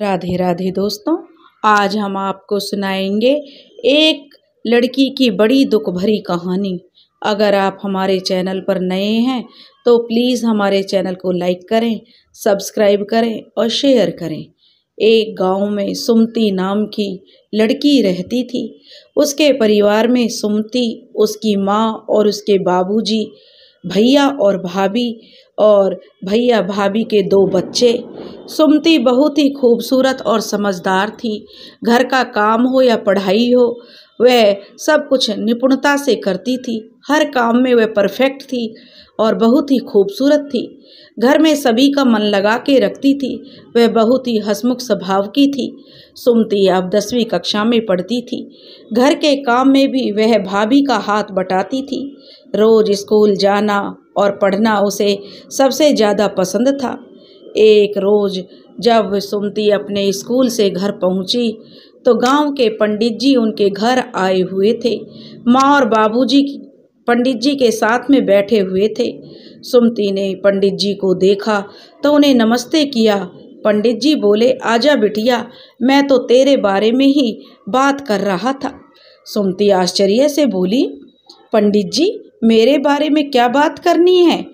राधे राधे दोस्तों आज हम आपको सुनाएंगे एक लड़की की बड़ी दुख भरी कहानी अगर आप हमारे चैनल पर नए हैं तो प्लीज़ हमारे चैनल को लाइक करें सब्सक्राइब करें और शेयर करें एक गांव में सुमती नाम की लड़की रहती थी उसके परिवार में सुमती उसकी माँ और उसके बाबूजी भैया और भाभी और भैया भाभी के दो बच्चे सुमती बहुत ही खूबसूरत और समझदार थी घर का काम हो या पढ़ाई हो वह सब कुछ निपुणता से करती थी हर काम में वह परफेक्ट थी और बहुत ही खूबसूरत थी घर में सभी का मन लगा के रखती थी वह बहुत ही हसमुख स्वभाव की थी सुमती अब दसवीं कक्षा में पढ़ती थी घर के काम में भी वह भाभी का हाथ बटाती थी रोज़ स्कूल जाना और पढ़ना उसे सबसे ज़्यादा पसंद था एक रोज़ जब सुमती अपने स्कूल से घर पहुंची तो गांव के पंडित जी उनके घर आए हुए थे माँ और बाबूजी पंडित जी के साथ में बैठे हुए थे सुमती ने पंडित जी को देखा तो उन्हें नमस्ते किया पंडित जी बोले आजा बिटिया मैं तो तेरे बारे में ही बात कर रहा था सुमती आश्चर्य से बोली पंडित जी मेरे बारे में क्या बात करनी है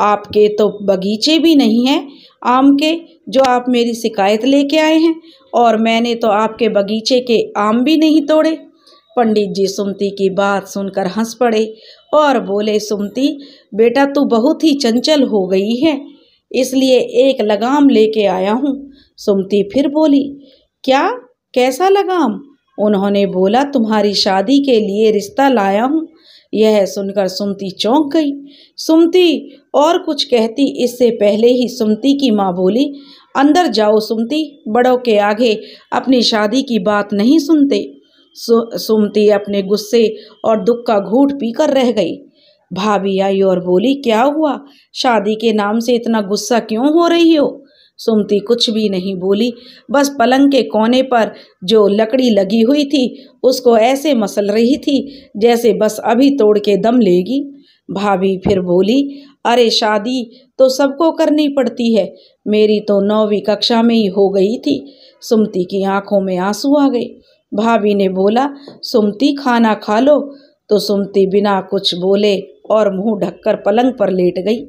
आपके तो बगीचे भी नहीं हैं आम के जो आप मेरी शिकायत लेके आए हैं और मैंने तो आपके बगीचे के आम भी नहीं तोड़े पंडित जी सुमती की बात सुनकर हंस पड़े और बोले सुमती बेटा तू बहुत ही चंचल हो गई है इसलिए एक लगाम लेके आया हूँ सुमती फिर बोली क्या कैसा लगाम उन्होंने बोला तुम्हारी शादी के लिए रिश्ता लाया हूँ यह सुनकर सुमती चौंक गई सुमती और कुछ कहती इससे पहले ही सुमती की माँ बोली अंदर जाओ सुमती बड़ों के आगे अपनी शादी की बात नहीं सुनते सु, सुमती अपने गुस्से और दुख का घूट पीकर रह गई भाभी आई और बोली क्या हुआ शादी के नाम से इतना गुस्सा क्यों हो रही हो सुमती कुछ भी नहीं बोली बस पलंग के कोने पर जो लकड़ी लगी हुई थी उसको ऐसे मसल रही थी जैसे बस अभी तोड़ के दम लेगी भाभी फिर बोली अरे शादी तो सबको करनी पड़ती है मेरी तो नौवीं कक्षा में ही हो गई थी सुमती की आंखों में आंसू आ गए भाभी ने बोला सुमती खाना खा लो तो सुमती बिना कुछ बोले और मुंह ढककर पलंग पर लेट गई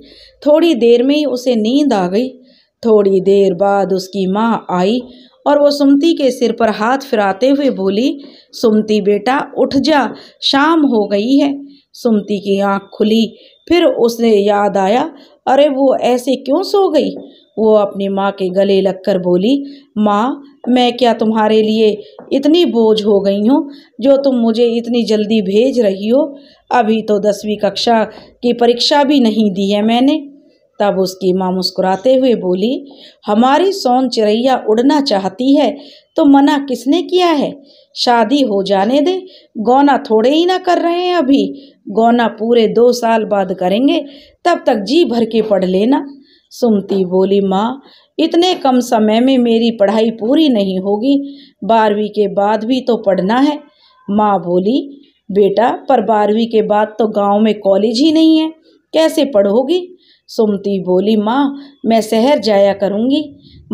थोड़ी देर में ही उसे नींद आ गई थोड़ी देर बाद उसकी माँ आई और वो सुमती के सिर पर हाथ फिराते हुए बोली सुमती बेटा उठ जा शाम हो गई है सुमती की आंख खुली फिर उसने याद आया अरे वो ऐसे क्यों सो गई वो अपनी माँ के गले लगकर बोली माँ मैं क्या तुम्हारे लिए इतनी बोझ हो गई हूँ जो तुम मुझे इतनी जल्दी भेज रही हो अभी तो दसवीं कक्षा की परीक्षा भी नहीं दी है मैंने तब उसकी माँ मुस्कुराते हुए बोली हमारी सोन चिरैया उड़ना चाहती है तो मना किसने किया है शादी हो जाने दे गौना थोड़े ही ना कर रहे हैं अभी गौना पूरे दो साल बाद करेंगे तब तक जी भर के पढ़ लेना सुमती बोली माँ इतने कम समय में मेरी पढ़ाई पूरी नहीं होगी बारहवीं के बाद भी तो पढ़ना है माँ बोली बेटा पर बारहवीं के बाद तो गांव में कॉलेज ही नहीं है कैसे पढ़ोगी सुमती बोली माँ मैं शहर जाया करूँगी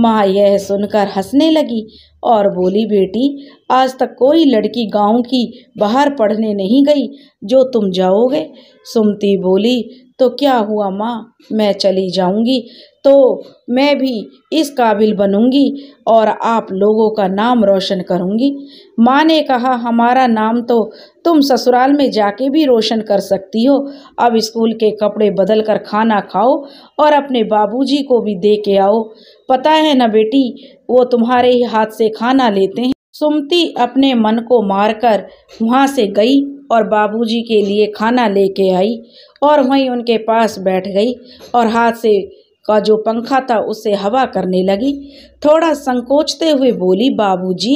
माँ यह सुनकर हंसने लगी और बोली बेटी आज तक कोई लड़की गांव की बाहर पढ़ने नहीं गई जो तुम जाओगे सुमती बोली तो क्या हुआ माँ मैं चली जाऊँगी तो मैं भी इस काबिल बनूंगी और आप लोगों का नाम रोशन करूंगी माँ ने कहा हमारा नाम तो तुम ससुराल में जाके भी रोशन कर सकती हो अब स्कूल के कपड़े बदल कर खाना खाओ और अपने बाबूजी को भी दे के आओ पता है ना बेटी वो तुम्हारे ही हाथ से खाना लेते हैं सुमती अपने मन को मारकर वहाँ से गई और बाबूजी के लिए खाना लेके आई और वहीं उनके पास बैठ गई और हाथ से का जो पंखा था उससे हवा करने लगी थोड़ा संकोचते हुए बोली बाबूजी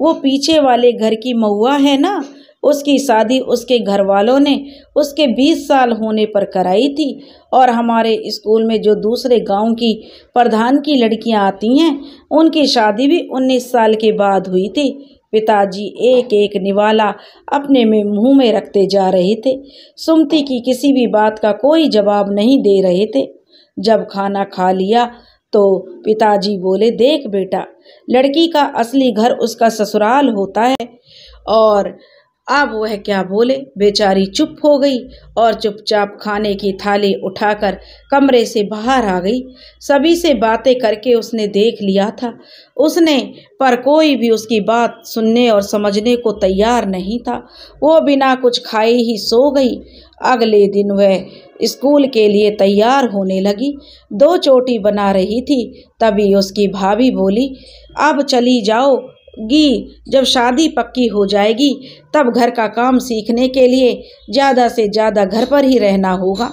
वो पीछे वाले घर की महुआ है ना उसकी शादी उसके घर वालों ने उसके 20 साल होने पर कराई थी और हमारे स्कूल में जो दूसरे गांव की प्रधान की लड़कियां आती हैं उनकी शादी भी 19 साल के बाद हुई थी पिताजी एक एक निवाला अपने में मुंह में रखते जा रहे थे सुमती की किसी भी बात का कोई जवाब नहीं दे रहे थे जब खाना खा लिया तो पिताजी बोले देख बेटा लड़की का असली घर उसका ससुराल होता है और अब वह क्या बोले बेचारी चुप हो गई और चुपचाप खाने की थाली उठाकर कमरे से बाहर आ गई सभी से बातें करके उसने देख लिया था उसने पर कोई भी उसकी बात सुनने और समझने को तैयार नहीं था वो बिना कुछ खाए ही सो गई अगले दिन वह स्कूल के लिए तैयार होने लगी दो चोटी बना रही थी तभी उसकी भाभी बोली अब चली जाओ गी जब शादी पक्की हो जाएगी तब घर का काम सीखने के लिए ज़्यादा से ज़्यादा घर पर ही रहना होगा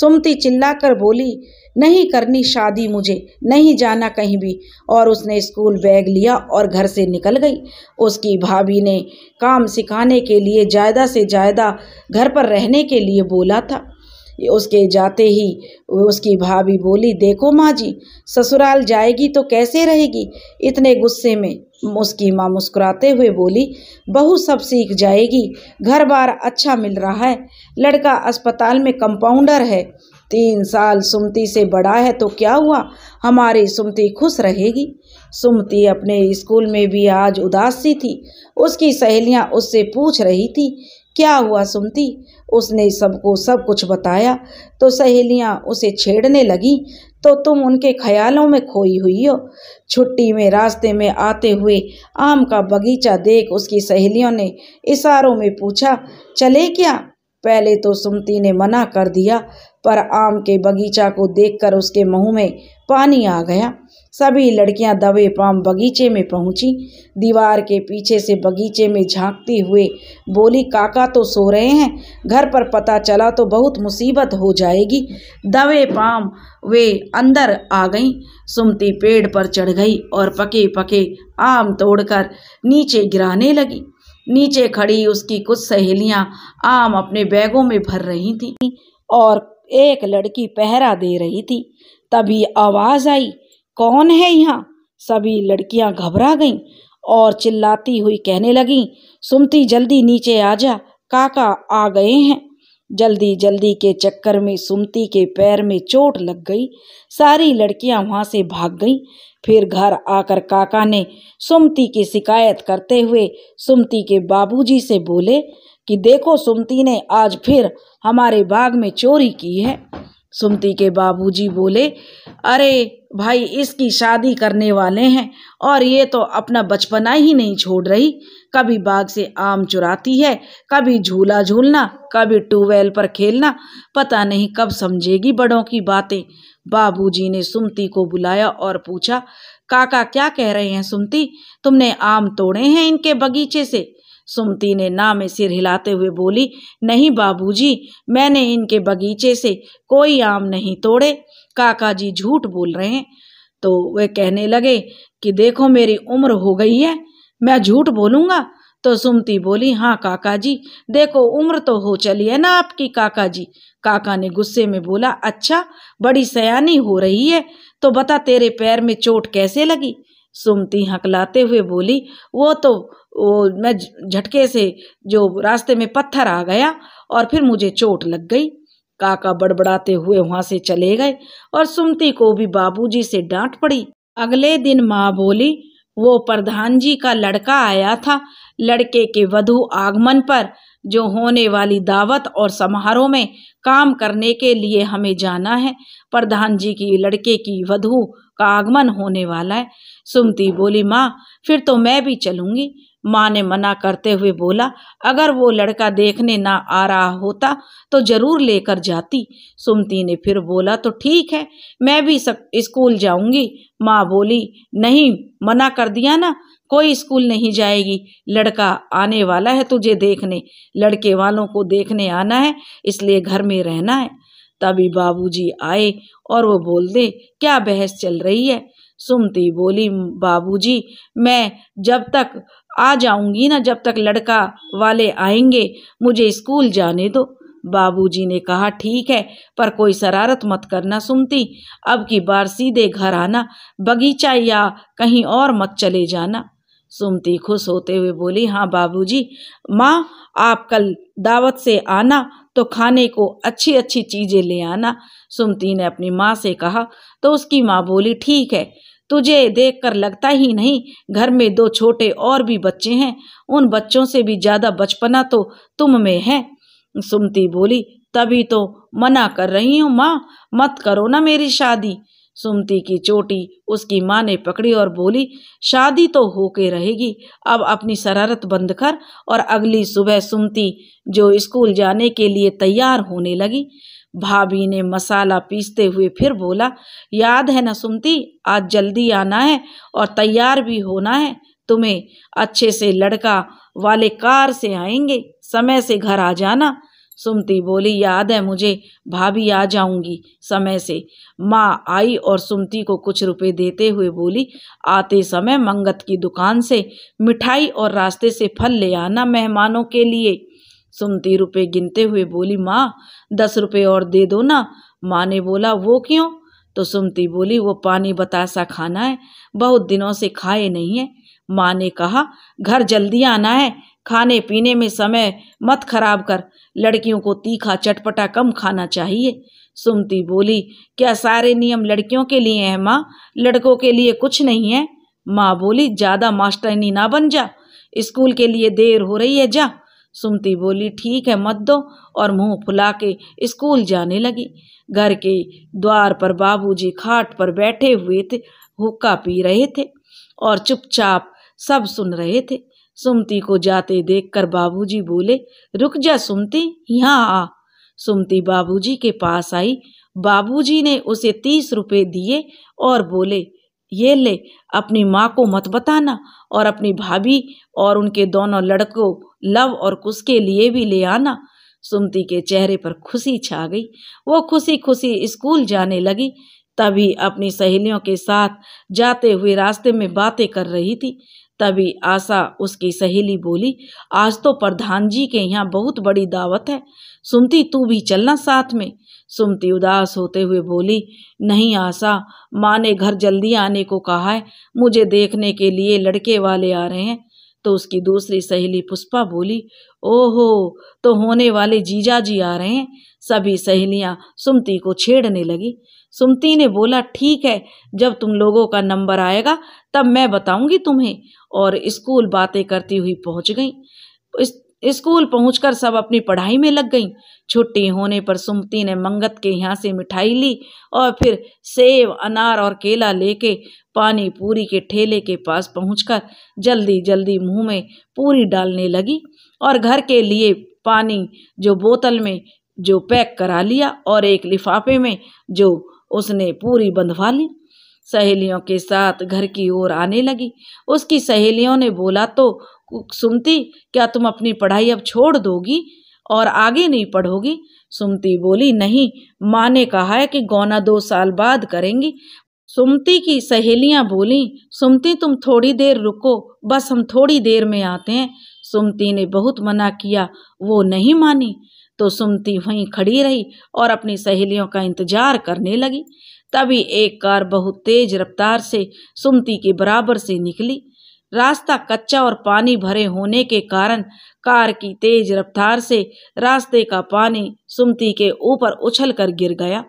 सुमती चिल्लाकर बोली नहीं करनी शादी मुझे नहीं जाना कहीं भी और उसने स्कूल बैग लिया और घर से निकल गई उसकी भाभी ने काम सिखाने के लिए ज़्यादा से ज़्यादा घर पर रहने के लिए बोला था उसके जाते ही उसकी भाभी बोली देखो माँ जी ससुराल जाएगी तो कैसे रहेगी इतने गुस्से में माँ मुस्कुराते हुए बोली बहू सब सीख जाएगी घर बार अच्छा मिल रहा है लड़का अस्पताल में कंपाउंडर है तीन साल सुमती से बड़ा है तो क्या हुआ हमारी सुमती खुश रहेगी सुमती अपने स्कूल में भी आज उदास सी थी उसकी सहेलियां उससे पूछ रही थी क्या हुआ सुमती उसने सबको सब कुछ बताया तो सहेलियां उसे छेड़ने लगीं तो तुम उनके ख्यालों में खोई हुई हो छुट्टी में रास्ते में आते हुए आम का बगीचा देख उसकी सहेलियों ने इशारों में पूछा चले क्या पहले तो सुमती ने मना कर दिया पर आम के बगीचा को देखकर उसके मुंह में पानी आ गया सभी लड़कियां दबे पाम बगीचे में पहुंची दीवार के पीछे से बगीचे में झांकती हुए बोली काका तो सो रहे हैं घर पर पता चला तो बहुत मुसीबत हो जाएगी दबे पाम वे अंदर आ गईं सुमती पेड़ पर चढ़ गई और पके पके आम तोड़कर नीचे गिराने लगी नीचे खड़ी उसकी कुछ सहेलियां आम अपने बैगों में भर रही थीं और एक लड़की पहरा दे रही थी तभी आवाज़ आई कौन है यहाँ सभी लड़कियाँ घबरा गईं और चिल्लाती हुई कहने लगीं सुमती जल्दी नीचे आ जा काका आ गए हैं जल्दी जल्दी के चक्कर में सुमती के पैर में चोट लग गई सारी लड़कियां वहां से भाग गईं फिर घर आकर काका ने सुमती की शिकायत करते हुए सुमती के बाबूजी से बोले कि देखो सुमती ने आज फिर हमारे बाग में चोरी की है सुमती के बाबूजी बोले अरे भाई इसकी शादी करने वाले हैं और ये तो अपना बचपना ही नहीं छोड़ रही कभी बाग से आम चुराती है कभी झूला झूलना कभी ट्यूबवेल पर खेलना पता नहीं कब समझेगी बड़ों की बातें बाबूजी ने सुमती को बुलाया और पूछा काका क्या कह रहे हैं सुमती तुमने आम तोड़े हैं इनके बगीचे से सुमती ने ना में सिर हिलाते हुए बोली नहीं बाबूजी मैंने इनके बगीचे से कोई आम नहीं तोड़े काका जी झूठ बोल रहे हैं तो वे कहने लगे कि देखो मेरी उम्र हो गई है मैं झूठ बोलूँगा तो सुमती बोली हाँ काका जी देखो उम्र तो हो चली है ना आपकी काका जी काका ने गुस्से में बोला अच्छा बड़ी सयानी हो रही है तो बता तेरे पैर में चोट कैसे लगी सुमती हकलाते हुए बोली वो तो वो मैं झटके से जो रास्ते में पत्थर आ गया और फिर मुझे चोट लग गई काका बड़बड़ाते हुए वहां से चले गए और सुमती को भी बाबूजी से डांट पड़ी अगले दिन माँ बोली वो प्रधान जी का लड़का आया था लड़के के वधु आगमन पर जो होने वाली दावत और समारोह में काम करने के लिए हमें जाना है प्रधान जी की लड़के की वधु का आगमन होने वाला है सुमती बोली माँ फिर तो मैं भी चलूंगी माँ ने मना करते हुए बोला अगर वो लड़का देखने ना आ रहा होता तो ज़रूर लेकर जाती सुमती ने फिर बोला तो ठीक है मैं भी सब स्कूल जाऊंगी माँ बोली नहीं मना कर दिया ना कोई स्कूल नहीं जाएगी लड़का आने वाला है तुझे देखने लड़के वालों को देखने आना है इसलिए घर में रहना है तभी बाबूजी आए और वो बोल दे क्या बहस चल रही है सुमती बोली बाबूजी मैं जब तक आ जाऊंगी ना जब तक लड़का वाले आएंगे मुझे स्कूल जाने दो बाबूजी ने कहा ठीक है पर कोई शरारत मत करना सुमती अब की बार सीधे घर आना बगीचा या कहीं और मत चले जाना सुमती खुश होते हुए बोली हाँ बाबूजी माँ आप कल दावत से आना तो खाने को अच्छी अच्छी चीज़ें ले आना सुमती ने अपनी माँ से कहा तो उसकी माँ बोली ठीक है तुझे देखकर लगता ही नहीं घर में दो छोटे और भी बच्चे हैं उन बच्चों से भी ज़्यादा बचपना तो तुम में है सुमती बोली तभी तो मना कर रही हूँ माँ मत करो ना मेरी शादी सुमती की चोटी उसकी माँ ने पकड़ी और बोली शादी तो होके रहेगी अब अपनी शरारत बंद कर और अगली सुबह सुमती जो स्कूल जाने के लिए तैयार होने लगी भाभी ने मसाला पीसते हुए फिर बोला याद है न सुमती आज जल्दी आना है और तैयार भी होना है तुम्हें अच्छे से लड़का वाले कार से आएंगे समय से घर आ जाना सुमती बोली याद है मुझे भाभी आ जाऊंगी समय से माँ आई और सुमती को कुछ रुपए देते हुए बोली आते समय मंगत की दुकान से मिठाई और रास्ते से फल ले आना मेहमानों के लिए सुमती रुपए गिनते हुए बोली माँ दस रुपये और दे दो ना माँ ने बोला वो क्यों तो सुमती बोली वो पानी बतासा खाना है बहुत दिनों से खाए नहीं है माँ ने कहा घर जल्दी आना है खाने पीने में समय मत खराब कर लड़कियों को तीखा चटपटा कम खाना चाहिए सुमती बोली क्या सारे नियम लड़कियों के लिए हैं माँ लड़कों के लिए कुछ नहीं है माँ बोली ज़्यादा मास्टरनी ना बन जा स्कूल के लिए देर हो रही है जा सुमती बोली ठीक है मत दो और मुंह फुला के स्कूल जाने लगी घर के द्वार पर बाबूजी खाट पर बैठे हुए थे हुक्का पी रहे थे और चुपचाप सब सुन रहे थे सुमती को जाते देखकर बाबूजी बोले रुक जा सुमती यहाँ आ सुमती बाबूजी के पास आई बाबूजी ने उसे तीस रुपये दिए और बोले ये ले अपनी माँ को मत बताना और अपनी भाभी और उनके दोनों लड़कों लव और कुश के लिए भी ले आना सुमती के चेहरे पर खुशी छा गई वो खुशी खुशी स्कूल जाने लगी तभी अपनी सहेलियों के साथ जाते हुए रास्ते में बातें कर रही थी तभी आशा उसकी सहेली बोली आज तो प्रधान जी के यहाँ बहुत बड़ी दावत है सुमती तू भी चलना साथ में सुमती उदास होते हुए बोली नहीं आशा माँ ने घर जल्दी आने को कहा है मुझे देखने के लिए लड़के वाले आ रहे हैं तो उसकी दूसरी सहेली पुष्पा बोली ओहो तो होने वाले जीजा जी आ रहे हैं सभी सहेलियाँ सुमती को छेड़ने लगी सुमती ने बोला ठीक है जब तुम लोगों का नंबर आएगा तब मैं बताऊंगी तुम्हें और स्कूल बातें करती हुई पहुंच गई स्कूल पहुंचकर सब अपनी पढ़ाई में लग गई छुट्टी होने पर सुमती ने मंगत के यहाँ से मिठाई ली और फिर सेब अनार और केला लेके पानी पूरी के ठेले के पास पहुंचकर जल्दी जल्दी मुंह में पूरी डालने लगी और घर के लिए पानी जो बोतल में जो पैक करा लिया और एक लिफाफे में जो उसने पूरी बंधवा ली सहेलियों के साथ घर की ओर आने लगी उसकी सहेलियों ने बोला तो सुमती क्या तुम अपनी पढ़ाई अब छोड़ दोगी और आगे नहीं पढ़ोगी सुमती बोली नहीं माँ ने कहा है कि गौना दो साल बाद करेंगी सुमती की सहेलियां बोली सुमती तुम थोड़ी देर रुको बस हम थोड़ी देर में आते हैं सुमती ने बहुत मना किया वो नहीं मानी तो सुमती वहीं खड़ी रही और अपनी सहेलियों का इंतजार करने लगी तभी एक कार बहुत तेज रफ्तार से सुमती के बराबर से निकली रास्ता कच्चा और पानी भरे होने के कारण कार की तेज रफ्तार से रास्ते का पानी सुमती के ऊपर उछल कर गिर गया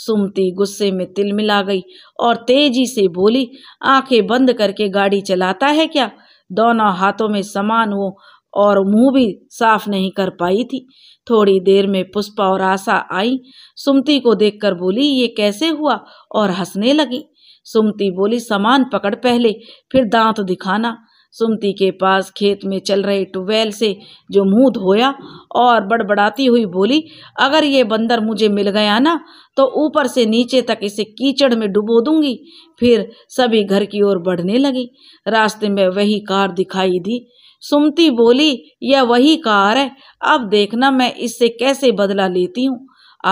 सुमती गुस्से में तिल मिला गई और तेजी से बोली आंखें बंद करके गाड़ी चलाता है क्या दोनों हाथों में सामान वो और मुंह भी साफ नहीं कर पाई थी थोड़ी देर में पुष्पा और आशा आई सुमती को देखकर बोली ये कैसे हुआ और हंसने लगी सुमती बोली सामान पकड़ पहले फिर दांत दिखाना सुमती के पास खेत में चल रहे ट्यूबवेल से जो मुंह धोया और बड़बड़ाती हुई बोली अगर ये बंदर मुझे मिल गया ना तो ऊपर से नीचे तक इसे कीचड़ में डुबो दूंगी फिर सभी घर की ओर बढ़ने लगी रास्ते में वही कार दिखाई दी सुमती बोली यह वही कार है अब देखना मैं इससे कैसे बदला लेती हूँ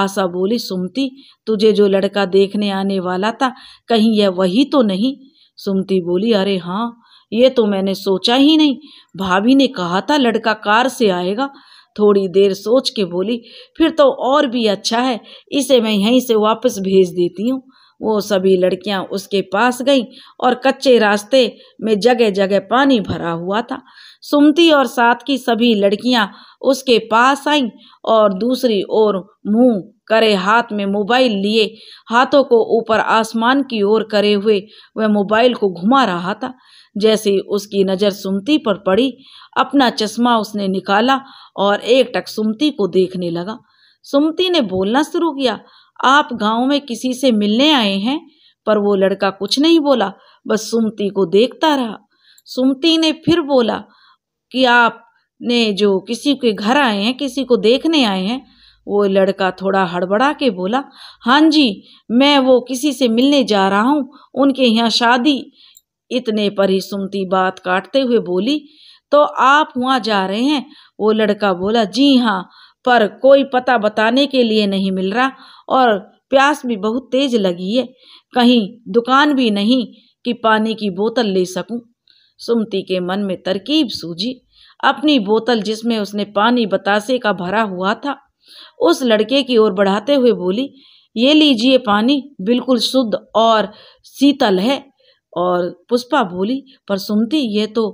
आशा बोली सुमती तुझे जो लड़का देखने आने वाला था कहीं यह वही तो नहीं सुमती बोली अरे हाँ ये तो मैंने सोचा ही नहीं भाभी ने कहा था लड़का कार से आएगा थोड़ी देर सोच के बोली फिर तो और भी अच्छा है इसे मैं यहीं से वापस भेज देती हूँ वो सभी लड़कियाँ उसके पास गईं और कच्चे रास्ते में जगह जगह पानी भरा हुआ था सुमती और साथ की सभी लड़कियां उसके पास आईं और दूसरी ओर मुंह करे हाथ में मोबाइल लिए हाथों को ऊपर आसमान की ओर करे हुए वह मोबाइल को घुमा रहा था जैसे उसकी नज़र सुमती पर पड़ी अपना चश्मा उसने निकाला और एक टक सुमती को देखने लगा सुमती ने बोलना शुरू किया आप गांव में किसी से मिलने आए हैं पर वो लड़का कुछ नहीं बोला बस सुमती को देखता रहा सुमती ने फिर बोला कि आप ने जो किसी के घर आए हैं किसी को देखने आए हैं वो लड़का थोड़ा हड़बड़ा के बोला हाँ जी मैं वो किसी से मिलने जा रहा हूँ उनके यहाँ शादी इतने पर ही सुमती बात काटते हुए बोली तो आप वहाँ जा रहे हैं वो लड़का बोला जी हाँ पर कोई पता बताने के लिए नहीं मिल रहा और प्यास भी बहुत तेज लगी है कहीं दुकान भी नहीं कि पानी की बोतल ले सकूं। सुमती के मन में तरकीब सूझी अपनी बोतल जिसमें उसने पानी बतासे का भरा हुआ था उस लड़के की ओर बढ़ाते हुए बोली ये लीजिए पानी बिल्कुल शुद्ध और शीतल है और पुष्पा बोली पर सुमती ये तो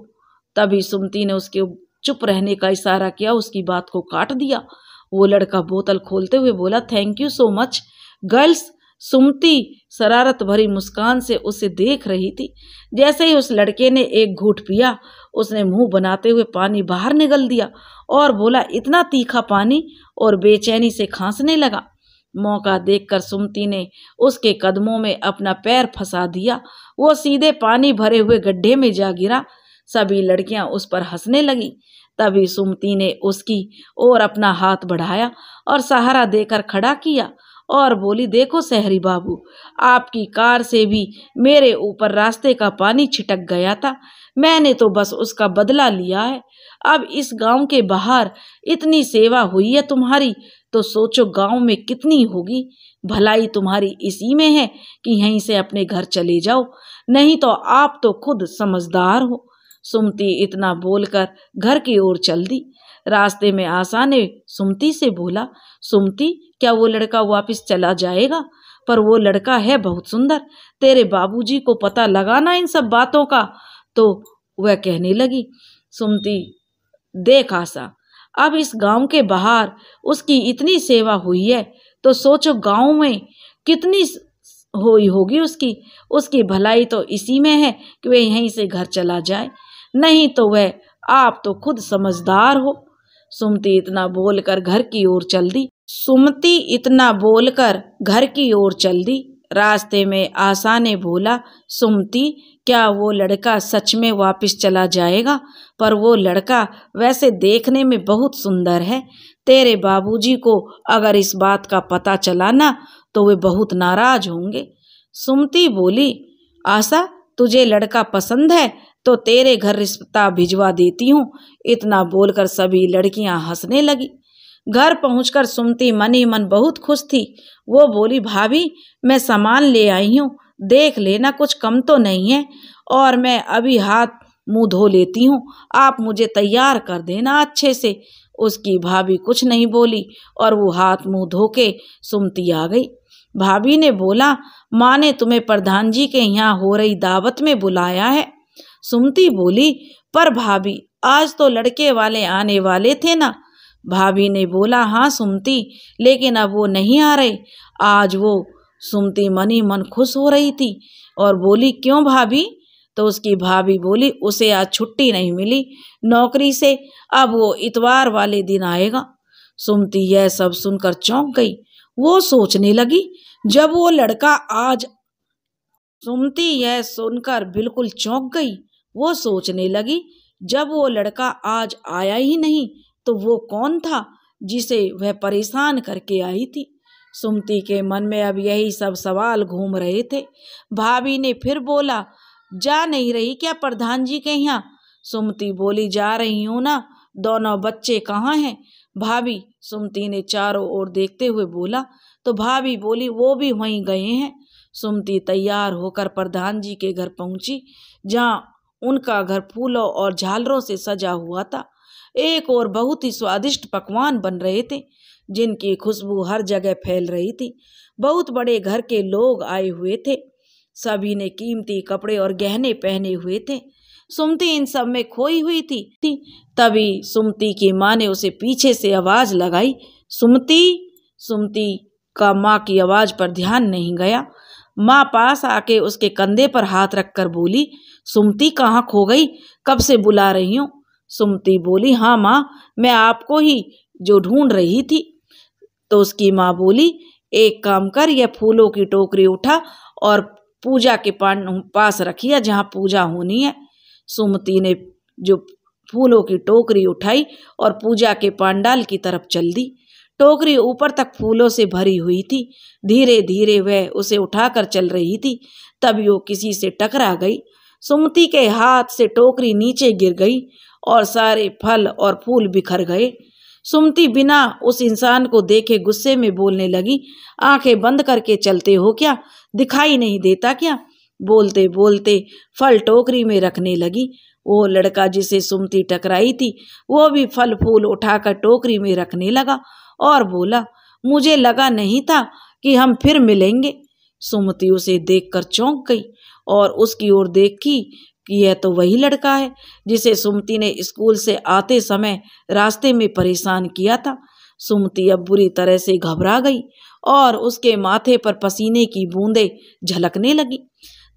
तभी सुमती ने उसके चुप रहने का इशारा किया उसकी बात को काट दिया वो लड़का बोतल खोलते हुए बोला thank you so much girls Sumati शरारत भरी मुस्कान से उसे देख रही थी जैसे ही उस लड़के ने एक घूट पिया उसने मुंह बनाते हुए पानी बाहर निगल दिया और बोला इतना तीखा पानी और बेचैनी से खांसने लगा मौका देखकर सुमती ने उसके कदमों में अपना पैर फंसा दिया वो सीधे पानी भरे हुए गड्ढे में जा गिरा सभी लड़कियां उस पर हंसने लगी तभी सुमती ने उसकी ओर अपना हाथ बढ़ाया और सहारा देकर खड़ा किया और बोली देखो सहरी बाबू आपकी कार से भी मेरे ऊपर रास्ते का पानी छिटक गया था मैंने तो बस उसका बदला लिया है अब इस गांव के बाहर इतनी सेवा हुई है तुम्हारी तो सोचो गांव में कितनी होगी भलाई तुम्हारी इसी में है कि यहीं से अपने घर चले जाओ नहीं तो आप तो खुद समझदार हो सुमती इतना बोलकर घर की ओर चल दी रास्ते में आशा ने सुमती से बोला सुमती क्या वो लड़का वापस चला जाएगा पर वो लड़का है बहुत सुंदर तेरे बाबूजी को पता लगाना इन सब बातों का तो वह कहने लगी सुमती देख आशा अब इस गांव के बाहर उसकी इतनी सेवा हुई है तो सोचो गांव में कितनी हुई होगी उसकी उसकी भलाई तो इसी में है कि वह यहीं से घर चला जाए नहीं तो वह आप तो खुद समझदार हो सुमती इतना बोलकर घर की ओर चल दी सुमती इतना बोलकर घर की ओर चल दी रास्ते में आशा ने बोला सुमती क्या वो लड़का सच में वापस चला जाएगा पर वो लड़का वैसे देखने में बहुत सुंदर है तेरे बाबूजी को अगर इस बात का पता चला ना तो वे बहुत नाराज होंगे सुमती बोली आशा तुझे लड़का पसंद है तो तेरे घर रिश्ता भिजवा देती हूँ इतना बोलकर सभी लड़कियाँ हंसने लगी घर पहुंचकर सुमती मन ही मन बहुत खुश थी वो बोली भाभी मैं सामान ले आई हूँ देख लेना कुछ कम तो नहीं है और मैं अभी हाथ मुँह धो लेती हूँ आप मुझे तैयार कर देना अच्छे से उसकी भाभी कुछ नहीं बोली और वो हाथ मुँह धो के सुमती आ गई भाभी ने बोला माँ ने तुम्हें प्रधान जी के यहाँ हो रही दावत में बुलाया है सुमती बोली पर भाभी आज तो लड़के वाले आने वाले थे ना भाभी ने बोला हाँ सुमती लेकिन अब वो नहीं आ रहे आज वो सुमती मन ही मन खुश हो रही थी और बोली क्यों भाभी तो उसकी भाभी बोली उसे आज छुट्टी नहीं मिली नौकरी से अब वो इतवार वाले दिन आएगा सुमती यह सब सुनकर चौंक गई वो सोचने लगी जब वो लड़का आज सुमती यह सुनकर बिल्कुल चौंक गई वो सोचने लगी जब वो लड़का आज आया ही नहीं तो वो कौन था जिसे वह परेशान करके आई थी सुमती के मन में अब यही सब सवाल घूम रहे थे भाभी ने फिर बोला जा नहीं रही क्या प्रधान जी के यहाँ सुमती बोली जा रही हूँ ना दोनों बच्चे कहाँ हैं भाभी सुमती ने चारों ओर देखते हुए बोला तो भाभी बोली वो भी वहीं गए हैं सुमती तैयार होकर प्रधान जी के घर पहुंची जहाँ उनका घर फूलों और झालरों से सजा हुआ था एक और बहुत ही स्वादिष्ट पकवान बन रहे थे जिनकी खुशबू हर जगह फैल रही थी बहुत बड़े घर के लोग आए हुए थे सभी ने कीमती कपड़े और गहने पहने हुए थे सुमती इन सब में खोई हुई थी, तभी सुमती की माँ ने उसे पीछे से आवाज़ लगाई सुमती सुमती का माँ की आवाज़ पर ध्यान नहीं गया माँ पास आके उसके कंधे पर हाथ रखकर बोली सुमती कहाँ खो गई कब से बुला रही हूँ सुमती बोली हाँ माँ मैं आपको ही जो ढूंढ रही थी तो उसकी माँ बोली एक काम कर यह फूलों की टोकरी उठा और पूजा के पान पास रखिया जहाँ पूजा होनी है सुमती ने जो फूलों की टोकरी उठाई और पूजा के पांडाल की तरफ चल दी टोकरी ऊपर तक फूलों से भरी हुई थी धीरे धीरे वह उसे उठाकर चल रही थी तब यो किसी से टकरा गई सुमती के हाथ से टोकरी नीचे गिर गई और सारे फल और फूल बिखर गए सुमती बिना उस इंसान को देखे गुस्से में बोलने लगी आंखें बंद करके चलते हो क्या दिखाई नहीं देता क्या बोलते बोलते फल टोकरी में रखने लगी वो लड़का जिसे सुमती टकराई थी वो भी फल फूल उठाकर टोकरी में रखने लगा और बोला मुझे लगा नहीं था कि हम फिर मिलेंगे सुमती उसे देखकर चौंक गई और उसकी ओर देखी कि यह तो वही लड़का है जिसे सुमति ने स्कूल से आते समय रास्ते में परेशान किया था सुमति अब बुरी तरह से घबरा गई और उसके माथे पर पसीने की बूंदें झलकने लगी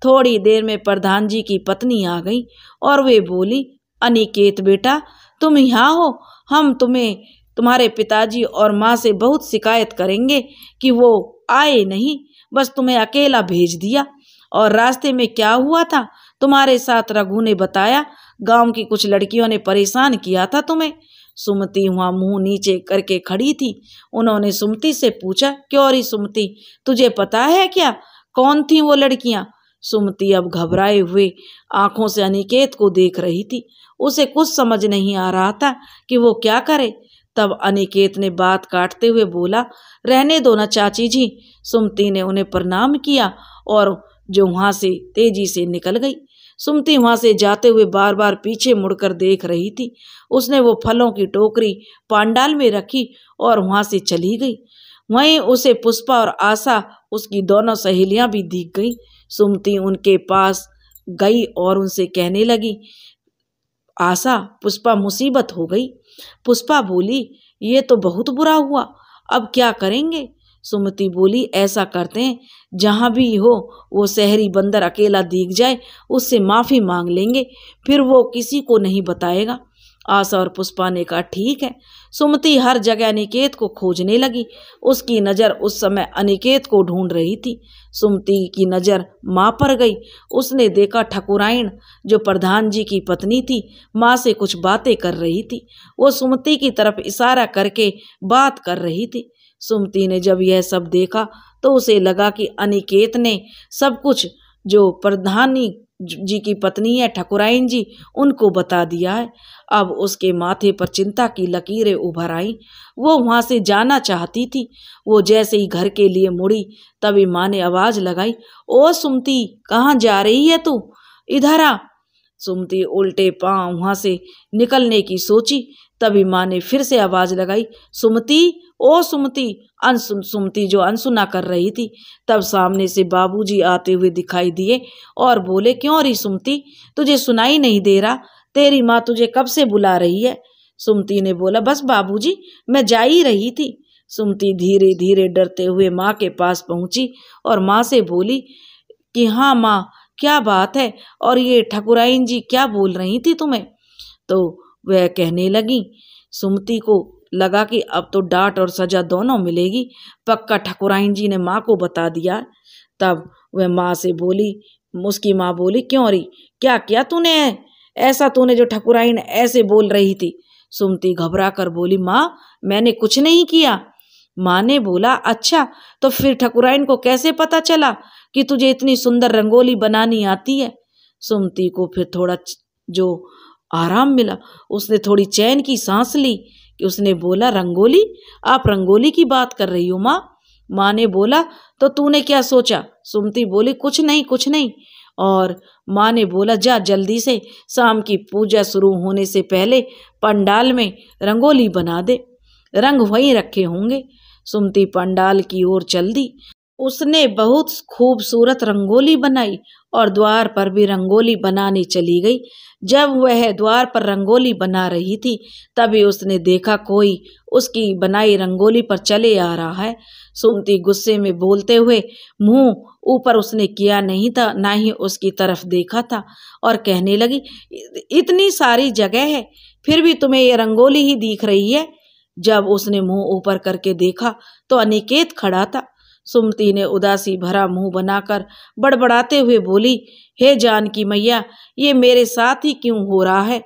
थोड़ी देर में प्रधान जी की पत्नी आ गई और वे बोली अनिकेत बेटा तुम यहाँ हो हम तुम्हें तुम्हारे पिताजी और माँ से बहुत शिकायत करेंगे कि वो आए नहीं बस तुम्हें अकेला भेज दिया और रास्ते में क्या हुआ था तुम्हारे साथ रघु ने बताया गांव की कुछ लड़कियों ने परेशान किया था तुम्हें सुमती वहाँ मुंह नीचे करके खड़ी थी उन्होंने सुमती से पूछा क्यों रही सुमती तुझे पता है क्या कौन थी वो लड़कियाँ सुमती अब घबराए हुए आंखों से अनिकेत को देख रही थी उसे कुछ समझ नहीं आ रहा था कि वो क्या करे तब अनिकेत ने बात काटते हुए बोला रहने दो ना चाची जी सुमती ने उन्हें प्रणाम किया और जो वहां से तेजी से निकल गई सुमती वहाँ से जाते हुए बार बार पीछे मुड़कर देख रही थी उसने वो फलों की टोकरी पांडाल में रखी और वहाँ से चली गई वहीं उसे पुष्पा और आशा उसकी दोनों सहेलियां भी दिख गईं सुमती उनके पास गई और उनसे कहने लगी आशा पुष्पा मुसीबत हो गई पुष्पा बोली ये तो बहुत बुरा हुआ अब क्या करेंगे सुमति बोली ऐसा करते हैं जहाँ भी हो वो शहरी बंदर अकेला दिख जाए उससे माफ़ी मांग लेंगे फिर वो किसी को नहीं बताएगा आशा और पुष्पा ने कहा ठीक है सुमति हर जगह अनिकेत को खोजने लगी उसकी नज़र उस समय अनिकेत को ढूंढ रही थी सुमति की नज़र माँ पर गई उसने देखा ठकुराइन जो प्रधान जी की पत्नी थी माँ से कुछ बातें कर रही थी वो सुमति की तरफ इशारा करके बात कर रही थी सुमती ने जब यह सब देखा तो उसे लगा कि अनिकेत ने सब कुछ जो प्रधानी जी की पत्नी है ठकुराइन जी उनको बता दिया है अब उसके माथे पर चिंता की लकीरें उभर आईं वो वहाँ से जाना चाहती थी वो जैसे ही घर के लिए मुड़ी तभी माँ ने आवाज़ लगाई ओ सुमती कहाँ जा रही है तू इधर आ सुमती उल्टे पाँव वहाँ से निकलने की सोची तभी माँ ने फिर से आवाज़ लगाई सुमति ओ सुमति अनसुन सुमति जो अनसुना कर रही थी तब सामने से बाबूजी आते हुए दिखाई दिए और बोले क्यों री सुमति तुझे सुनाई नहीं दे रहा तेरी माँ तुझे कब से बुला रही है सुमति ने बोला बस बाबूजी मैं जा ही रही थी सुमति धीरे धीरे डरते हुए माँ के पास पहुँची और माँ से बोली कि हाँ माँ क्या बात है और ये ठकुराइन जी क्या बोल रही थी तुम्हें तो वह कहने लगी सुमति को लगा कि अब तो डांट और सजा दोनों मिलेगी पक्का ठकुराइन जी ने माँ को बता दिया तब वह माँ से बोली उसकी माँ बोली क्यों री क्या किया तूने ऐसा तूने जो ठकुराइन ऐसे बोल रही थी सुमती घबरा कर बोली माँ मैंने कुछ नहीं किया माँ ने बोला अच्छा तो फिर ठकुराइन को कैसे पता चला कि तुझे इतनी सुंदर रंगोली बनानी आती है सुमती को फिर थोड़ा जो आराम मिला उसने थोड़ी चैन की सांस ली कि उसने बोला रंगोली आप रंगोली की बात कर रही हो माँ माँ ने बोला तो तूने क्या सोचा सुमती बोली कुछ नहीं कुछ नहीं और माँ ने बोला जा जल्दी से शाम की पूजा शुरू होने से पहले पंडाल में रंगोली बना दे रंग वहीं रखे होंगे सुमती पंडाल की ओर चल दी उसने बहुत खूबसूरत रंगोली बनाई और द्वार पर भी रंगोली बनाने चली गई जब वह द्वार पर रंगोली बना रही थी तभी उसने देखा कोई उसकी बनाई रंगोली पर चले आ रहा है सुमती गुस्से में बोलते हुए मुंह ऊपर उसने किया नहीं था ना ही उसकी तरफ देखा था और कहने लगी इतनी सारी जगह है फिर भी तुम्हें ये रंगोली ही दिख रही है जब उसने मुंह ऊपर करके देखा तो अनिकेत खड़ा था सुमती ने उदासी भरा मुंह बनाकर बड़बड़ाते हुए बोली हे जानकी मैया ये मेरे साथ ही क्यों हो रहा है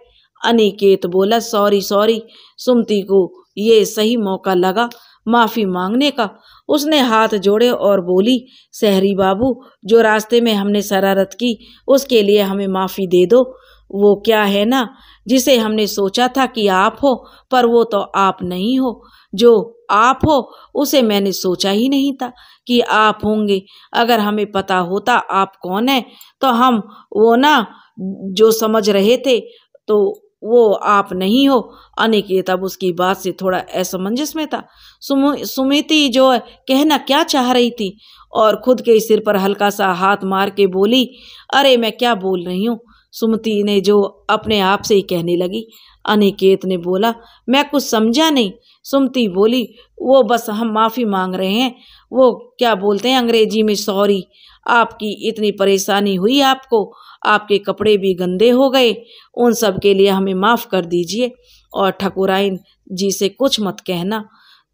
अनिकेत बोला सॉरी सॉरी सुमती को ये सही मौका लगा माफ़ी मांगने का उसने हाथ जोड़े और बोली सहरी बाबू जो रास्ते में हमने शरारत की उसके लिए हमें माफ़ी दे दो वो क्या है ना जिसे हमने सोचा था कि आप हो पर वो तो आप नहीं हो जो आप हो उसे मैंने सोचा ही नहीं था कि आप होंगे अगर हमें पता होता आप कौन है तो हम वो ना जो समझ रहे थे तो वो आप नहीं हो अनिकेत अब उसकी बात से थोड़ा असमंजस में था सुमिति जो कहना क्या चाह रही थी और खुद के सिर पर हल्का सा हाथ मार के बोली अरे मैं क्या बोल रही हूँ सुमति ने जो अपने आप से ही कहने लगी अनिकेत ने बोला मैं कुछ समझा नहीं सुमती बोली वो बस हम माफ़ी मांग रहे हैं वो क्या बोलते हैं अंग्रेजी में सॉरी आपकी इतनी परेशानी हुई आपको आपके कपड़े भी गंदे हो गए उन सब के लिए हमें माफ़ कर दीजिए और ठकुराइन जी से कुछ मत कहना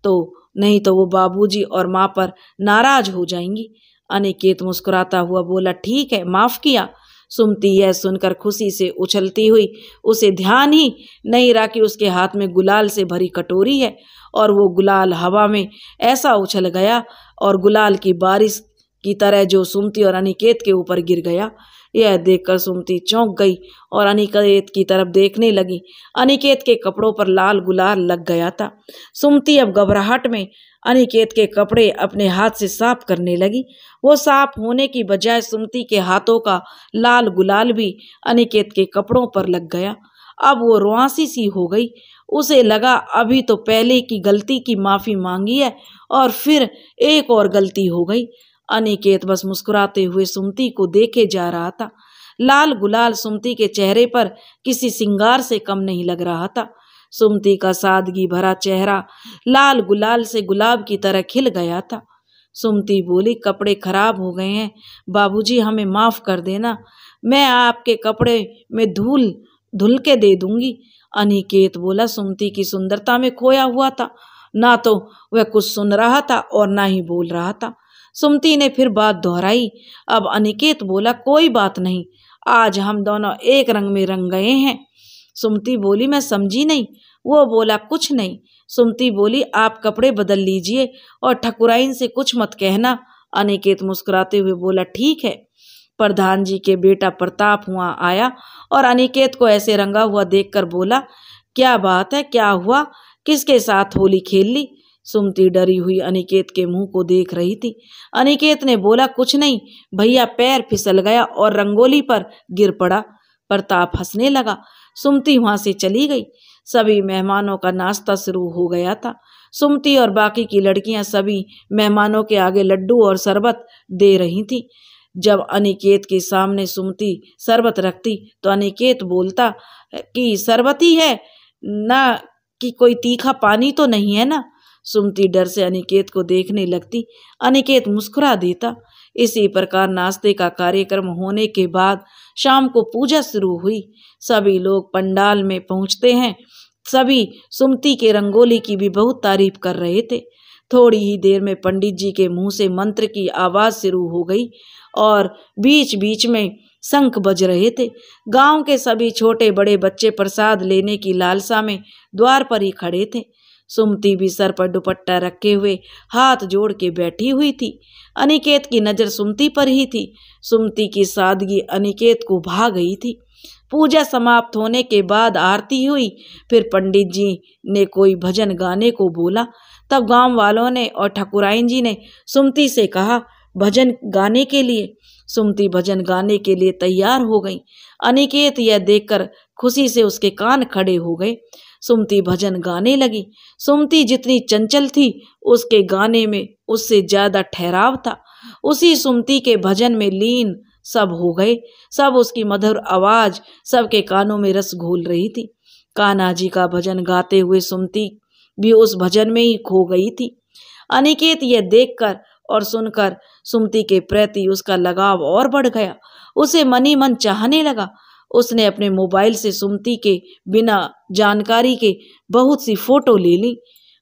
तो नहीं तो वो बाबूजी और माँ पर नाराज़ हो जाएंगी अनिकेत मुस्कुराता हुआ बोला ठीक है माफ़ किया सुमती यह सुनकर खुशी से उछलती हुई उसे ध्यान ही नहीं रहा कि उसके हाथ में गुलाल से भरी कटोरी है और वो गुलाल हवा में ऐसा उछल गया और गुलाल की बारिश की तरह जो सुमती और अनिकेत के ऊपर गिर गया यह देखकर सुमती चौंक गई और अनिकेत की तरफ देखने लगी अनिकेत के कपड़ों पर लाल गुलाल लग गया था सुमती अब घबराहट में अनिकेत के कपड़े अपने हाथ से साफ करने लगी वो साफ होने की बजाय सुमती के हाथों का लाल गुलाल भी अनिकेत के कपड़ों पर लग गया अब वो रुआसी सी हो गई उसे लगा अभी तो पहले की गलती की माफ़ी मांगी है और फिर एक और गलती हो गई अनिकेत बस मुस्कुराते हुए सुमती को देखे जा रहा था लाल गुलाल सुमती के चेहरे पर किसी सिंगार से कम नहीं लग रहा था सुमती का सादगी भरा चेहरा लाल गुलाल से गुलाब की तरह खिल गया था सुमती बोली कपड़े खराब हो गए हैं बाबूजी हमें माफ़ कर देना मैं आपके कपड़े में धूल धुल के दे दूंगी अनिकेत बोला सुमती की सुंदरता में खोया हुआ था ना तो वह कुछ सुन रहा था और ना ही बोल रहा था सुमती ने फिर बात दोहराई अब अनिकेत बोला कोई बात नहीं आज हम दोनों एक रंग में रंग गए हैं सुमती बोली मैं समझी नहीं वो बोला कुछ नहीं सुमती बोली आप कपड़े बदल लीजिए और ठकुराइन से कुछ मत कहना अनिकेत मुस्कुराते हुए बोला ठीक है प्रधान जी के बेटा प्रताप हुआ आया और अनिकेत को ऐसे रंगा हुआ देखकर बोला क्या बात है क्या हुआ किसके साथ होली खेल ली सुमती डरी हुई अनिकेत के मुंह को देख रही थी अनिकेत ने बोला कुछ नहीं भैया पैर फिसल गया और रंगोली पर गिर पड़ा प्रताप हंसने लगा सुमती वहां से चली गई सभी मेहमानों का नाश्ता शुरू हो गया था सुमती और बाकी की लड़कियां सभी मेहमानों के आगे लड्डू और शरबत दे रही थीं जब अनिकेत के सामने सुमती शरबत रखती तो अनिकेत बोलता कि शरबत ही है ना कि कोई तीखा पानी तो नहीं है ना सुमती डर से अनिकेत को देखने लगती अनिकेत मुस्कुरा देता इसी प्रकार नाश्ते का कार्यक्रम होने के बाद शाम को पूजा शुरू हुई सभी लोग पंडाल में पहुंचते हैं सभी सुमती के रंगोली की भी बहुत तारीफ कर रहे थे थोड़ी ही देर में पंडित जी के मुंह से मंत्र की आवाज़ शुरू हो गई और बीच बीच में शंख बज रहे थे गांव के सभी छोटे बड़े बच्चे प्रसाद लेने की लालसा में द्वार पर ही खड़े थे सुमती भी सर पर दुपट्टा रखे हुए हाथ जोड़ के बैठी हुई थी अनिकेत की नज़र सुमती पर ही थी सुमती की सादगी अनिकेत को भा गई थी पूजा समाप्त होने के बाद आरती हुई फिर पंडित जी ने कोई भजन गाने को बोला तब गांव वालों ने और ठकुराइन जी ने सुमती से कहा भजन गाने के लिए सुमती भजन गाने के लिए तैयार हो गई अनिकेत यह देखकर खुशी से उसके कान खड़े हो गए सुमती भजन गाने लगी सुमती जितनी चंचल थी उसके गाने में उससे ज़्यादा ठहराव था उसी सुमती के भजन में लीन सब हो गए सब उसकी मधुर आवाज़ सबके कानों में रस घोल रही थी कान्हा जी का भजन गाते हुए सुमती भी उस भजन में ही खो गई थी अनिकेत यह देखकर और सुनकर सुमती के प्रति उसका लगाव और बढ़ गया उसे मनी मन चाहने लगा उसने अपने मोबाइल से सुमती के बिना जानकारी के बहुत सी फोटो ले ली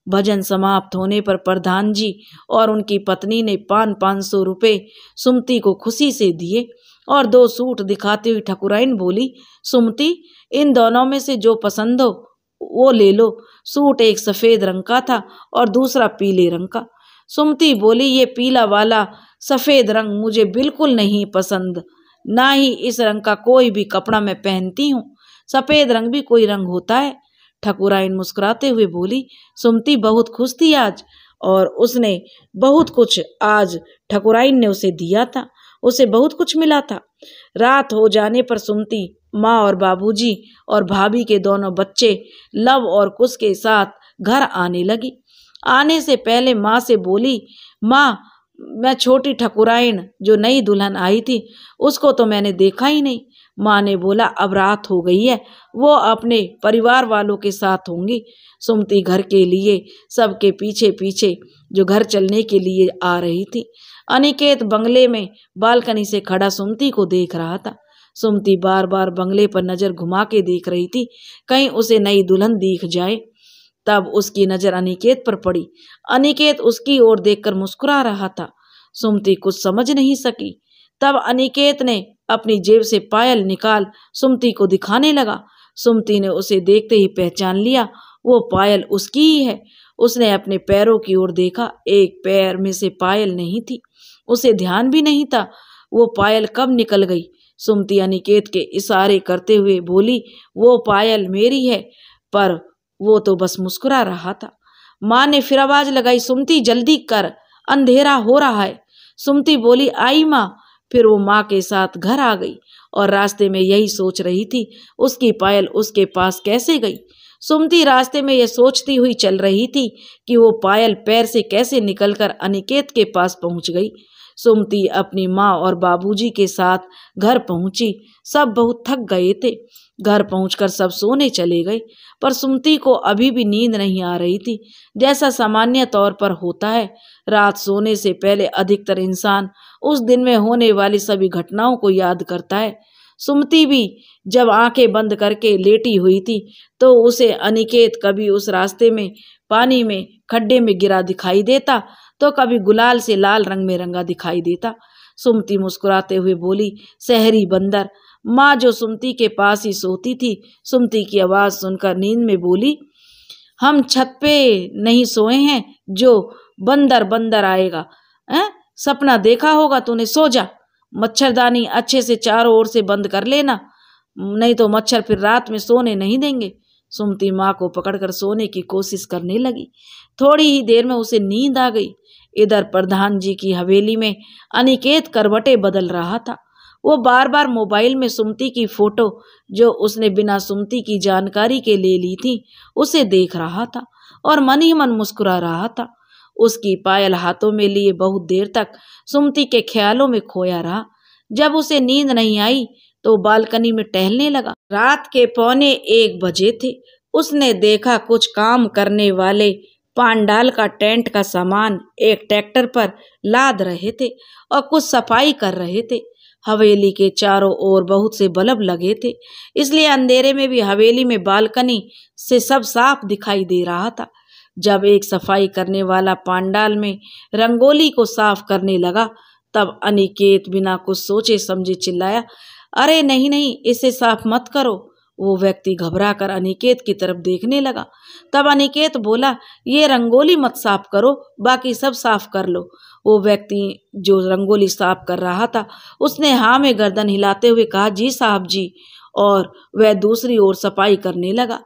भजन समाप्त होने पर प्रधान जी और उनकी पत्नी ने पान पाँच सौ रुपये सुमती को खुशी से दिए और दो सूट दिखाती हुई ठकुराइन बोली सुमती इन दोनों में से जो पसंद हो वो ले लो सूट एक सफ़ेद रंग का था और दूसरा पीले रंग का सुमती बोली ये पीला वाला सफ़ेद रंग मुझे बिल्कुल नहीं पसंद ना ही इस रंग का कोई भी कपड़ा मैं पहनती हूँ सफ़ेद रंग भी कोई रंग होता है ठकुराइन मुस्कुराते हुए बोली सुमती बहुत खुश थी आज और उसने बहुत कुछ आज ठकुराइन ने उसे दिया था उसे बहुत कुछ मिला था रात हो जाने पर सुमती माँ और बाबूजी और भाभी के दोनों बच्चे लव और कुश के साथ घर आने लगी आने से पहले माँ से बोली माँ मैं छोटी ठकुराइन जो नई दुल्हन आई थी उसको तो मैंने देखा ही नहीं माँ ने बोला अब रात हो गई है वो अपने परिवार वालों के साथ होंगी सुमती घर के लिए सबके पीछे पीछे जो घर चलने के लिए आ रही थी अनिकेत बंगले में बालकनी से खड़ा सुमती को देख रहा था सुमती बार बार बंगले पर नज़र घुमा के देख रही थी कहीं उसे नई दुल्हन दिख जाए तब उसकी नज़र अनिकेत पर पड़ी अनिकेत उसकी ओर देखकर मुस्कुरा रहा था सुमती कुछ समझ नहीं सकी तब अनिकेत ने अपनी जेब से पायल निकाल सुमती को दिखाने लगा सुमती ने उसे देखते ही पहचान लिया वो पायल उसकी ही है उसने अपने पैरों की ओर देखा एक पैर में से पायल नहीं थी उसे ध्यान भी नहीं था वो पायल कब निकल गई सुमती अनिकेत के इशारे करते हुए बोली वो पायल मेरी है पर वो तो बस मुस्कुरा रहा था माँ ने फिर आवाज लगाई सुमती जल्दी कर अंधेरा हो रहा है सुमती बोली आई माँ फिर वो माँ के साथ घर आ गई और रास्ते में यही सोच रही थी उसकी पायल उसके पास कैसे गई सुमती रास्ते में यह सोचती हुई चल रही थी कि वो पायल पैर से कैसे निकलकर अनिकेत के पास पहुंच गई सुमती अपनी माँ और बाबूजी के साथ घर पहुंची सब बहुत थक गए थे घर पहुंचकर सब सोने चले गए पर सुमती को अभी भी नींद नहीं आ रही थी जैसा सामान्य तौर पर होता है रात सोने से पहले अधिकतर इंसान उस दिन में होने वाली सभी घटनाओं को याद करता है सुमती भी जब आंखें बंद करके लेटी हुई थी तो उसे अनिकेत कभी उस रास्ते में पानी में खड्डे में गिरा दिखाई देता तो कभी गुलाल से लाल रंग में रंगा दिखाई देता सुमती मुस्कुराते हुए बोली शहरी बंदर माँ जो सुमती के पास ही सोती थी सुमती की आवाज़ सुनकर नींद में बोली हम छत पे नहीं सोए हैं जो बंदर बंदर आएगा हैं सपना देखा होगा तूने सो जा मच्छरदानी अच्छे से चारों ओर से बंद कर लेना नहीं तो मच्छर फिर रात में सोने नहीं देंगे सुमती माँ को पकड़कर सोने की कोशिश करने लगी थोड़ी ही देर में उसे नींद आ गई इधर प्रधान जी की हवेली में अनिकेत करवटे बदल रहा था वो बार बार मोबाइल में सुमती की फ़ोटो जो उसने बिना सुमती की जानकारी के ले ली थी उसे देख रहा था और मन ही मन मुस्कुरा रहा था उसकी पायल हाथों में लिए बहुत देर तक सुमती के ख्यालों में खोया रहा जब उसे नींद नहीं आई तो बालकनी में टहलने लगा रात के पौने एक बजे थे उसने देखा कुछ काम करने वाले पांडाल का टेंट का सामान एक ट्रैक्टर पर लाद रहे थे और कुछ सफाई कर रहे थे हवेली के चारों ओर बहुत से बल्ब लगे थे इसलिए अंधेरे में भी हवेली में बालकनी से सब साफ दिखाई दे रहा था जब एक सफाई करने वाला पांडाल में रंगोली को साफ करने लगा तब अनिकेत बिना कुछ सोचे समझे चिल्लाया अरे नहीं नहीं इसे साफ मत करो वो व्यक्ति घबरा कर अनिकेत की तरफ देखने लगा तब अनिकेत बोला ये रंगोली मत साफ करो बाकी सब साफ कर लो वो व्यक्ति जो रंगोली साफ कर रहा था उसने हाँ में गर्दन हिलाते हुए कहा जी साहब जी और वह दूसरी ओर सफाई करने लगा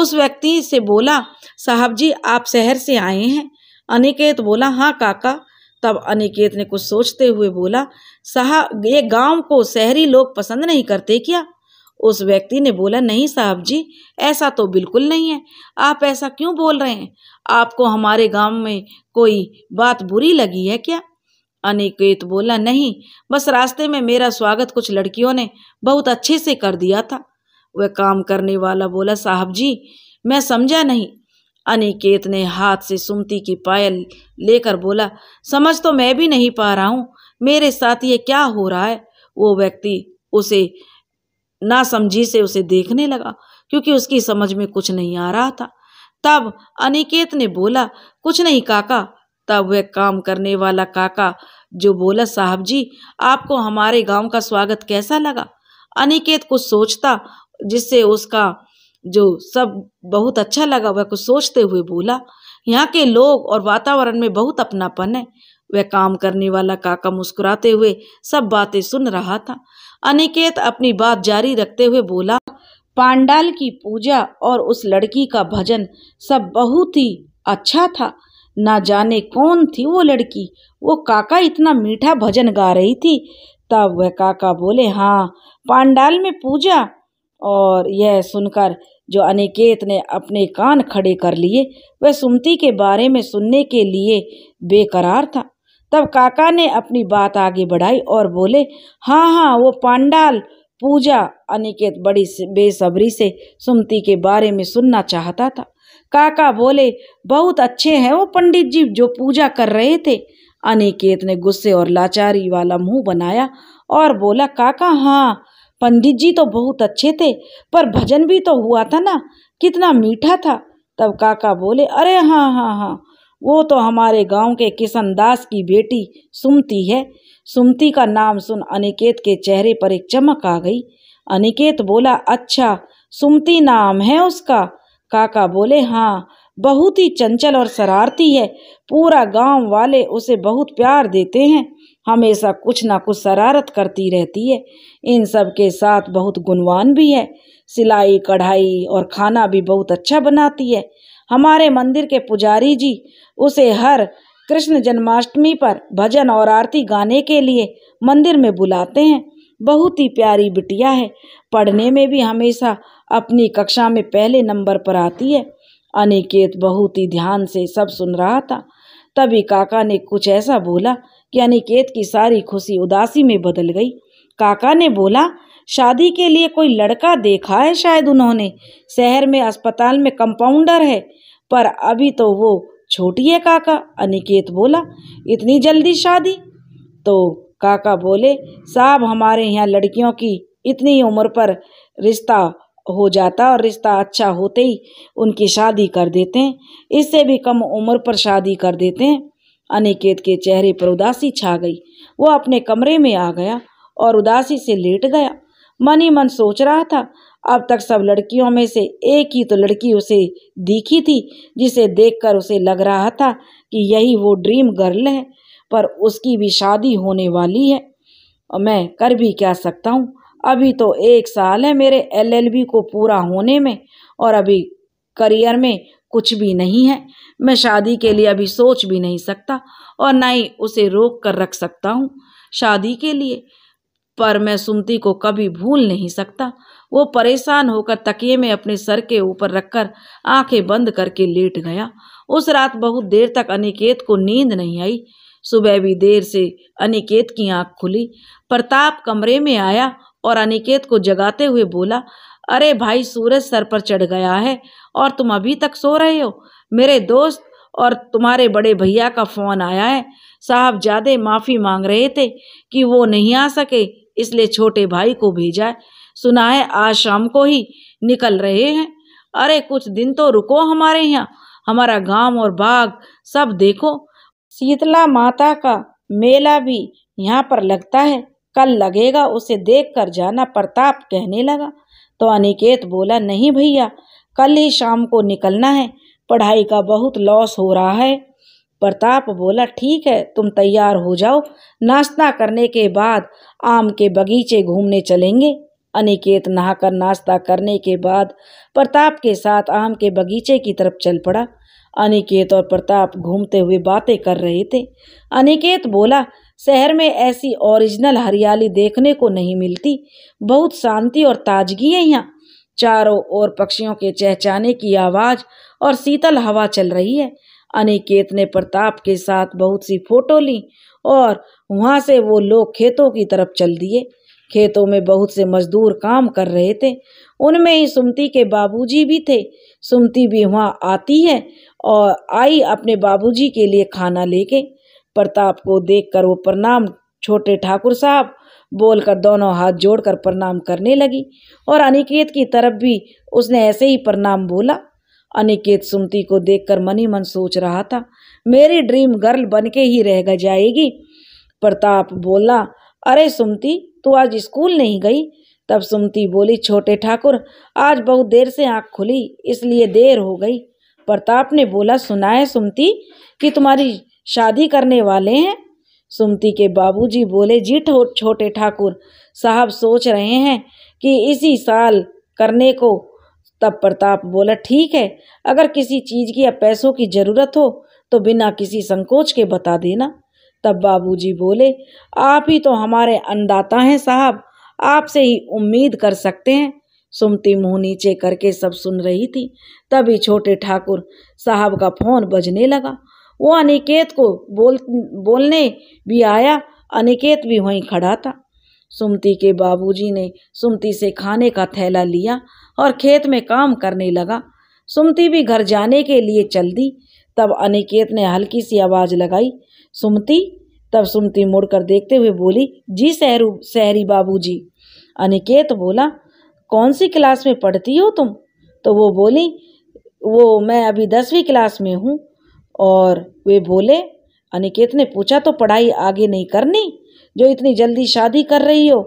उस व्यक्ति से बोला साहब जी आप शहर से आए हैं अनिकेत बोला हाँ काका तब अनिकेत ने कुछ सोचते हुए बोला साहब ये गांव को शहरी लोग पसंद नहीं करते क्या उस व्यक्ति ने बोला नहीं साहब जी ऐसा तो बिल्कुल नहीं है आप ऐसा क्यों बोल रहे हैं आपको हमारे गांव में कोई बात बुरी लगी है क्या अनिकेत बोला नहीं बस रास्ते में मेरा स्वागत कुछ लड़कियों ने बहुत अच्छे से कर दिया था वह काम करने वाला बोला साहब जी मैं समझा नहीं अनिकेत ने हाथ से सुमती की पायल लेकर बोला समझ तो मैं भी नहीं पा रहा हूँ मेरे साथ ये क्या हो रहा है वो व्यक्ति उसे ना समझी से उसे देखने लगा क्योंकि उसकी समझ में कुछ नहीं आ रहा था तब अनिकेत ने बोला कुछ नहीं काका तब वह काम करने वाला काका जो बोला साहब जी आपको हमारे गांव का स्वागत कैसा लगा अनिकेत कुछ सोचता जिससे उसका जो सब बहुत अच्छा लगा वह कुछ सोचते हुए बोला यहाँ के लोग और वातावरण में बहुत अपनापन है वह काम करने वाला काका मुस्कुराते हुए सब बातें सुन रहा था अनिकेत अपनी बात जारी रखते हुए बोला पांडाल की पूजा और उस लड़की का भजन सब बहुत ही अच्छा था ना जाने कौन थी वो लड़की वो काका इतना मीठा भजन गा रही थी तब वह काका बोले हाँ पांडाल में पूजा और यह सुनकर जो अनिकेत ने अपने कान खड़े कर लिए वह सुमती के बारे में सुनने के लिए बेकरार था तब काका ने अपनी बात आगे बढ़ाई और बोले हाँ हाँ वो पांडाल पूजा अनिकेत बड़ी बेसब्री से सुमती के बारे में सुनना चाहता था काका बोले बहुत अच्छे हैं वो पंडित जी जो पूजा कर रहे थे अनिकेत ने गुस्से और लाचारी वाला मुंह बनाया और बोला काका हाँ पंडित जी तो बहुत अच्छे थे पर भजन भी तो हुआ था ना कितना मीठा था तब काका बोले अरे हाँ हाँ हाँ वो तो हमारे गांव के किशन दास की बेटी सुमती है सुमती का नाम सुन अनिकेत के चेहरे पर एक चमक आ गई अनिकेत बोला अच्छा सुमती नाम है उसका काका बोले हाँ बहुत ही चंचल और शरारती है पूरा गांव वाले उसे बहुत प्यार देते हैं हमेशा कुछ ना कुछ शरारत करती रहती है इन सब के साथ बहुत गुणवान भी है सिलाई कढ़ाई और खाना भी बहुत अच्छा बनाती है हमारे मंदिर के पुजारी जी उसे हर कृष्ण जन्माष्टमी पर भजन और आरती गाने के लिए मंदिर में बुलाते हैं बहुत ही प्यारी बिटिया है पढ़ने में भी हमेशा अपनी कक्षा में पहले नंबर पर आती है अनिकेत बहुत ही ध्यान से सब सुन रहा था तभी काका ने कुछ ऐसा बोला कि अनिकेत की सारी खुशी उदासी में बदल गई काका ने बोला शादी के लिए कोई लड़का देखा है शायद उन्होंने शहर में अस्पताल में कंपाउंडर है पर अभी तो वो छोटी है काका अनिकेत बोला इतनी जल्दी शादी तो काका बोले साहब हमारे यहाँ लड़कियों की इतनी उम्र पर रिश्ता हो जाता और रिश्ता अच्छा होते ही उनकी शादी कर देते हैं इससे भी कम उम्र पर शादी कर देते हैं अनिकेत के चेहरे पर उदासी छा गई वो अपने कमरे में आ गया और उदासी से लेट गया मन ही मन सोच रहा था अब तक सब लड़कियों में से एक ही तो लड़की उसे दिखी थी जिसे देखकर उसे लग रहा था कि यही वो ड्रीम गर्ल है पर उसकी भी शादी होने वाली है और मैं कर भी क्या सकता हूँ अभी तो एक साल है मेरे एलएलबी को पूरा होने में और अभी करियर में कुछ भी नहीं है मैं शादी के लिए अभी सोच भी नहीं सकता और ना ही उसे रोक कर रख सकता हूँ शादी के लिए पर मैं सुमती को कभी भूल नहीं सकता वो परेशान होकर तकिए में अपने सर के ऊपर रखकर आंखें बंद करके लेट गया उस रात बहुत देर तक अनिकेत को नींद नहीं आई सुबह भी देर से अनिकेत की आंख खुली प्रताप कमरे में आया और अनिकेत को जगाते हुए बोला अरे भाई सूरज सर पर चढ़ गया है और तुम अभी तक सो रहे हो मेरे दोस्त और तुम्हारे बड़े भैया का फ़ोन आया है साहब ज़्यादा माफ़ी मांग रहे थे कि वो नहीं आ सके इसलिए छोटे भाई को भेजा है सुना है आज शाम को ही निकल रहे हैं अरे कुछ दिन तो रुको हमारे यहाँ हमारा गांव और बाग सब देखो शीतला माता का मेला भी यहाँ पर लगता है कल लगेगा उसे देख कर जाना प्रताप कहने लगा तो अनिकेत बोला नहीं भैया कल ही शाम को निकलना है पढ़ाई का बहुत लॉस हो रहा है प्रताप बोला ठीक है तुम तैयार हो जाओ नाश्ता करने के बाद आम के बगीचे घूमने चलेंगे अनिकेत नहाकर नाश्ता करने के बाद प्रताप के साथ आम के बगीचे की तरफ चल पड़ा अनिकेत और प्रताप घूमते हुए बातें कर रहे थे अनिकेत बोला शहर में ऐसी ओरिजिनल हरियाली देखने को नहीं मिलती बहुत शांति और ताजगी है यहाँ चारों ओर पक्षियों के चहचाने की आवाज़ और शीतल हवा चल रही है अनिकेत ने प्रताप के साथ बहुत सी फोटो ली और वहाँ से वो लोग खेतों की तरफ चल दिए खेतों में बहुत से मजदूर काम कर रहे थे उनमें ही सुमती के बाबूजी भी थे सुमती भी वहाँ आती है और आई अपने बाबूजी के लिए खाना लेके प्रताप को देखकर वो प्रणाम छोटे ठाकुर साहब बोलकर दोनों हाथ जोड़कर प्रणाम करने लगी और अनिकेत की तरफ भी उसने ऐसे ही प्रणाम बोला अनिकेत सुमती को देखकर कर मनी मन सोच रहा था मेरी ड्रीम गर्ल बन के ही रह जाएगी प्रताप बोला अरे सुमती तू आज स्कूल नहीं गई तब सुमती बोली छोटे ठाकुर आज बहुत देर से आँख खुली इसलिए देर हो गई प्रताप ने बोला सुनाए सुमती कि तुम्हारी शादी करने वाले हैं सुमती के बाबूजी बोले जी छोटे ठाकुर साहब सोच रहे हैं कि इसी साल करने को तब प्रताप बोला ठीक है अगर किसी चीज़ की या पैसों की ज़रूरत हो तो बिना किसी संकोच के बता देना तब बाबूजी बोले आप ही तो हमारे अन्नदाता हैं साहब आपसे ही उम्मीद कर सकते हैं सुमती मुंह नीचे करके सब सुन रही थी तभी छोटे ठाकुर साहब का फोन बजने लगा वो अनिकेत को बोल बोलने भी आया अनिकेत भी वहीं खड़ा था सुमती के बाबूजी ने सुमती से खाने का थैला लिया और खेत में काम करने लगा सुमती भी घर जाने के लिए चल दी तब अनिकेत ने हल्की सी आवाज़ लगाई सुमती तब सुमती मुड़कर देखते हुए बोली जी सहरू सहरी बाबू जी अनिकेत बोला कौन सी क्लास में पढ़ती हो तुम तो वो बोली वो मैं अभी दसवीं क्लास में हूँ और वे बोले अनिकेत ने पूछा तो पढ़ाई आगे नहीं करनी जो इतनी जल्दी शादी कर रही हो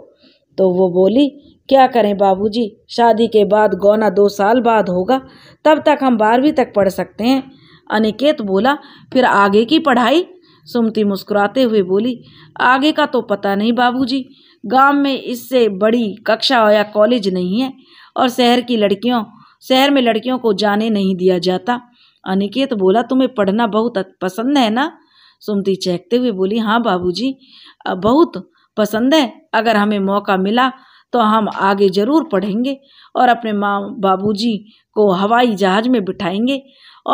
तो वो बोली क्या करें बाबूजी शादी के बाद गौना दो साल बाद होगा तब तक हम बारहवीं तक पढ़ सकते हैं अनिकेत बोला फिर आगे की पढ़ाई सुमती मुस्कुराते हुए बोली आगे का तो पता नहीं बाबूजी गांव में इससे बड़ी कक्षा या कॉलेज नहीं है और शहर की लड़कियों शहर में लड़कियों को जाने नहीं दिया जाता अनिकेत बोला तुम्हें पढ़ना बहुत पसंद है ना सुमती चहकते हुए बोली हाँ बाबूजी बहुत पसंद है अगर हमें मौका मिला तो हम आगे ज़रूर पढ़ेंगे और अपने माँ बाबू को हवाई जहाज में बिठाएंगे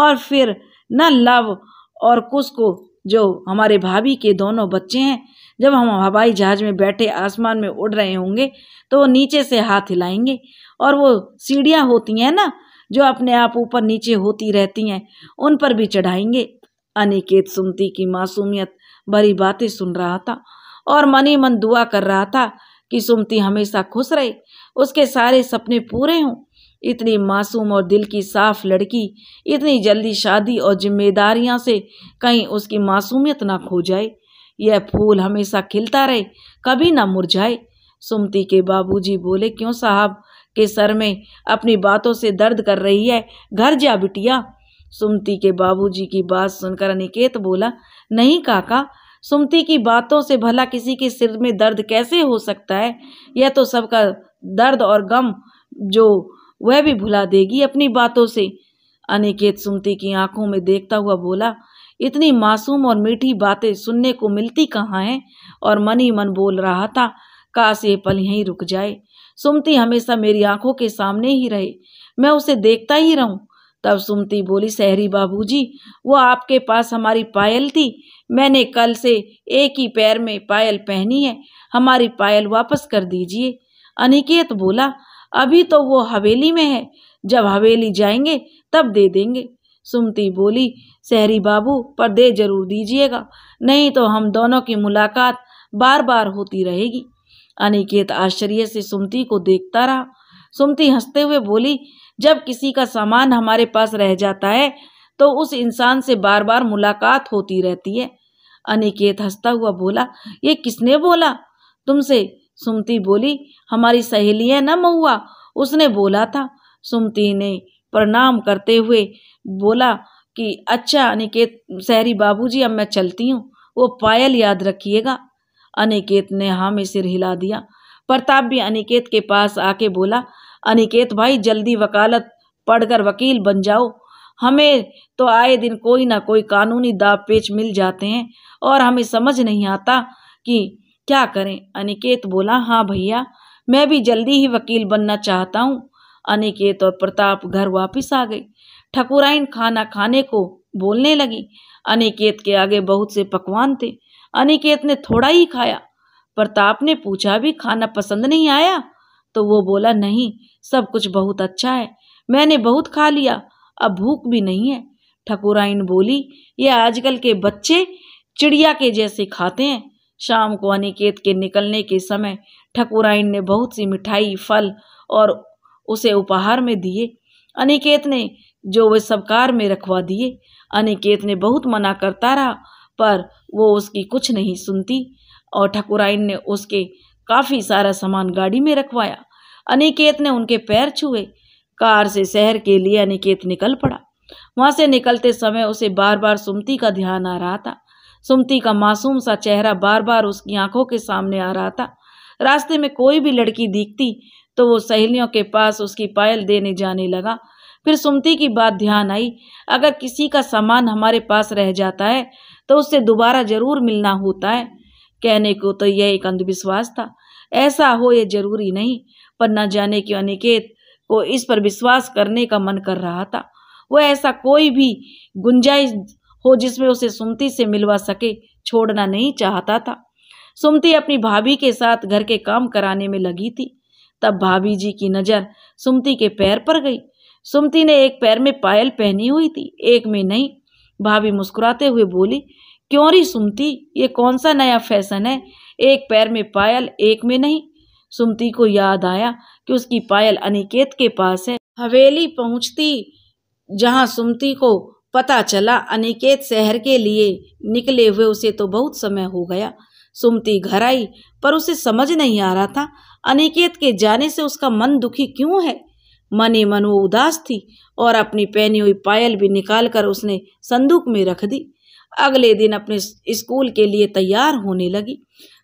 और फिर न लव और कुछ को जो हमारे भाभी के दोनों बच्चे हैं जब हम हवाई जहाज में बैठे आसमान में उड़ रहे होंगे तो वो नीचे से हाथ हिलाएंगे और वो सीढ़ियाँ होती हैं ना जो अपने आप ऊपर नीचे होती रहती हैं उन पर भी चढ़ाएंगे अनिकेत सुमती की मासूमियत भरी बातें सुन रहा था और मन ही मन दुआ कर रहा था कि सुमती हमेशा खुश रहे उसके सारे सपने पूरे हों इतनी मासूम और दिल की साफ लड़की इतनी जल्दी शादी और जिम्मेदारियां से कहीं उसकी मासूमियत ना खो जाए यह फूल हमेशा खिलता रहे कभी ना मुरझाए सुमती के बाबूजी बोले क्यों साहब के सर में अपनी बातों से दर्द कर रही है घर जा बिटिया सुमती के बाबूजी की बात सुनकर अनिकेत बोला नहीं काका सुमती की बातों से भला किसी के सिर में दर्द कैसे हो सकता है यह तो सबका दर्द और गम जो वह भी भुला देगी अपनी बातों से अनिकेत सुमती की आंखों में देखता हुआ बोला इतनी मासूम और मीठी बातें सुनने को मिलती कहाँ हैं और मन ही मन बोल रहा था काश ये पल यहीं रुक जाए सुमती हमेशा मेरी आंखों के सामने ही रहे मैं उसे देखता ही रहूं तब सुमती बोली सहरी बाबूजी वो आपके पास हमारी पायल थी मैंने कल से एक ही पैर में पायल पहनी है हमारी पायल वापस कर दीजिए अनिकेत बोला अभी तो वो हवेली में है जब हवेली जाएंगे तब दे देंगे सुमती बोली शहरी बाबू पर दे जरूर दीजिएगा नहीं तो हम दोनों की मुलाकात बार बार होती रहेगी अनिकेत आश्चर्य से सुमती को देखता रहा सुमती हंसते हुए बोली जब किसी का सामान हमारे पास रह जाता है तो उस इंसान से बार बार मुलाकात होती रहती है अनिकेत हंसता हुआ बोला ये किसने बोला तुमसे सुमती बोली हमारी सहेली है न महुआ उसने बोला था सुमती ने प्रणाम करते हुए बोला कि अच्छा अनिकेत सहरी बाबूजी अब मैं चलती हूँ वो पायल याद रखिएगा अनिकेत ने हाँ में सिर हिला दिया प्रताप भी अनिकेत के पास आके बोला अनिकेत भाई जल्दी वकालत पढ़कर वकील बन जाओ हमें तो आए दिन कोई ना कोई कानूनी दाव पेच मिल जाते हैं और हमें समझ नहीं आता कि क्या करें अनिकेत बोला हाँ भैया मैं भी जल्दी ही वकील बनना चाहता हूँ अनिकेत और प्रताप घर वापस आ गए ठकुराइन खाना खाने को बोलने लगी अनिकेत के आगे बहुत से पकवान थे अनिकेत ने थोड़ा ही खाया प्रताप ने पूछा भी खाना पसंद नहीं आया तो वो बोला नहीं सब कुछ बहुत अच्छा है मैंने बहुत खा लिया अब भूख भी नहीं है ठकुराइन बोली ये आजकल के बच्चे चिड़िया के जैसे खाते हैं शाम को अनिकेत के निकलने के समय ठकुराइन ने बहुत सी मिठाई फल और उसे उपहार में दिए अनिकेत ने जो वे सब कार में रखवा दिए अनिकेत ने बहुत मना करता रहा पर वो उसकी कुछ नहीं सुनती और ठकुराइन ने उसके काफ़ी सारा सामान गाड़ी में रखवाया अनिकेत ने उनके पैर छुए कार से शहर के लिए अनिकेत निकल पड़ा वहां से निकलते समय उसे बार बार सुमती का ध्यान आ रहा था सुमती का मासूम सा चेहरा बार बार उसकी आंखों के सामने आ रहा था रास्ते में कोई भी लड़की दिखती तो वो सहेलियों के पास उसकी पायल देने जाने लगा फिर सुमती की बात ध्यान आई अगर किसी का सामान हमारे पास रह जाता है तो उससे दोबारा जरूर मिलना होता है कहने को तो यह एक अंधविश्वास था ऐसा हो यह जरूरी नहीं पर न जाने क्यों अनिकेत को इस पर विश्वास करने का मन कर रहा था वह ऐसा कोई भी गुंजाइश हो जिसमें उसे सुमती से मिलवा सके छोड़ना नहीं चाहता था सुमती अपनी भाभी के साथ घर के काम कराने में लगी थी तब भाभी जी की नज़र सुमती के पैर पर गई सुमती ने एक पैर में पायल पहनी हुई थी एक में नहीं भाभी मुस्कुराते हुए बोली क्यों री सुमती ये कौन सा नया फैशन है एक पैर में पायल एक में नहीं सुमती को याद आया कि उसकी पायल अनिकेत के पास है हवेली पहुंचती जहां सुमती को पता चला अनिकेत शहर के लिए निकले हुए उसे तो बहुत समय हो गया सुमती घर आई पर उसे समझ नहीं आ रहा था अनिकेत के जाने से उसका मन दुखी क्यों है मन ही मन वो उदास थी और अपनी पहनी हुई पायल भी निकाल कर उसने संदूक में रख दी अगले दिन अपने स्कूल के लिए तैयार होने लगी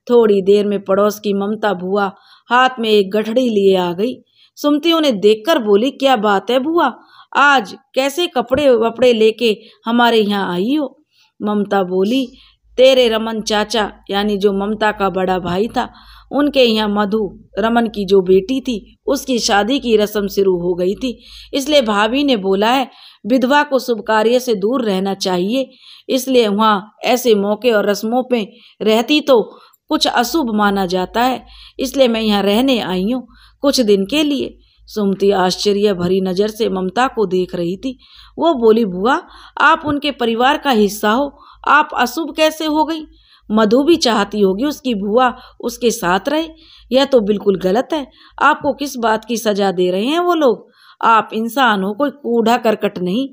थोड़ी देर में पड़ोस की ममता बुआ हाथ में एक गठड़ी लिए आ गई सुमती उन्हें देखकर बोली क्या बात है बुआ आज कैसे कपड़े वपड़े लेके हमारे यहाँ आई हो ममता बोली तेरे रमन चाचा यानी जो ममता का बड़ा भाई था उनके यहाँ मधु रमन की जो बेटी थी उसकी शादी की रस्म शुरू हो गई थी इसलिए भाभी ने बोला है विधवा को शुभ कार्य से दूर रहना चाहिए इसलिए वहाँ ऐसे मौके और रस्मों पे रहती तो कुछ अशुभ माना जाता है इसलिए मैं यहाँ रहने आई हूँ कुछ दिन के लिए सुमती आश्चर्य भरी नज़र से ममता को देख रही थी वो बोली बुआ आप उनके परिवार का हिस्सा हो आप अशुभ कैसे हो गई मधु भी चाहती होगी उसकी बुआ उसके साथ रहे यह तो बिल्कुल गलत है आपको किस बात की सजा दे रहे हैं वो लोग आप इंसान हो कोई कूढ़ा करकट नहीं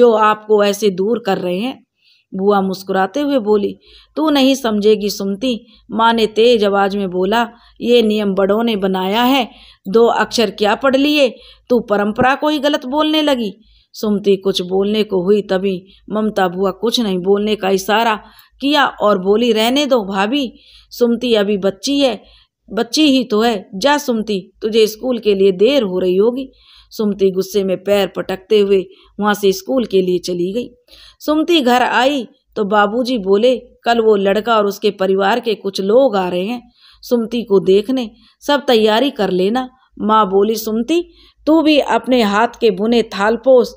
जो आपको ऐसे दूर कर रहे हैं बुआ मुस्कुराते हुए बोली तू नहीं समझेगी सुमती माँ ने तेज आवाज में बोला ये नियम बड़ों ने बनाया है दो अक्षर क्या पढ़ लिए तू परंपरा को ही गलत बोलने लगी सुमती कुछ बोलने को हुई तभी ममता बुआ कुछ नहीं बोलने का इशारा किया और बोली रहने दो भाभी सुमती अभी बच्ची है बच्ची ही तो है जा सुमती तुझे स्कूल के लिए देर हो रही होगी सुमती गुस्से में पैर पटकते हुए वहाँ से स्कूल के लिए चली गई सुमती घर आई तो बाबूजी बोले कल वो लड़का और उसके परिवार के कुछ लोग आ रहे हैं सुमती को देखने सब तैयारी कर लेना माँ बोली सुमती तू भी अपने हाथ के बुने थालपोस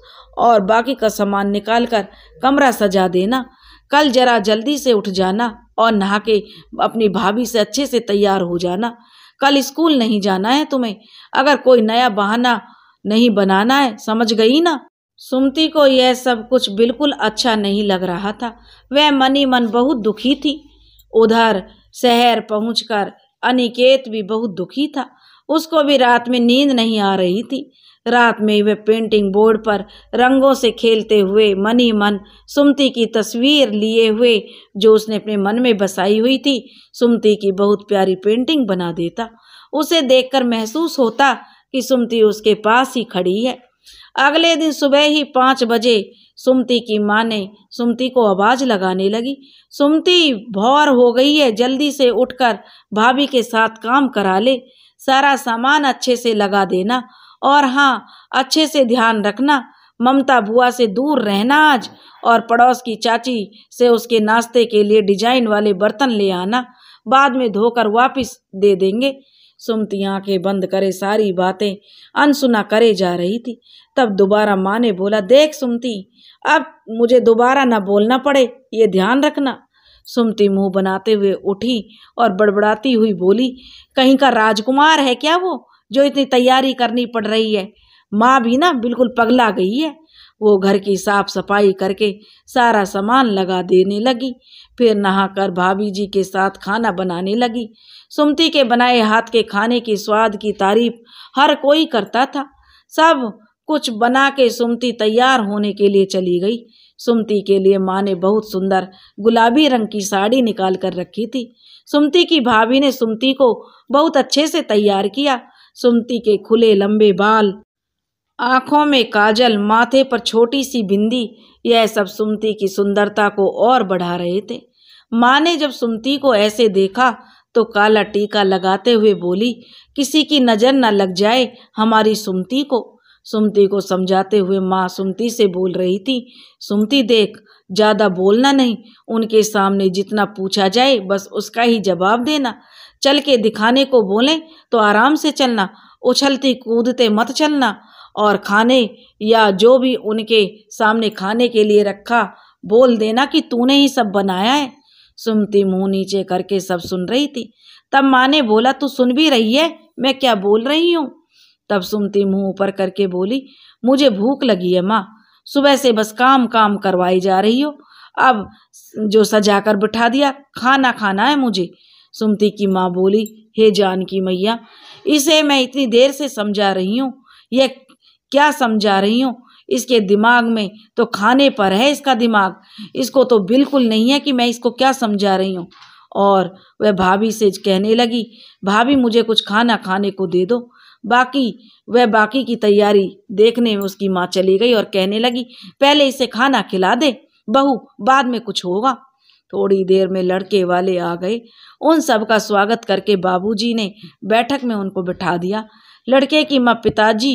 और बाकी का सामान निकाल कर कमरा सजा देना कल जरा जल्दी से उठ जाना और नहा के अपनी भाभी से अच्छे से तैयार हो जाना कल स्कूल नहीं जाना है तुम्हें अगर कोई नया बहाना नहीं बनाना है समझ गई ना सुमती को यह सब कुछ बिल्कुल अच्छा नहीं लग रहा था वह मनी मन बहुत दुखी थी उधर शहर पहुंचकर अनिकेत भी बहुत दुखी था उसको भी रात में नींद नहीं आ रही थी रात में वह पेंटिंग बोर्ड पर रंगों से खेलते हुए मनी मन सुमती की तस्वीर लिए हुए जो उसने अपने मन में बसाई हुई थी सुमती की बहुत प्यारी पेंटिंग बना देता उसे देखकर महसूस होता कि सुमती उसके पास ही खड़ी है अगले दिन सुबह ही पाँच बजे सुमती की माँ ने सुमती को आवाज लगाने लगी सुमती भौर हो गई है जल्दी से उठकर भाभी के साथ काम करा ले सारा सामान अच्छे से लगा देना और हाँ अच्छे से ध्यान रखना ममता बुआ से दूर रहना आज और पड़ोस की चाची से उसके नाश्ते के लिए डिजाइन वाले बर्तन ले आना बाद में धोकर वापस दे देंगे सुमती आंखें बंद करे सारी बातें अनसुना करे जा रही थी तब दोबारा माँ ने बोला देख सुमती अब मुझे दोबारा ना बोलना पड़े ये ध्यान रखना सुमती मुंह बनाते हुए उठी और बड़बड़ाती हुई बोली कहीं का राजकुमार है क्या वो जो इतनी तैयारी करनी पड़ रही है माँ भी ना बिल्कुल पगला गई है वो घर की साफ सफाई करके सारा सामान लगा देने लगी फिर नहाकर भाभी जी के साथ खाना बनाने लगी सुमती के बनाए हाथ के खाने की स्वाद की तारीफ हर कोई करता था सब कुछ बना के सुमती तैयार होने के लिए चली गई सुमती के लिए माँ ने बहुत सुंदर गुलाबी रंग की साड़ी निकाल कर रखी थी सुमती की भाभी ने सुमती को बहुत अच्छे से तैयार किया सुमती के खुले लंबे बाल आँखों में काजल माथे पर छोटी सी बिंदी यह सब सुमती की सुंदरता को और बढ़ा रहे थे माँ ने जब सुमती को ऐसे देखा तो काला टीका लगाते हुए बोली किसी की नज़र न लग जाए हमारी सुमती को सुमती को समझाते हुए माँ सुमती से बोल रही थी सुमती देख ज़्यादा बोलना नहीं उनके सामने जितना पूछा जाए बस उसका ही जवाब देना चल के दिखाने को बोलें तो आराम से चलना उछलती कूदते मत चलना और खाने या जो भी उनके सामने खाने के लिए रखा बोल देना कि तूने ही सब बनाया है सुमती मुंह नीचे करके सब सुन रही थी तब माँ ने बोला तू सुन भी रही है मैं क्या बोल रही हूँ तब सुमती मुंह ऊपर करके बोली मुझे भूख लगी है माँ सुबह से बस काम काम करवाई जा रही हो अब जो सजा कर बिठा दिया खाना खाना है मुझे सुमती की माँ बोली हे जान की मैया इसे मैं इतनी देर से समझा रही हूँ यह क्या समझा रही हूँ इसके दिमाग में तो खाने पर है इसका दिमाग इसको तो बिल्कुल नहीं है कि मैं इसको क्या समझा रही हूँ और वह भाभी से कहने लगी भाभी मुझे कुछ खाना खाने को दे दो बाकी वह बाकी की तैयारी देखने में उसकी माँ चली गई और कहने लगी पहले इसे खाना खिला दे बहू बाद में कुछ होगा थोड़ी देर में लड़के वाले आ गए उन सब का स्वागत करके बाबूजी ने बैठक में उनको बिठा दिया लड़के की माँ पिताजी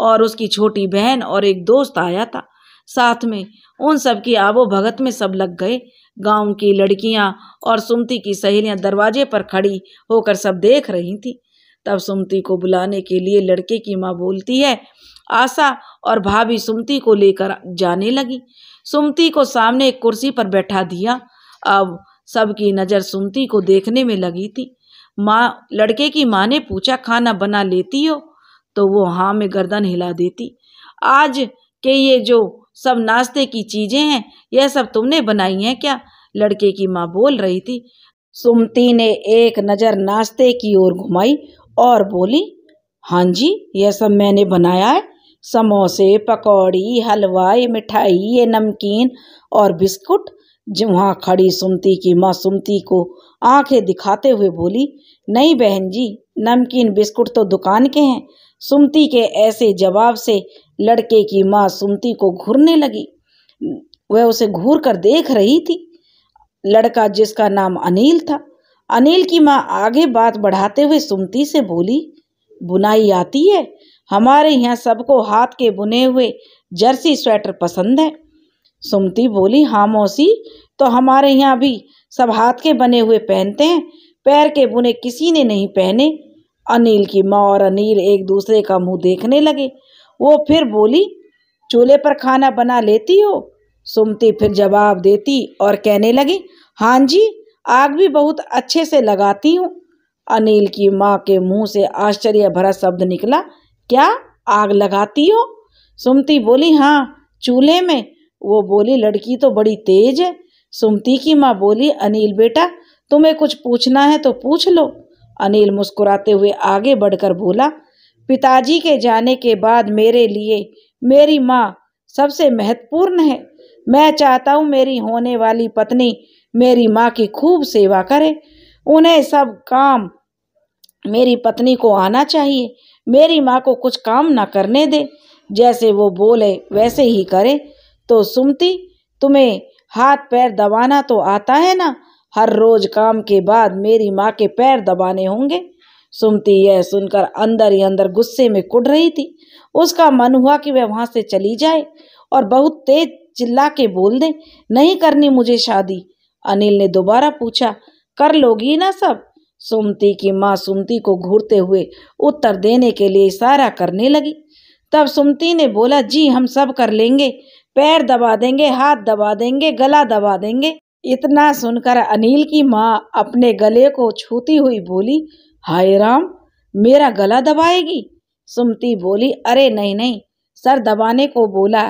और उसकी छोटी बहन और एक दोस्त आया था साथ में उन सब की आबो भगत में सब लग गए गांव की लड़कियां और सुमती की सहेलियां दरवाजे पर खड़ी होकर सब देख रही थीं तब सुमती को बुलाने के लिए लड़के की माँ बोलती है आशा और भाभी सुमती को लेकर जाने लगी सुमती को सामने एक कुर्सी पर बैठा दिया अब सबकी नज़र सुमती को देखने में लगी थी माँ लड़के की माँ ने पूछा खाना बना लेती हो तो वो हाँ में गर्दन हिला देती आज के ये जो सब नाश्ते की चीज़ें हैं यह सब तुमने बनाई हैं क्या लड़के की माँ बोल रही थी सुमती ने एक नज़र नाश्ते की ओर घुमाई और बोली हाँ जी यह सब मैंने बनाया है समोसे पकौड़ी हलवा मिठाई ये नमकीन और बिस्कुट जहाँ खड़ी सुमती की माँ सुमती को आंखें दिखाते हुए बोली नहीं बहन जी नमकीन बिस्कुट तो दुकान के हैं सुमती के ऐसे जवाब से लड़के की माँ सुमती को घूरने लगी वह उसे घूर कर देख रही थी लड़का जिसका नाम अनिल था अनिल की माँ आगे बात बढ़ाते हुए सुमती से बोली बुनाई आती है हमारे यहाँ सबको हाथ के बुने हुए जर्सी स्वेटर पसंद है सुमती बोली हाँ मौसी तो हमारे यहाँ भी सब हाथ के बने हुए पहनते हैं पैर के बुने किसी ने नहीं पहने अनिल की माँ और अनिल एक दूसरे का मुंह देखने लगे वो फिर बोली चूल्हे पर खाना बना लेती हो सुमती फिर जवाब देती और कहने लगी हाँ जी आग भी बहुत अच्छे से लगाती हूँ अनिल की माँ के मुंह से आश्चर्य भरा शब्द निकला क्या आग लगाती हो सुमती बोली हाँ चूल्हे में वो बोली लड़की तो बड़ी तेज है सुमती की माँ बोली अनिल बेटा तुम्हें कुछ पूछना है तो पूछ लो अनिल मुस्कुराते हुए आगे बढ़कर बोला पिताजी के जाने के बाद मेरे लिए मेरी माँ सबसे महत्वपूर्ण है मैं चाहता हूँ मेरी होने वाली पत्नी मेरी माँ की खूब सेवा करे उन्हें सब काम मेरी पत्नी को आना चाहिए मेरी माँ को कुछ काम ना करने दे जैसे वो बोले वैसे ही करे तो सुमती तुम्हें हाथ पैर दबाना तो आता है ना हर रोज काम के बाद मेरी माँ के पैर दबाने होंगे सुमती यह सुनकर अंदर ही अंदर गुस्से में कुड़ रही थी उसका मन हुआ कि वह वहाँ से चली जाए और बहुत तेज चिल्ला के बोल दे नहीं करनी मुझे शादी अनिल ने दोबारा पूछा कर लोगी ना सब सुमती की माँ सुमती को घूरते हुए उत्तर देने के लिए इशारा करने लगी तब सुमती ने बोला जी हम सब कर लेंगे पैर दबा देंगे हाथ दबा देंगे गला दबा देंगे इतना सुनकर अनिल की माँ अपने गले को छूती हुई बोली हाय राम मेरा गला दबाएगी सुमती बोली अरे नहीं नहीं सर दबाने को बोला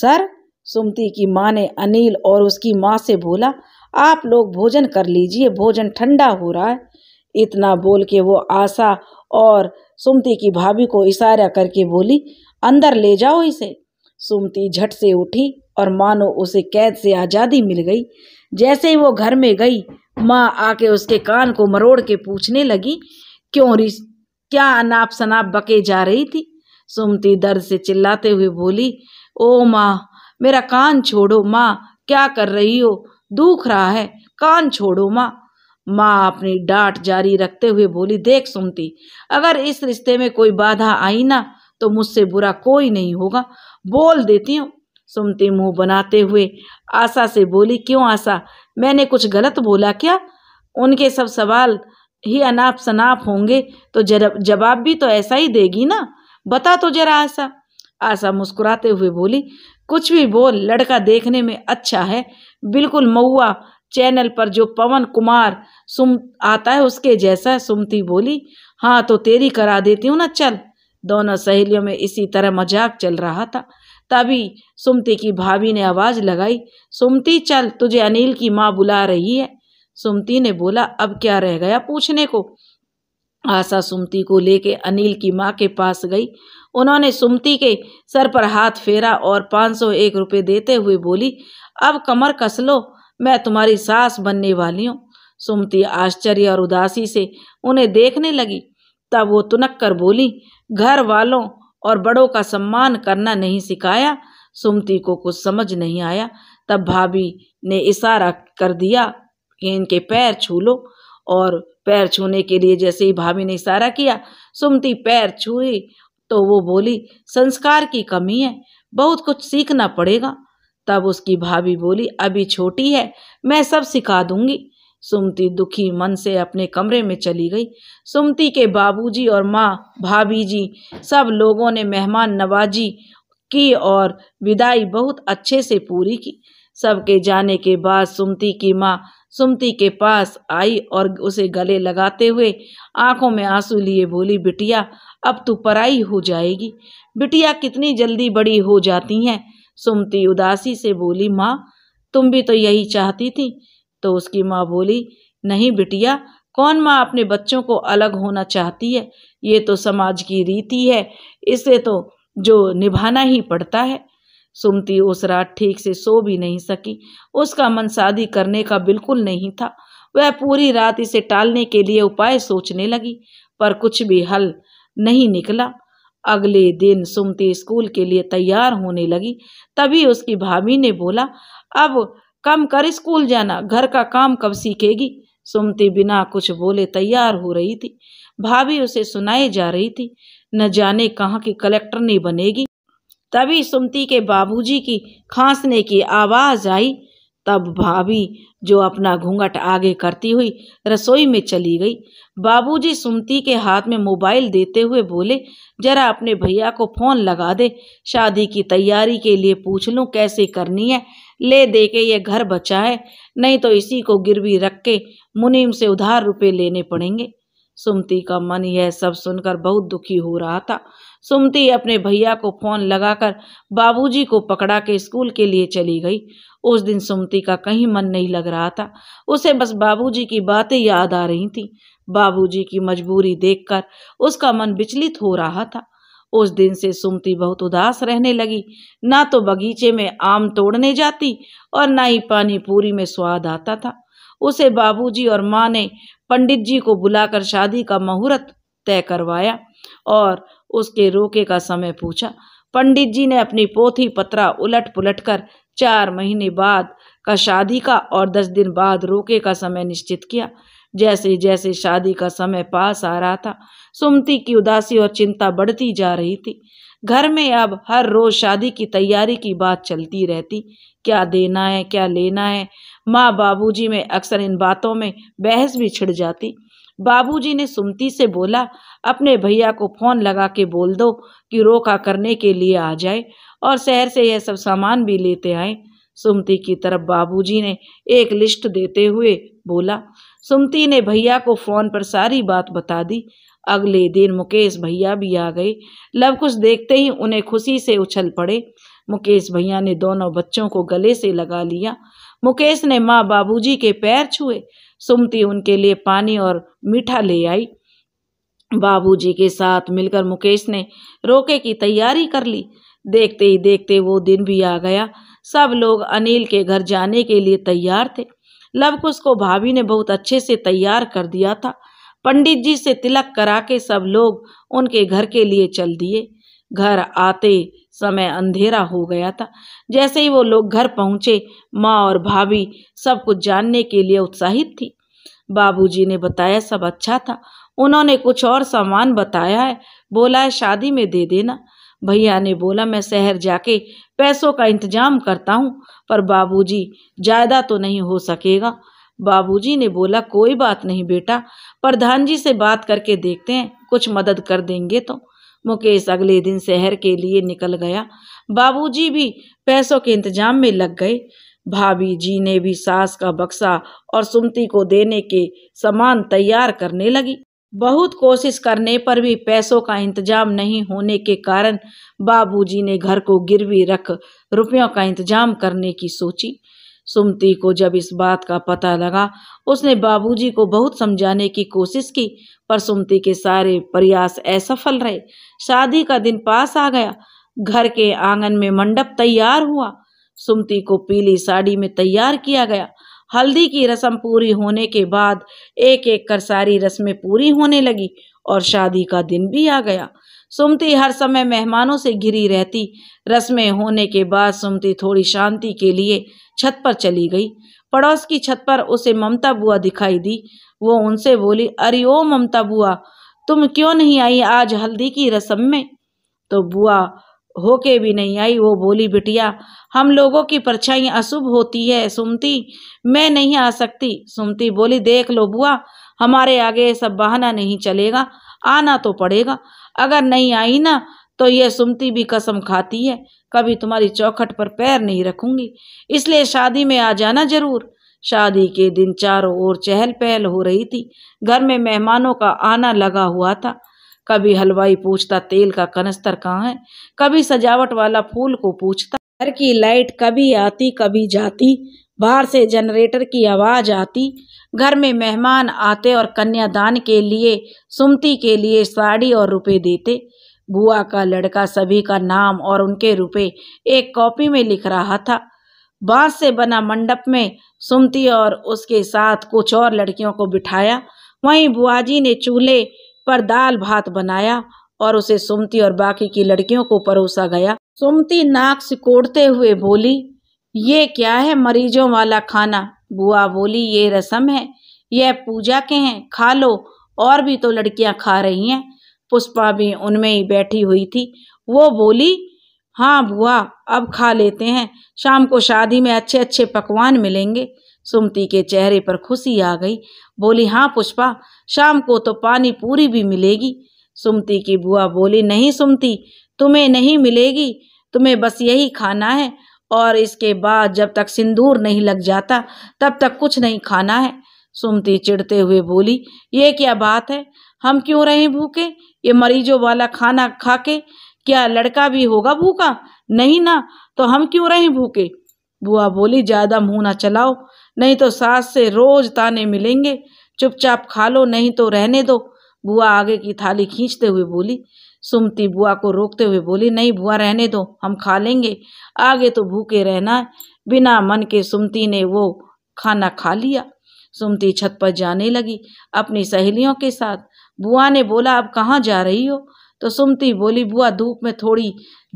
सर सुमती की माँ ने अनिल और उसकी माँ से बोला आप लोग भोजन कर लीजिए भोजन ठंडा हो रहा है इतना बोल के वो आशा और सुमती की भाभी को इशारा करके बोली अंदर ले जाओ इसे सुमती झट से उठी और मानो उसे कैद से आज़ादी मिल गई जैसे ही वो घर में गई माँ आके उसके कान को मरोड़ के पूछने लगी क्यों री क्या अनाप शनाप बके जा रही थी सुमती दर्द से चिल्लाते हुए बोली ओ माँ मेरा कान छोड़ो माँ क्या कर रही हो दुख रहा है कान छोड़ो माँ माँ अपनी डांट जारी रखते हुए बोली देख सुमती अगर इस रिश्ते में कोई बाधा आई ना तो मुझसे बुरा कोई नहीं होगा बोल देती हूँ सुमती मुंह बनाते हुए आशा से बोली क्यों आशा मैंने कुछ गलत बोला क्या उनके सब सवाल ही अनाप शनाप होंगे तो जवाब भी तो ऐसा ही देगी ना बता तो जरा आशा आशा मुस्कुराते हुए बोली कुछ भी बोल लड़का देखने में अच्छा है बिल्कुल मऊआ चैनल पर जो पवन कुमार सुम आता है उसके जैसा सुमती बोली हाँ तो तेरी करा देती हूँ ना चल दोनों सहेलियों में इसी तरह मजाक चल रहा था तभी सुमती की भाभी ने आवाज़ लगाई सुमती चल तुझे अनिल की माँ बुला रही है सुमती ने बोला अब क्या रह गया पूछने को आशा सुमती को लेके अनिल की माँ के पास गई उन्होंने सुमती के सर पर हाथ फेरा और पाँच सौ एक रुपये देते हुए बोली अब कमर कस लो मैं तुम्हारी सास बनने वाली हूँ सुमती आश्चर्य और उदासी से उन्हें देखने लगी तब वो तुनक कर बोली घर वालों और बड़ों का सम्मान करना नहीं सिखाया सुमती को कुछ समझ नहीं आया तब भाभी ने इशारा कर दिया कि इनके पैर छू लो और पैर छूने के लिए जैसे ही भाभी ने इशारा किया सुमती पैर छूई तो वो बोली संस्कार की कमी है बहुत कुछ सीखना पड़ेगा तब उसकी भाभी बोली अभी छोटी है मैं सब सिखा दूंगी सुमती दुखी मन से अपने कमरे में चली गई सुमती के बाबूजी और माँ भाभी जी सब लोगों ने मेहमान नवाजी की और विदाई बहुत अच्छे से पूरी की सबके जाने के बाद सुमती की माँ सुमती के पास आई और उसे गले लगाते हुए आंखों में आंसू लिए बोली बिटिया अब तू पराई हो जाएगी बिटिया कितनी जल्दी बड़ी हो जाती हैं सुमती उदासी से बोली माँ तुम भी तो यही चाहती थी तो उसकी माँ बोली नहीं बिटिया कौन माँ अपने बच्चों को अलग होना चाहती है ये तो समाज की रीति है इसे तो जो निभाना ही पड़ता है सुमती उस रात ठीक से सो भी नहीं सकी उसका मन शादी करने का बिल्कुल नहीं था वह पूरी रात इसे टालने के लिए उपाय सोचने लगी पर कुछ भी हल नहीं निकला अगले दिन सुमती स्कूल के लिए तैयार होने लगी तभी उसकी भाभी ने बोला अब कम कर स्कूल जाना घर का काम कब सीखेगी सुमती बिना कुछ बोले तैयार हो रही थी भाभी उसे सुनाई जा रही थी न जाने कहाँ की कलेक्टर नहीं बनेगी तभी सुमती के बाबूजी की खांसने की आवाज़ आई तब भाभी जो अपना घूंघट आगे करती हुई रसोई में चली गई बाबूजी सुमती के हाथ में मोबाइल देते हुए बोले जरा अपने भैया को फ़ोन लगा दे शादी की तैयारी के लिए पूछ लूँ कैसे करनी है ले दे के ये घर बचा है नहीं तो इसी को गिरवी रख के मुनीम से उधार रुपए लेने पड़ेंगे सुमती का मन यह सब सुनकर बहुत दुखी हो रहा था सुमती अपने भैया को फोन लगाकर बाबूजी को पकड़ा के स्कूल के लिए चली गई उस दिन सुमती का कहीं मन नहीं लग रहा था उसे बस बाबूजी की बातें याद आ रही थीं बाबूजी की मजबूरी देखकर उसका मन विचलित हो रहा था उस दिन से सुमती बहुत उदास रहने लगी ना तो बगीचे में आम तोड़ने जाती और ना ही पानी पूरी में स्वाद आता था उसे बाबूजी और माँ ने पंडित जी को बुलाकर शादी का मुहूर्त तय करवाया और उसके रोके का समय पूछा पंडित जी ने अपनी पोथी पत्रा उलट पुलट कर चार महीने बाद का शादी का और दस दिन बाद रोके का समय निश्चित किया जैसे जैसे शादी का समय पास आ रहा था सुमती की उदासी और चिंता बढ़ती जा रही थी घर में अब हर रोज शादी की तैयारी की बात चलती रहती क्या देना है क्या लेना है माँ बाबूजी में अक्सर इन बातों में बहस भी छिड़ जाती बाबूजी ने सुमती से बोला अपने भैया को फोन लगा के बोल दो कि रोका करने के लिए आ जाए और शहर से यह सब सामान भी लेते आए सुमती की तरफ बाबूजी ने एक लिस्ट देते हुए बोला सुमती ने भैया को फ़ोन पर सारी बात बता दी अगले दिन मुकेश भैया भी आ गए लव कुछ देखते ही उन्हें खुशी से उछल पड़े मुकेश भैया ने दोनों बच्चों को गले से लगा लिया मुकेश ने माँ बाबूजी के पैर छुए सुमती उनके लिए पानी और मीठा ले आई बाबूजी के साथ मिलकर मुकेश ने रोके की तैयारी कर ली देखते ही देखते वो दिन भी आ गया सब लोग अनिल के घर जाने के लिए तैयार थे कुश को भाभी ने बहुत अच्छे से तैयार कर दिया था पंडित जी से तिलक करा के सब लोग उनके घर के लिए चल दिए घर आते समय अंधेरा हो गया था जैसे ही वो लोग घर पहुंचे माँ और भाभी सब कुछ जानने के लिए उत्साहित थी बाबूजी ने बताया सब अच्छा था उन्होंने कुछ और सामान बताया है बोला है शादी में दे देना भैया ने बोला मैं शहर जाके पैसों का इंतजाम करता हूँ पर बाबूजी ज़्यादा तो नहीं हो सकेगा बाबूजी ने बोला कोई बात नहीं बेटा प्रधान जी से बात करके देखते हैं कुछ मदद कर देंगे तो मुकेश अगले दिन शहर के लिए निकल गया बाबूजी भी पैसों के इंतजाम में लग गए भाभी जी ने भी सास का बक्सा और सुमती को देने के सामान तैयार करने लगी बहुत कोशिश करने पर भी पैसों का इंतजाम नहीं होने के कारण बाबूजी ने घर को गिरवी रख रुपयों का इंतजाम करने की सोची सुमती को जब इस बात का पता लगा उसने बाबूजी को बहुत समझाने की कोशिश की पर सुमती के सारे प्रयास असफल रहे शादी का दिन पास आ गया घर के आंगन में मंडप तैयार हुआ सुमती को पीली साड़ी में तैयार किया गया हल्दी की रस्म पूरी होने के बाद एक एक कर सारी रस्में पूरी होने लगी और शादी का दिन भी आ गया सुमती हर समय मेहमानों से घिरी रहती रस्में होने के बाद सुमती थोड़ी शांति के लिए छत पर चली गई पड़ोस की छत पर उसे ममता बुआ दिखाई दी वो उनसे बोली अरे ओ ममता बुआ तुम क्यों नहीं आई आज हल्दी की रस्म में तो बुआ होके भी नहीं आई वो बोली बिटिया हम लोगों की परछाई अशुभ होती है सुमती मैं नहीं आ सकती सुमती बोली देख लो बुआ हमारे आगे सब बहाना नहीं चलेगा आना तो पड़ेगा अगर नहीं आई ना तो यह सुमती भी कसम खाती है कभी तुम्हारी चौखट पर पैर नहीं रखूंगी इसलिए शादी में आ जाना जरूर शादी के दिन चारों ओर चहल पहल हो रही थी घर में मेहमानों का आना लगा हुआ था कभी हलवाई पूछता तेल का कनस्तर कहाँ है कभी सजावट वाला फूल को पूछता घर की लाइट कभी आती कभी जाती बाहर से जनरेटर की आवाज़ आती घर में मेहमान आते और कन्यादान के लिए सुमती के लिए साड़ी और रुपए देते बुआ का लड़का सभी का नाम और उनके रुपए एक कॉपी में लिख रहा था बांस से बना मंडप में सुमती और उसके साथ कुछ और लड़कियों को बिठाया वहीं बुआ जी ने चूल्हे पर दाल भात बनाया और उसे सुमती और बाकी की लड़कियों को परोसा गया सुमती नाक सिकोड़ते हुए बोली ये क्या है मरीजों वाला खाना बुआ बोली ये रसम है यह पूजा के हैं खा लो और भी तो लड़कियां खा रही हैं पुष्पा भी उनमें ही बैठी हुई थी वो बोली हाँ बुआ अब खा लेते हैं शाम को शादी में अच्छे अच्छे पकवान मिलेंगे सुमती के चेहरे पर खुशी आ गई बोली हाँ पुष्पा शाम को तो पानी पूरी भी मिलेगी सुमती की बुआ बोली नहीं सुमती तुम्हें नहीं मिलेगी तुम्हें बस यही खाना है और इसके बाद जब तक सिंदूर नहीं लग जाता तब तक कुछ नहीं खाना है सुमती चिढ़ते हुए बोली ये क्या बात है हम क्यों रहे भूखे ये मरीजों वाला खाना खा के क्या लड़का भी होगा भूखा नहीं ना तो हम क्यों रहे भूखे बुआ बोली ज़्यादा मुंह ना चलाओ नहीं तो सास से रोज ताने मिलेंगे चुपचाप खा लो नहीं तो रहने दो बुआ आगे की थाली खींचते हुए बोली सुमती बुआ को रोकते हुए बोली नहीं बुआ रहने दो हम खा लेंगे आगे तो भूखे रहना है बिना मन के सुमती ने वो खाना खा लिया सुमती छत पर जाने लगी अपनी सहेलियों के साथ बुआ ने बोला अब कहाँ जा रही हो तो सुमती बोली बुआ धूप में थोड़ी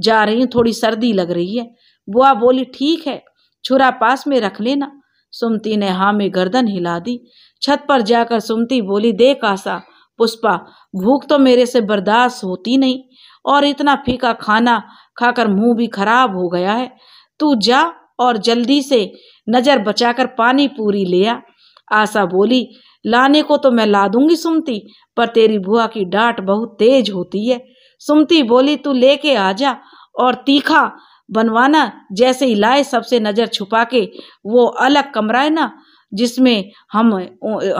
जा रही हूँ थोड़ी सर्दी लग रही है बुआ बोली ठीक है छुरा पास में रख लेना सुमती ने हाँ में गर्दन हिला दी छत पर जाकर सुमती बोली देख आशा पुष्पा भूख तो मेरे से बर्दाश्त होती नहीं और इतना फीका खाना खाकर मुंह भी खराब हो गया है तू जा और जल्दी से नज़र बचाकर पानी पूरी ले आ आशा बोली लाने को तो मैं ला दूंगी सुमती पर तेरी बुआ की डांट बहुत तेज होती है सुमती बोली तू लेके आ जा और तीखा बनवाना जैसे ही लाए सबसे नज़र छुपा के वो अलग कमरा है ना जिसमें हम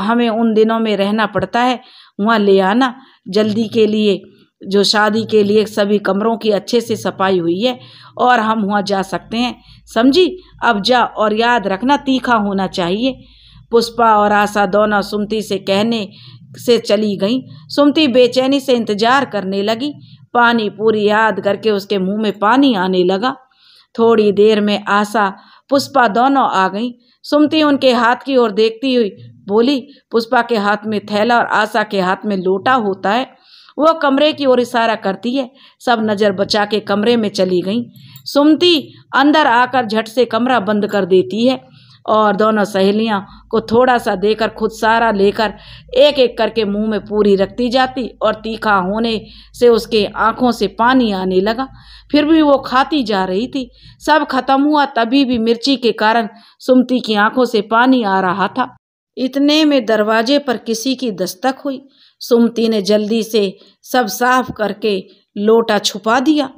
हमें उन दिनों में रहना पड़ता है वहाँ ले आना जल्दी के लिए जो शादी के लिए सभी कमरों की अच्छे से सफाई हुई है और हम वहाँ जा सकते हैं समझी अब जा और याद रखना तीखा होना चाहिए पुष्पा और आशा दोनों सुमती से कहने से चली गईं सुमती बेचैनी से इंतजार करने लगी पानी पूरी याद करके उसके मुंह में पानी आने लगा थोड़ी देर में आशा पुष्पा दोनों आ गईं सुमती उनके हाथ की ओर देखती हुई बोली पुष्पा के हाथ में थैला और आशा के हाथ में लोटा होता है वह कमरे की ओर इशारा करती है सब नज़र बचा के कमरे में चली गई सुमती अंदर आकर झट से कमरा बंद कर देती है और दोनों सहेलियाँ को थोड़ा सा देकर खुद सारा लेकर एक एक करके मुंह में पूरी रखती जाती और तीखा होने से उसके आँखों से पानी आने लगा फिर भी वो खाती जा रही थी सब खत्म हुआ तभी भी मिर्ची के कारण सुमती की आँखों से पानी आ रहा था इतने में दरवाजे पर किसी की दस्तक हुई सुमती ने जल्दी से सब साफ करके लोटा छुपा दिया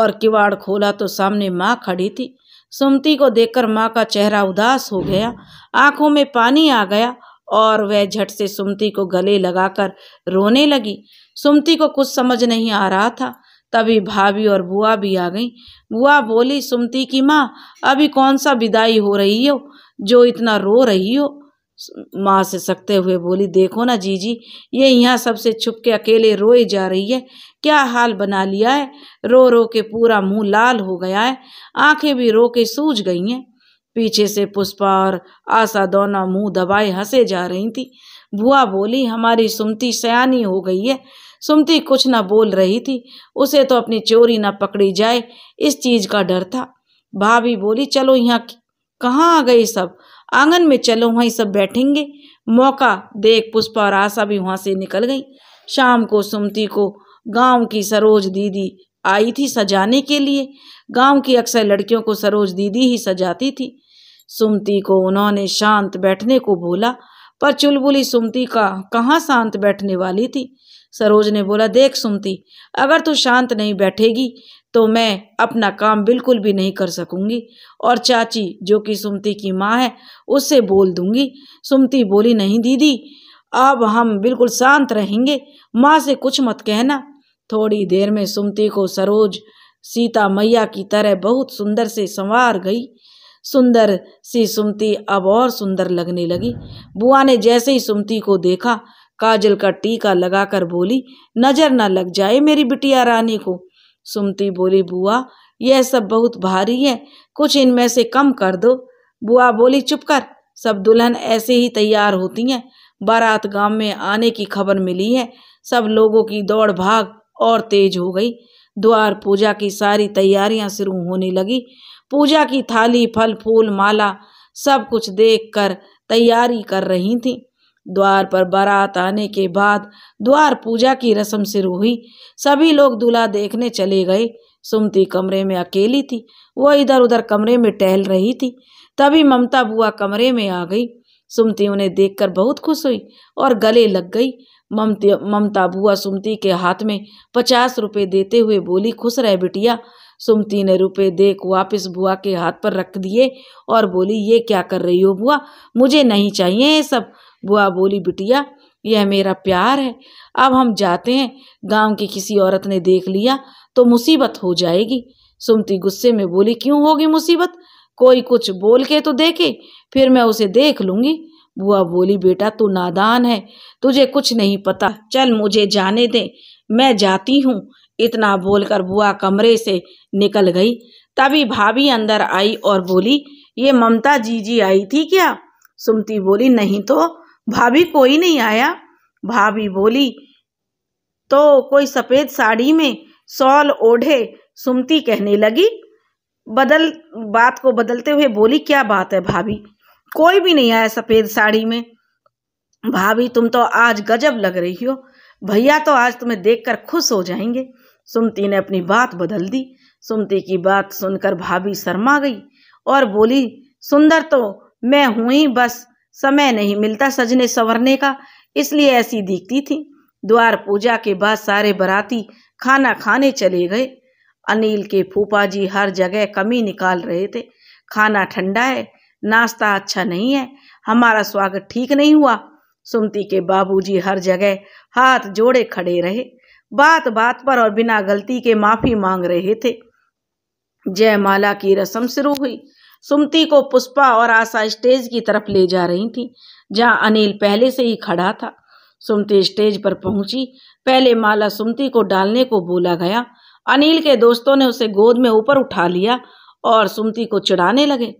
और किवाड़ खोला तो सामने माँ खड़ी थी सुमती को देखकर माँ का चेहरा उदास हो गया आंखों में पानी आ गया और वह झट से सुमती को गले लगाकर रोने लगी सुमती को कुछ समझ नहीं आ रहा था तभी भाभी और बुआ भी आ गईं बुआ बोली सुमती की माँ अभी कौन सा विदाई हो रही हो जो इतना रो रही हो माँ से सकते हुए बोली देखो ना जीजी ये यहाँ सबसे छुप के अकेले रोए जा रही है क्या हाल बना लिया है रो रो के पूरा मुंह लाल हो गया है आंखें भी रो के सूज गई हैं पीछे से पुष्पा और आशा दोनों मुंह दबाए हंसे जा रही थी बुआ बोली हमारी सुमती सयानी हो गई है सुमती कुछ ना बोल रही थी उसे तो अपनी चोरी ना पकड़ी जाए इस चीज का डर था भाभी बोली चलो यहाँ कहाँ आ गई सब आंगन में चलो वहीं सब बैठेंगे मौका देख पुष्पा और आशा भी वहाँ से निकल गई शाम को सुमती को गांव की सरोज दीदी आई थी सजाने के लिए गांव की अक्सर लड़कियों को सरोज दीदी ही सजाती थी सुमती को उन्होंने शांत बैठने को बोला पर चुलबुली सुमती का कहाँ शांत बैठने वाली थी सरोज ने बोला देख सुमती अगर तू शांत नहीं बैठेगी तो मैं अपना काम बिल्कुल भी नहीं कर सकूंगी और चाची जो कि सुमती की माँ है उससे बोल दूंगी सुमती बोली नहीं दीदी अब हम बिल्कुल शांत रहेंगे माँ से कुछ मत कहना थोड़ी देर में सुमती को सरोज सीता मैया की तरह बहुत सुंदर से संवार गई सुंदर सी सुमती अब और सुंदर लगने लगी बुआ ने जैसे ही सुमती को देखा काजल का टीका लगाकर बोली नजर न लग जाए मेरी बिटिया रानी को सुमती बोली बुआ यह सब बहुत भारी है कुछ इनमें से कम कर दो बुआ बोली चुप कर सब दुल्हन ऐसे ही तैयार होती हैं बारात गांव में आने की खबर मिली है सब लोगों की दौड़ भाग और तेज हो गई द्वार पूजा की सारी तैयारियां शुरू होने लगी पूजा की थाली फल फूल माला सब कुछ देख कर तैयारी कर रही थीं द्वार पर बारात आने के बाद द्वार पूजा की रस्म शुरू हुई सभी लोग दूल्हा देखने चले गए सुमती कमरे में अकेली थी वह इधर उधर कमरे में टहल रही थी तभी ममता बुआ कमरे में आ गई सुमती उन्हें देखकर बहुत खुश हुई और गले लग गई ममती ममता बुआ सुमती के हाथ में पचास रुपये देते हुए बोली खुश रहे बिटिया सुमती ने रुपए देख वापस बुआ के हाथ पर रख दिए और बोली ये क्या कर रही हो बुआ मुझे नहीं चाहिए ये सब बुआ बोली बिटिया यह मेरा प्यार है अब हम जाते हैं गांव की किसी औरत ने देख लिया तो मुसीबत हो जाएगी सुमती गुस्से में बोली क्यों होगी मुसीबत कोई कुछ बोल के तो देखे फिर मैं उसे देख लूंगी बुआ बोली बेटा तू नादान है तुझे कुछ नहीं पता चल मुझे जाने दे मैं जाती हूँ इतना बोलकर बुआ कमरे से निकल गई तभी भाभी अंदर आई और बोली ये ममता जी जी आई थी क्या सुमती बोली नहीं तो भाभी कोई नहीं आया भाभी बोली तो कोई सफ़ेद साड़ी में सॉल ओढ़े सुमती कहने लगी बदल बात को बदलते हुए बोली क्या बात है भाभी कोई भी नहीं आया सफ़ेद साड़ी में भाभी तुम तो आज गजब लग रही हो भैया तो आज तुम्हें देखकर खुश हो जाएंगे सुमती ने अपनी बात बदल दी सुमती की बात सुनकर भाभी शर्मा गई और बोली सुंदर तो मैं हूँ ही बस समय नहीं मिलता सजने संवरने का इसलिए ऐसी दिखती थी द्वार पूजा के बाद सारे बराती खाना खाने चले गए अनिल के फूफा जी हर जगह कमी निकाल रहे थे खाना ठंडा है नाश्ता अच्छा नहीं है हमारा स्वागत ठीक नहीं हुआ सुमती के बाबूजी हर जगह हाथ जोड़े खड़े रहे बात बात पर और बिना गलती के माफी मांग रहे थे जयमाला की रस्म शुरू हुई सुमती को पुष्पा और आशा स्टेज की तरफ ले जा रही थी जहां अनिल पहले से ही खड़ा था सुमती स्टेज पर पहुंची पहले माला सुमती को डालने को बोला गया अनिल के दोस्तों ने उसे गोद में ऊपर उठा लिया और सुमती को चिढ़ाने लगे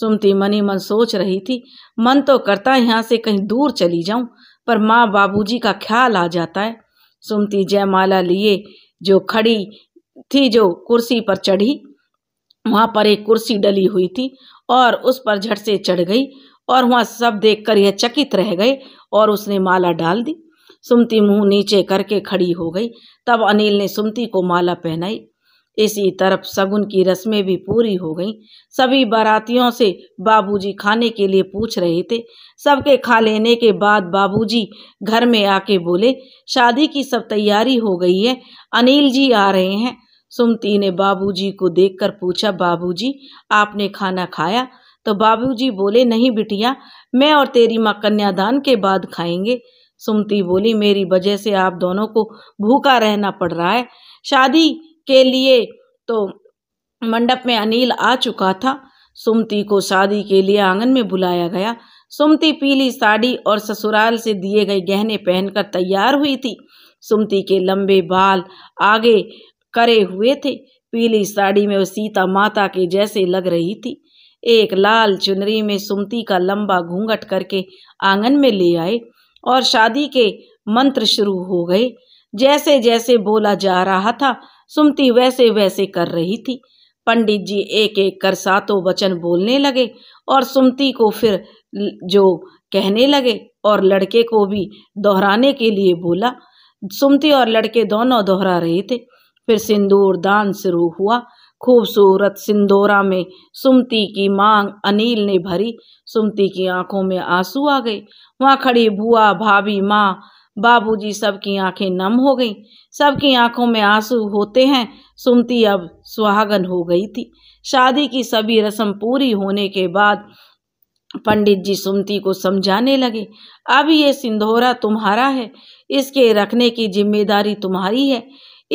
सुमती मनी मन सोच रही थी मन तो करता यहाँ से कहीं दूर चली जाऊं पर माँ बाबूजी का ख्याल आ जाता है सुमती जयमाला लिए जो खड़ी थी जो कुर्सी पर चढ़ी वहाँ पर एक कुर्सी डली हुई थी और उस पर झट से चढ़ गई और वहाँ सब देखकर यह चकित रह गए और उसने माला डाल दी सुमती मुंह नीचे करके खड़ी हो गई तब अनिल ने सुमती को माला पहनाई इसी तरफ सगुन की रस्में भी पूरी हो गईं सभी बारातियों से बाबूजी खाने के लिए पूछ रहे थे सबके खा लेने के बाद बाबूजी घर में आके बोले शादी की सब तैयारी हो गई है अनिल जी आ रहे हैं सुमती ने बाबूजी को देखकर पूछा बाबूजी आपने खाना खाया तो बाबूजी बोले नहीं बिटिया मैं और तेरी माँ कन्यादान के बाद खाएंगे सुमती बोली मेरी वजह से आप दोनों को भूखा रहना पड़ रहा है शादी के लिए तो मंडप में अनिल आ चुका था सुमती को शादी के लिए आंगन में बुलाया गया सुमती पीली साड़ी और ससुराल से दिए गए गहने पहनकर तैयार हुई थी सुमती के लंबे बाल आगे करे हुए थे पीली साड़ी में वो सीता माता के जैसे लग रही थी एक लाल चुनरी में सुमती का लंबा घूंघट करके आंगन में ले आए और शादी के मंत्र शुरू हो गए जैसे जैसे बोला जा रहा था सुमती वैसे वैसे कर रही थी पंडित जी एक एक कर सातों वचन बोलने लगे और सुमती को फिर जो कहने लगे और लड़के को भी दोहराने के लिए बोला सुमती और लड़के दोनों दोहरा रहे थे फिर सिंदूर दान शुरू हुआ खूबसूरत सिंदोरा में सुमती की मांग अनिल ने भरी सुमती की आंखों में आंसू आ गए वहाँ खड़ी बुआ भाभी माँ बाबूजी सबकी आंखें नम हो गईं सबकी आंखों में आंसू होते हैं सुमती अब सुहागन हो गई थी शादी की सभी रस्म पूरी होने के बाद पंडित जी सुमती को समझाने लगे अब ये सिंधोरा तुम्हारा है इसके रखने की जिम्मेदारी तुम्हारी है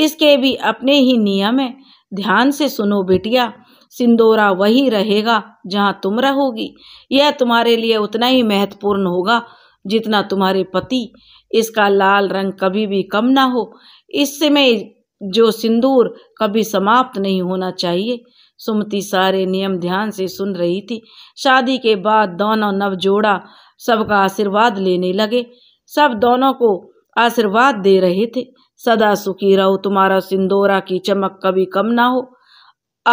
इसके भी अपने ही नियम हैं ध्यान से सुनो बेटिया सिंदोरा वही रहेगा जहाँ तुम रहोगी यह तुम्हारे लिए उतना ही महत्वपूर्ण होगा जितना तुम्हारे पति इसका लाल रंग कभी भी कम ना हो इसमें जो सिंदूर कभी समाप्त नहीं होना चाहिए सुमति सारे नियम ध्यान से सुन रही थी शादी के बाद दोनों नवजोड़ा सबका आशीर्वाद लेने लगे सब दोनों को आशीर्वाद दे रहे थे सदा सुखी रहो तुम्हारा सिंदोरा की चमक कभी कम ना हो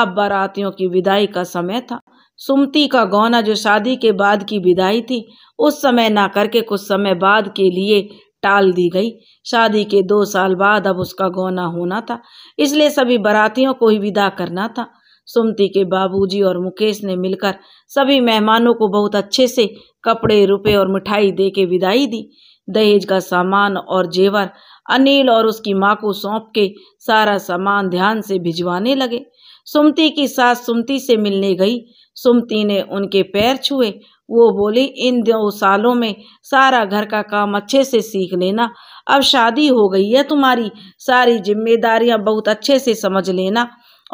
अब बारातियों की विदाई का समय था सुमती का गौना जो शादी के बाद की विदाई थी उस समय ना करके कुछ समय बाद के लिए टाल दी गई शादी के दो साल बाद अब उसका गौना होना था इसलिए सभी बारातियों को ही विदा करना था सुमती के बाबूजी और मुकेश ने मिलकर सभी मेहमानों को बहुत अच्छे से कपड़े रुपए और मिठाई दे के विदाई दी दहेज का सामान और जेवर अनिल और उसकी माँ को सौंप के सारा सामान ध्यान से भिजवाने लगे सुमती की सास सुमती से मिलने गई सुमती ने उनके पैर छुए वो बोली इन दो सालों में सारा घर का काम अच्छे से सीख लेना अब शादी हो गई है तुम्हारी सारी जिम्मेदारियां बहुत अच्छे से समझ लेना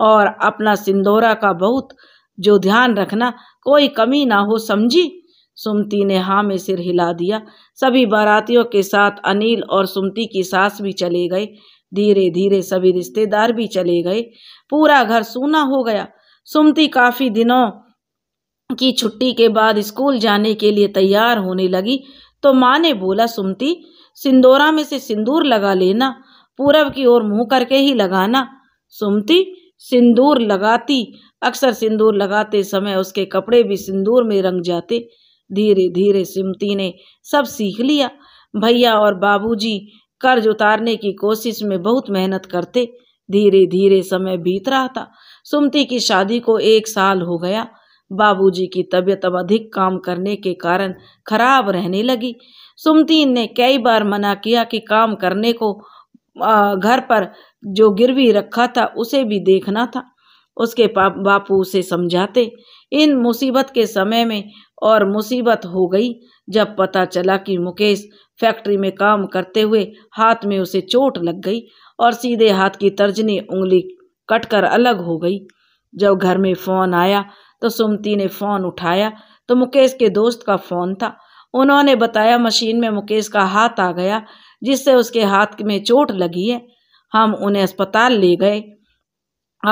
और अपना सिंदोरा का बहुत जो ध्यान रखना कोई कमी ना हो समझी सुमती ने हाँ में सिर हिला दिया सभी बारातियों के साथ अनिल और सुमती की सास भी चले गए धीरे धीरे सभी रिश्तेदार भी चले गए पूरा घर सूना हो गया सुमती काफ़ी दिनों की छुट्टी के बाद स्कूल जाने के लिए तैयार होने लगी तो माँ ने बोला सुमती सिंदूरा में से सिंदूर लगा लेना पूरब की ओर मुंह करके ही लगाना सुमती सिंदूर लगाती अक्सर सिंदूर लगाते समय उसके कपड़े भी सिंदूर में रंग जाते धीरे धीरे सिमती ने सब सीख लिया भैया और बाबूजी कर्ज उतारने की कोशिश में बहुत मेहनत करते धीरे धीरे समय बीत रहा था सुमती की शादी को एक साल हो गया बाबूजी की तबीयत अब अधिक काम करने के कारण खराब रहने लगी सुमती ने कई बार मना किया कि काम करने को घर पर जो गिरवी रखा था उसे भी देखना था उसके बापू उसे समझाते इन मुसीबत के समय में और मुसीबत हो गई जब पता चला कि मुकेश फैक्ट्री में काम करते हुए हाथ में उसे चोट लग गई और सीधे हाथ की तर्जनी उंगली कटकर अलग हो गई जब घर में फ़ोन आया तो सुमती ने फ़ोन उठाया तो मुकेश के दोस्त का फ़ोन था उन्होंने बताया मशीन में मुकेश का हाथ आ गया जिससे उसके हाथ में चोट लगी है हम उन्हें अस्पताल ले गए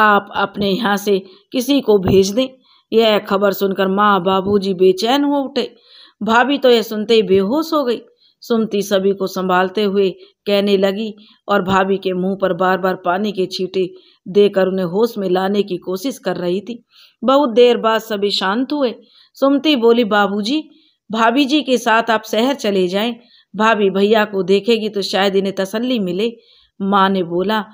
आप अपने यहाँ से किसी को भेज दें यह खबर सुनकर माँ बाबूजी बेचैन हो उठे भाभी तो यह सुनते ही बेहोश हो गई सुमती सभी को संभालते हुए कहने लगी और भाभी के मुंह पर बार बार पानी के छींटे देकर उन्हें होश में लाने की कोशिश कर रही थी बहुत देर बाद सभी शांत हुए सुमती बोली बाबूजी भाभी जी के साथ आप शहर चले जाएं भाभी भैया को देखेगी तो शायद इन्हें तसल्ली मिले माँ ने बोला आ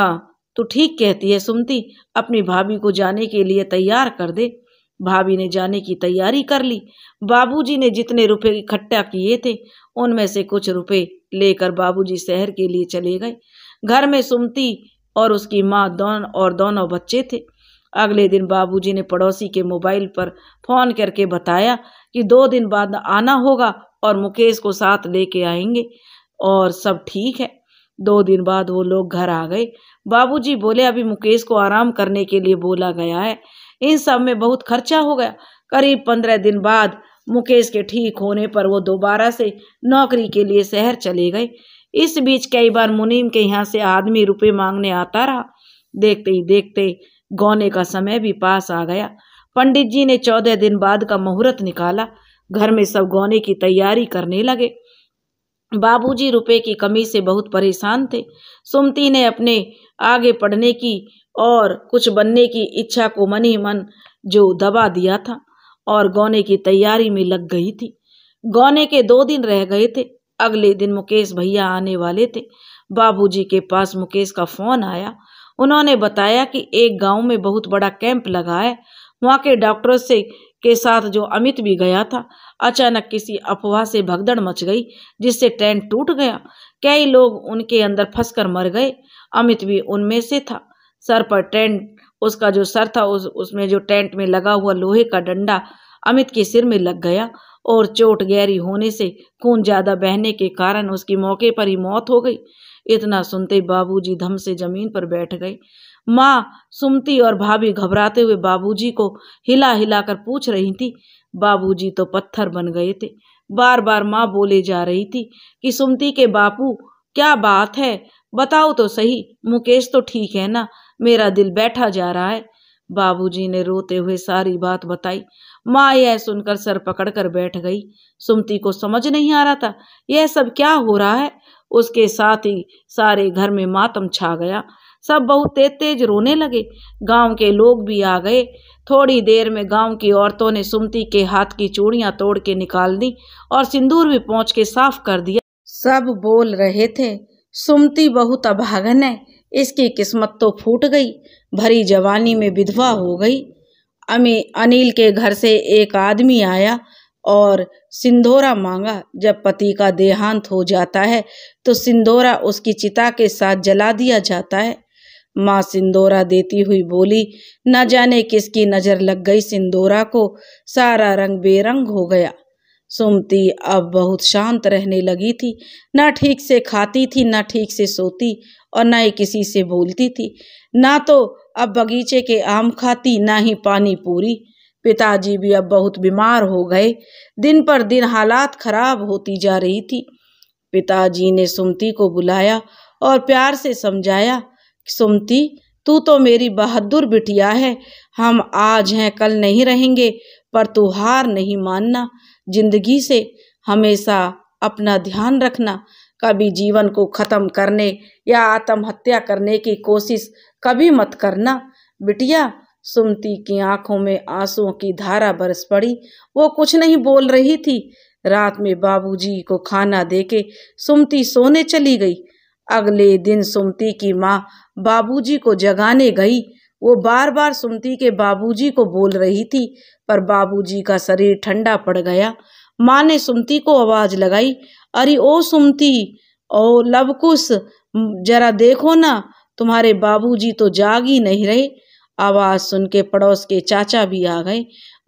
हाँ, तो ठीक कहती है सुमती अपनी भाभी को जाने के लिए तैयार कर दे भाभी ने जाने की तैयारी कर ली बाबूजी ने जितने रुपए इकट्ठा किए थे उनमें से कुछ रुपए लेकर बाबूजी शहर के लिए चले गए घर में सुमती और उसकी माँ दोन और दोनों बच्चे थे अगले दिन बाबूजी ने पड़ोसी के मोबाइल पर फ़ोन करके बताया कि दो दिन बाद आना होगा और मुकेश को साथ लेके आएंगे और सब ठीक है दो दिन बाद वो लोग घर आ गए बाबूजी बोले अभी मुकेश को आराम करने के लिए बोला गया है इन सब में बहुत खर्चा हो गया करीब पंद्रह दिन बाद मुकेश के ठीक होने पर वो दोबारा से नौकरी के लिए शहर चले गए इस बीच कई बार मुनीम के यहाँ से आदमी रुपए मांगने आता रहा देखते ही देखते गौने का समय भी पास आ गया पंडित जी ने चौदह दिन बाद का मुहूर्त निकाला घर में सब गौने की तैयारी करने लगे बाबूजी रुपए की कमी से बहुत परेशान थे सुमती ने अपने आगे पढ़ने की और कुछ बनने की इच्छा को मन ही मन जो दबा दिया था और गौने की तैयारी में लग गई थी गौने के दो दिन रह गए थे अगले दिन मुकेश भैया आने वाले थे बाबूजी के पास मुकेश का फोन आया उन्होंने बताया कि एक गांव में बहुत बड़ा कैंप लगा है वहाँ के डॉक्टरों से के साथ जो अमित भी गया था अचानक किसी अफवाह से भगदड़ मच गई जिससे टेंट टूट गया कई लोग उनके अंदर फंसकर मर गए अमित भी उनमें से था सर पर टेंट उसका जो सर था उस उसमें जो टेंट में लगा हुआ लोहे का डंडा अमित के सिर में लग गया और चोट गहरी होने से खून ज़्यादा बहने के कारण उसकी मौके पर ही मौत हो गई इतना सुनते बाबूजी धम से जमीन पर बैठ गए माँ सुमती और भाभी घबराते हुए बाबूजी को हिला हिला कर पूछ रही थी बाबूजी तो पत्थर बन गए थे बार बार माँ बोले जा रही थी कि सुमती के बापू क्या बात है बताओ तो सही मुकेश तो ठीक है ना मेरा दिल बैठा जा रहा है बाबूजी ने रोते हुए सारी बात बताई माँ यह सुनकर सर पकड़कर बैठ गई सुमती को समझ नहीं आ रहा था यह सब क्या हो रहा है उसके साथ ही सारे घर में मातम छा गया सब बहुत तेज तेज रोने लगे गांव के लोग भी आ गए थोड़ी देर में गांव की औरतों ने सुमती के हाथ की चूड़ियां तोड़ के निकाल दी और सिंदूर भी पहुँच के साफ कर दिया सब बोल रहे थे सुमती बहुत अभागन है इसकी किस्मत तो फूट गई भरी जवानी में विधवा हो गई अमी अनिल के घर से एक आदमी आया और सिंदोरा मांगा जब पति का देहांत हो जाता है तो सिंदोरा उसकी चिता के साथ जला दिया जाता है माँ सिंदोरा देती हुई बोली न जाने किसकी नज़र लग गई सिंदोरा को सारा रंग बेरंग हो गया सुमती अब बहुत शांत रहने लगी थी ना ठीक से खाती थी ना ठीक से सोती और ना ही किसी से बोलती थी ना तो अब बगीचे के आम खाती ना ही पानी पूरी पिताजी भी अब बहुत बीमार हो गए दिन पर दिन हालात खराब होती जा रही थी पिताजी ने सुमती को बुलाया और प्यार से समझाया सुमती तू तो मेरी बहादुर बिटिया है हम आज हैं कल नहीं रहेंगे पर तू हार नहीं मानना जिंदगी से हमेशा अपना ध्यान रखना कभी जीवन को ख़त्म करने या आत्महत्या करने की कोशिश कभी मत करना बिटिया सुमती की आंखों में आंसुओं की धारा बरस पड़ी वो कुछ नहीं बोल रही थी रात में बाबूजी को खाना देके सुमती सोने चली गई अगले दिन सुमती की माँ बाबूजी को जगाने गई वो बार बार सुनती के बाबूजी को बोल रही थी पर बाबूजी का शरीर ठंडा पड़ गया माँ ने सुमती को आवाज़ लगाई अरे ओ सुमती ओ लवकुश जरा देखो ना तुम्हारे बाबूजी तो जाग ही नहीं रहे आवाज़ सुन के पड़ोस के चाचा भी आ गए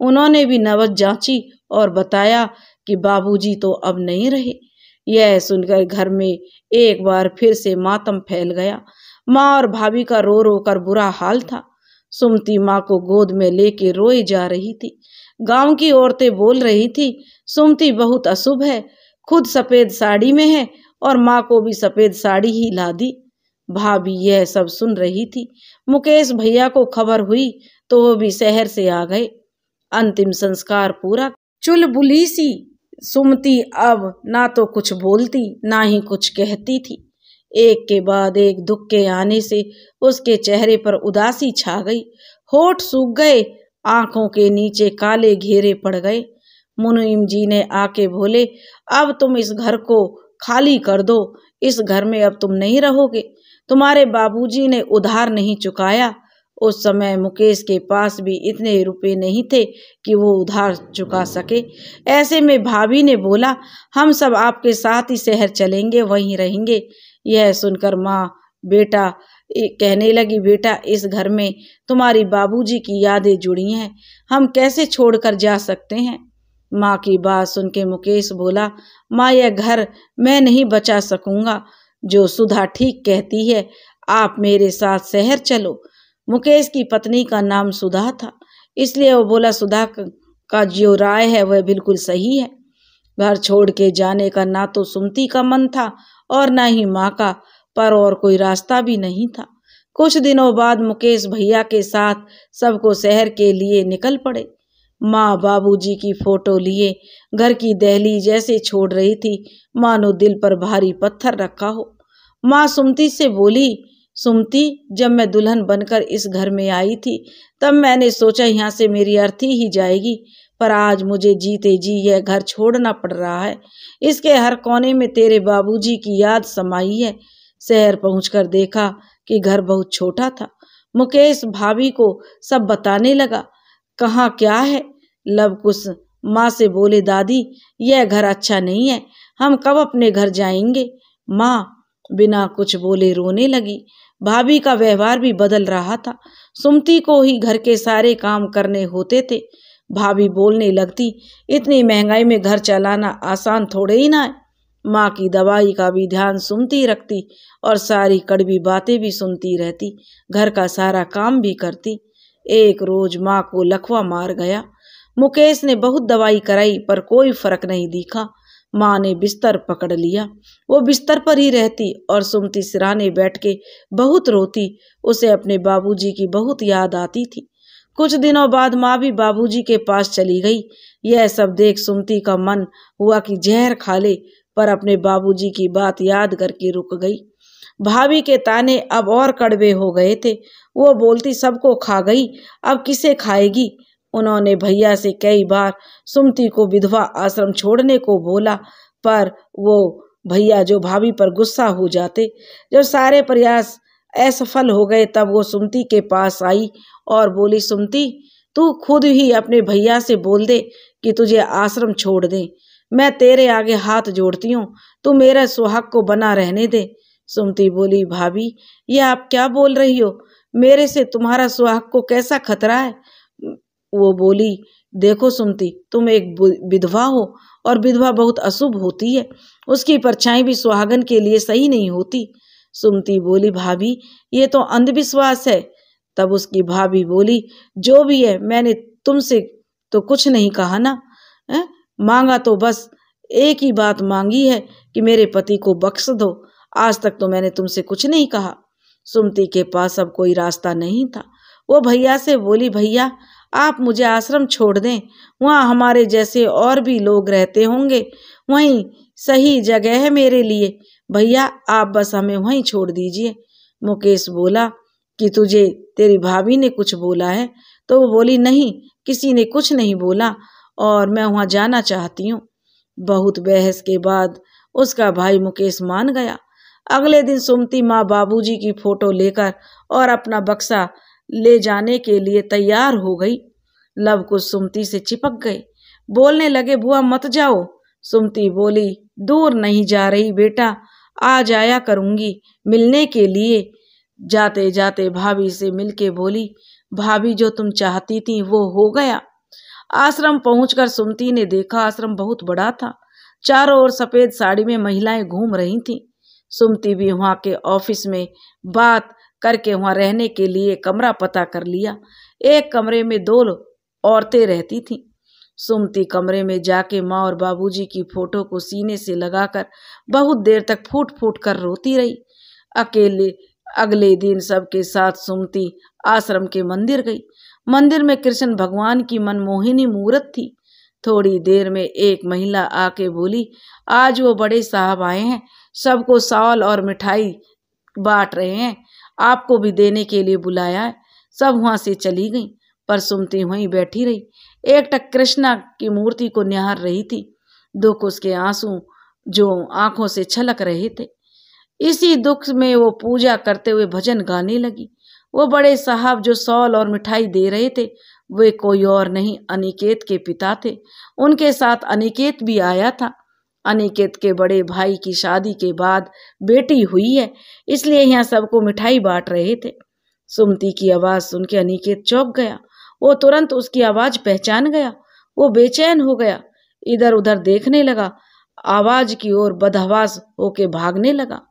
उन्होंने भी नवज जांची और बताया कि बाबूजी तो अब नहीं रहे यह सुनकर घर में एक बार फिर से मातम फैल गया माँ और भाभी का रो रो कर बुरा हाल था सुमती माँ को गोद में लेके रोई जा रही थी गांव की औरतें बोल रही थी सुमती बहुत अशुभ है खुद सफ़ेद साड़ी में है और माँ को भी सफ़ेद साड़ी ही ला दी भाभी यह सब सुन रही थी मुकेश भैया को खबर हुई तो वो भी शहर से आ गए अंतिम संस्कार पूरा चुलबुली सी सुमती अब ना तो कुछ बोलती ना ही कुछ कहती थी एक के बाद एक दुख के आने से उसके चेहरे पर उदासी छा गई होठ सूख गए आंखों के नीचे काले घेरे पड़ गए मुनिम जी ने आके बोले अब तुम इस घर को खाली कर दो इस घर में अब तुम नहीं रहोगे तुम्हारे बाबूजी ने उधार नहीं चुकाया उस समय मुकेश के पास भी इतने रुपए नहीं थे कि वो उधार चुका सके ऐसे में भाभी ने बोला हम सब आपके साथ ही शहर चलेंगे वहीं रहेंगे यह सुनकर माँ बेटा कहने लगी बेटा इस घर में तुम्हारी बाबूजी की यादें जुड़ी हैं हम कैसे छोड़कर जा सकते हैं माँ की बात सुन के मुकेश बोला माँ यह घर मैं नहीं बचा सकूँगा जो सुधा ठीक कहती है आप मेरे साथ शहर चलो मुकेश की पत्नी का नाम सुधा था इसलिए वो बोला सुधा का जो राय है वह बिल्कुल सही है घर छोड़ के जाने का ना तो सुमती का मन था और न ही माँ का पर और कोई रास्ता भी नहीं था कुछ दिनों बाद मुकेश भैया के साथ सबको शहर के लिए निकल पड़े माँ बाबूजी की फोटो लिए घर की दहली जैसे छोड़ रही थी मानो दिल पर भारी पत्थर रखा हो माँ सुमती से बोली सुमती जब मैं दुल्हन बनकर इस घर में आई थी तब मैंने सोचा यहाँ से मेरी अर्थी ही जाएगी पर आज मुझे जीते जी यह घर छोड़ना पड़ रहा है इसके हर कोने में तेरे बाबूजी की याद समाई है शहर पहुंचकर देखा कि घर बहुत छोटा था मुकेश भाभी को सब बताने लगा कहाँ क्या है लव माँ से बोले दादी यह घर अच्छा नहीं है हम कब अपने घर जाएंगे माँ बिना कुछ बोले रोने लगी भाभी का व्यवहार भी बदल रहा था सुमती को ही घर के सारे काम करने होते थे भाभी बोलने लगती इतनी महंगाई में घर चलाना आसान थोड़े ही ना है माँ की दवाई का भी ध्यान सुनती रखती और सारी कड़वी बातें भी सुनती रहती घर का सारा काम भी करती एक रोज माँ को लखवा मार गया मुकेश ने बहुत दवाई कराई पर कोई फर्क नहीं दिखा माँ ने बिस्तर पकड़ लिया वो बिस्तर पर ही रहती और सुमती सिराने बैठ के बहुत रोती उसे अपने बाबूजी की बहुत याद आती थी कुछ दिनों बाद माँ भी बाबूजी के पास चली गई यह सब देख सुमती का मन हुआ कि जहर खा ले पर अपने बाबूजी की बात याद करके रुक गई भाभी के ताने अब और कड़वे हो गए थे वो बोलती सबको खा गई अब किसे खाएगी उन्होंने भैया से कई बार सुमती को विधवा आश्रम छोड़ने को बोला पर वो भैया जो भाभी पर गुस्सा हो जाते जब सारे प्रयास असफल हो गए तब वो सुमती के पास आई और बोली सुमती तू खुद ही अपने भैया से बोल दे कि तुझे आश्रम छोड़ दे मैं तेरे आगे हाथ जोड़ती हूँ तू मेरे सुहाग को बना रहने दे सुमती बोली भाभी ये आप क्या बोल रही हो मेरे से तुम्हारा सुहाग को कैसा खतरा है वो बोली देखो सुमती तुम एक विधवा हो और विधवा बहुत अशुभ होती है उसकी परछाई भी सुहागन के लिए सही नहीं होती सुमती बोली भाभी ये तो अंधविश्वास है तब उसकी भाभी बोली जो भी है मैंने तुमसे तो कुछ नहीं कहा ना है? मांगा तो बस एक ही बात मांगी है कि मेरे पति को बख्श दो आज तक तो मैंने तुमसे कुछ नहीं कहा सुमती के पास अब कोई रास्ता नहीं था वो भैया से बोली भैया आप मुझे आश्रम छोड़ दें वहाँ हमारे जैसे और भी लोग रहते होंगे वहीं सही जगह है मेरे लिए भैया आप बस हमें वहीं छोड़ दीजिए मुकेश बोला कि तुझे तेरी भाभी ने कुछ बोला है तो वो बोली नहीं किसी ने कुछ नहीं बोला और मैं वहाँ जाना चाहती हूँ बहुत बहस के बाद उसका भाई मुकेश मान गया अगले दिन सुमती माँ बाबूजी की फ़ोटो लेकर और अपना बक्सा ले जाने के लिए तैयार हो गई लव कुछ सुमती से चिपक गए बोलने लगे बुआ मत जाओ सुमती बोली दूर नहीं जा रही बेटा आ जाया करूँगी मिलने के लिए जाते जाते भाभी से मिलके बोली भाभी जो तुम चाहती थी वो हो गया आश्रम पहुंचकर सुमती ने देखा आश्रम बहुत बड़ा था चारों ओर सफ़ेद साड़ी में महिलाएं घूम रही थीं सुमती भी वहां के ऑफिस में बात करके वहां रहने के लिए कमरा पता कर लिया एक कमरे में दो औरतें रहती थीं सुमती कमरे में जाके माँ और बाबूजी की फोटो को सीने से लगाकर बहुत देर तक फूट फूट कर रोती रही अकेले अगले दिन सबके साथ सुमती आश्रम के मंदिर गई मंदिर में कृष्ण भगवान की मनमोहिनी मूर्त थी थोड़ी देर में एक महिला आके बोली आज वो बड़े साहब आए हैं सबको सॉल और मिठाई बांट रहे हैं आपको भी देने के लिए बुलाया है सब वहाँ से चली गई पर सुमती वहीं बैठी रही एक टक कृष्णा की मूर्ति को निहार रही थी दुख उसके आंसू जो आंखों से छलक रहे थे इसी दुख में वो पूजा करते हुए भजन गाने लगी वो बड़े साहब जो सौल और मिठाई दे रहे थे वे कोई और नहीं अनिकेत के पिता थे उनके साथ अनिकेत भी आया था अनिकेत के बड़े भाई की शादी के बाद बेटी हुई है इसलिए यहाँ सबको मिठाई बांट रहे थे सुमती की आवाज़ सुन के अनिकेत चौंक गया वो तुरंत उसकी आवाज़ पहचान गया वो बेचैन हो गया इधर उधर देखने लगा आवाज़ की ओर बदहवास होके भागने लगा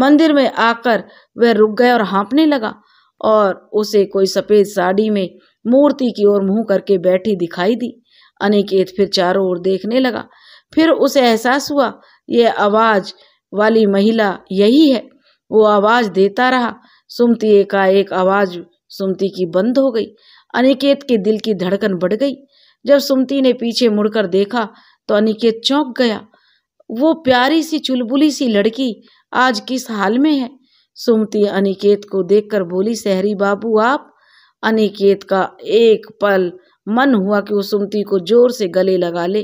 मंदिर में आकर वह रुक गया और हाँपने लगा और उसे कोई सफ़ेद साड़ी में मूर्ति की ओर मुंह करके बैठी दिखाई दी अनिकेत फिर चारों ओर देखने लगा फिर उसे एहसास हुआ यह आवाज़ वाली महिला यही है वो आवाज़ देता रहा का एकाएक आवाज़ सुमती की बंद हो गई अनिकेत के दिल की धड़कन बढ़ गई जब सुमती ने पीछे मुड़कर देखा तो अनिकेत चौंक गया वो प्यारी सी चुलबुली सी लड़की आज किस हाल में है सुमती अनिकेत को देखकर बोली सहरी बाबू आप अनिकेत का एक पल मन हुआ कि वो सुमती को जोर से गले लगा ले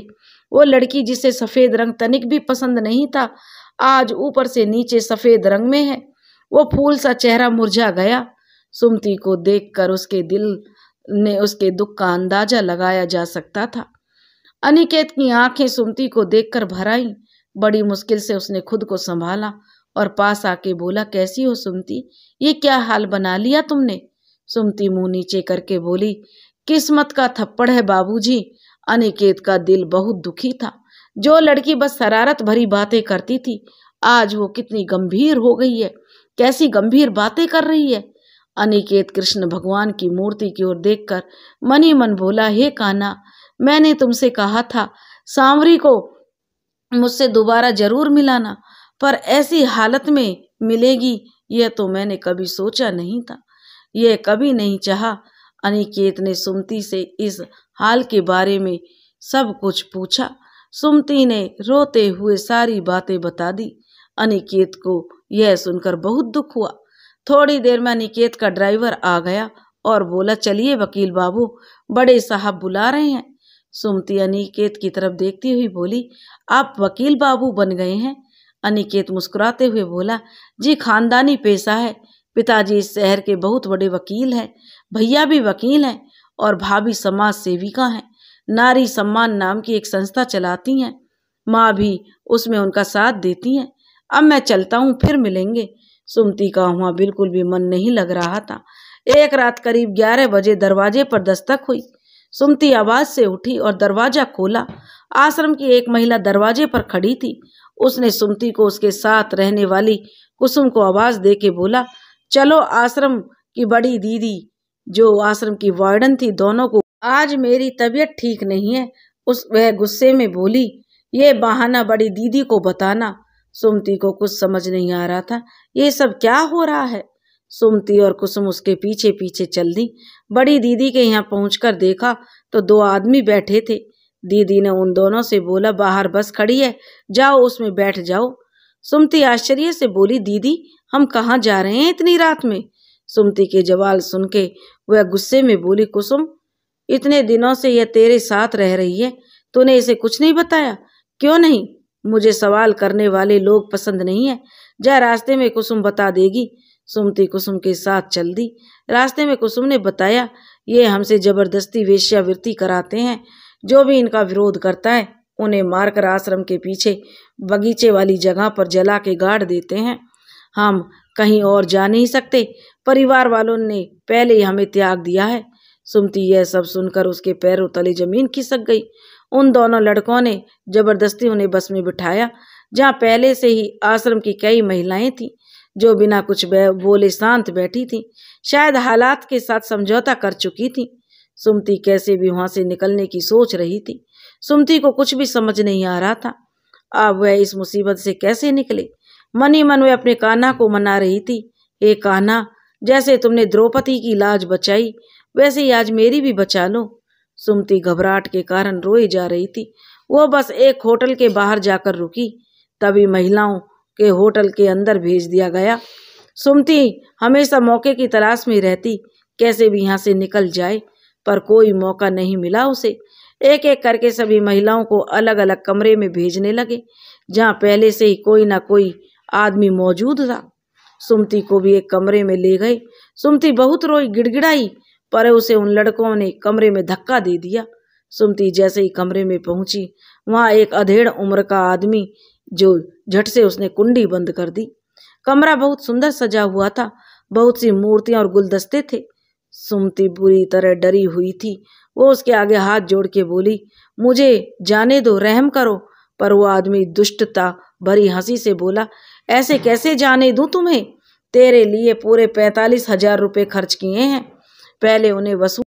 वो लड़की जिसे सफ़ेद रंग तनिक भी पसंद नहीं था आज ऊपर से नीचे सफ़ेद रंग में है वो फूल सा चेहरा मुरझा गया सुमती को देखकर उसके दिल ने उसके दुख का अंदाजा लगाया जा सकता था अनिकेत की आंखें सुमती को देखकर भर आई बड़ी मुश्किल से उसने खुद को संभाला और पास आके बोला कैसी हो सुमती ये क्या हाल बना लिया तुमने सुमती मुंह नीचे करके बोली किस्मत का थप्पड़ है बाबूजी अनिकेत का दिल बहुत दुखी था जो लड़की बस शरारत भरी बातें करती थी आज वो कितनी गंभीर हो गई है कैसी गंभीर बातें कर रही है अनिकेत कृष्ण भगवान की मूर्ति की ओर देखकर मनी मन बोला हे काना मैंने तुमसे कहा था सांवरी को मुझसे दोबारा जरूर मिलाना पर ऐसी हालत में मिलेगी यह तो मैंने कभी सोचा नहीं था यह कभी नहीं चाहा अनिकेत ने सुमती से इस हाल के बारे में सब कुछ पूछा सुमती ने रोते हुए सारी बातें बता दी अनिकेत को यह सुनकर बहुत दुख हुआ थोड़ी देर में अनिकेत का ड्राइवर आ गया और बोला चलिए वकील बाबू बड़े साहब बुला रहे हैं सुमती अनिकेत की तरफ देखती हुई बोली आप वकील बाबू बन गए हैं अनिकेत मुस्कुराते हुए बोला जी खानदानी पेशा है पिताजी इस शहर के बहुत बड़े वकील हैं भैया भी वकील हैं और भाभी समाज सेविका हैं नारी सम्मान नाम की एक संस्था चलाती हैं माँ भी उसमें उनका साथ देती हैं अब मैं चलता हूँ फिर मिलेंगे सुमती का हुआ बिल्कुल भी मन नहीं लग रहा था एक रात करीब ग्यारह बजे दरवाजे पर दस्तक हुई सुमती आवाज से उठी और दरवाजा खोला आश्रम की एक महिला दरवाजे पर खड़ी थी उसने सुमती को उसके साथ रहने वाली कुसुम को आवाज दे के बोला चलो आश्रम की बड़ी दीदी जो आश्रम की वार्डन थी दोनों को आज मेरी तबीयत ठीक नहीं है उस वह गुस्से में बोली ये बहाना बड़ी दीदी को बताना सुमती को कुछ समझ नहीं आ रहा था ये सब क्या हो रहा है सुमती और कुसुम उसके पीछे पीछे चल दी बड़ी दीदी के यहाँ पहुंचकर देखा तो दो आदमी बैठे थे दीदी ने उन दोनों से बोला बाहर बस खड़ी है जाओ उसमें बैठ जाओ सुमती आश्चर्य से बोली दीदी हम कहाँ जा रहे हैं इतनी रात में सुमती के जवाब सुन के वह गुस्से में बोली कुसुम इतने दिनों से यह तेरे साथ रह रही है तूने इसे कुछ नहीं बताया क्यों नहीं मुझे सवाल करने वाले लोग पसंद नहीं है जा रास्ते में कुसुम बता देगी सुमती कुसुम के साथ चल दी रास्ते में कुसुम ने बताया ये हमसे जबरदस्ती वेश्यावृत्ति कराते हैं जो भी इनका विरोध करता है उन्हें मारकर आश्रम के पीछे बगीचे वाली जगह पर जला के गाड़ देते हैं हम कहीं और जा नहीं सकते परिवार वालों ने पहले ही हमें त्याग दिया है सुमती यह सब सुनकर उसके पैरों तले जमीन खिसक गई उन दोनों लड़कों ने जबरदस्ती उन्हें बस में बिठाया जहाँ पहले से ही आश्रम की कई महिलाएं थीं जो बिना कुछ बोले शांत बैठी थीं शायद हालात के साथ समझौता कर चुकी थीं सुमती कैसे भी वहां से निकलने की सोच रही थी सुमती को कुछ भी समझ नहीं आ रहा था अब वह इस मुसीबत से कैसे निकले मन ही मन वह अपने कान्हा को मना रही थी हे कान्हा जैसे तुमने द्रौपदी की लाज बचाई वैसे ही आज मेरी भी बचा लो सुमती घबराहट के कारण रोई जा रही थी वो बस एक होटल के बाहर जाकर रुकी तभी महिलाओं के होटल के अंदर भेज दिया गया सुमती हमेशा मौके की तलाश में रहती कैसे भी यहाँ से निकल जाए पर कोई मौका नहीं मिला उसे एक एक करके सभी महिलाओं को अलग अलग कमरे में भेजने लगे जहाँ पहले से ही कोई ना कोई आदमी मौजूद था सुमती को भी एक कमरे में ले गए सुमती बहुत रोई गिड़गिड़ाई पर उसे उन लड़कों ने कमरे में धक्का दे दिया सुमती जैसे ही कमरे में पहुंची वहां एक अधेड़ उम्र का आदमी जो झट से उसने कुंडी बंद कर दी कमरा बहुत सुंदर सजा हुआ था बहुत सी मूर्तियां और गुलदस्ते थे सुमती बुरी तरह डरी हुई थी वो उसके आगे हाथ जोड़ के बोली मुझे जाने दो रहम करो पर वो आदमी दुष्टता भरी हंसी से बोला ऐसे कैसे जाने दूं तुम्हें तेरे लिए पूरे पैंतालीस हजार रुपये खर्च किए हैं पहले उन्हें वसू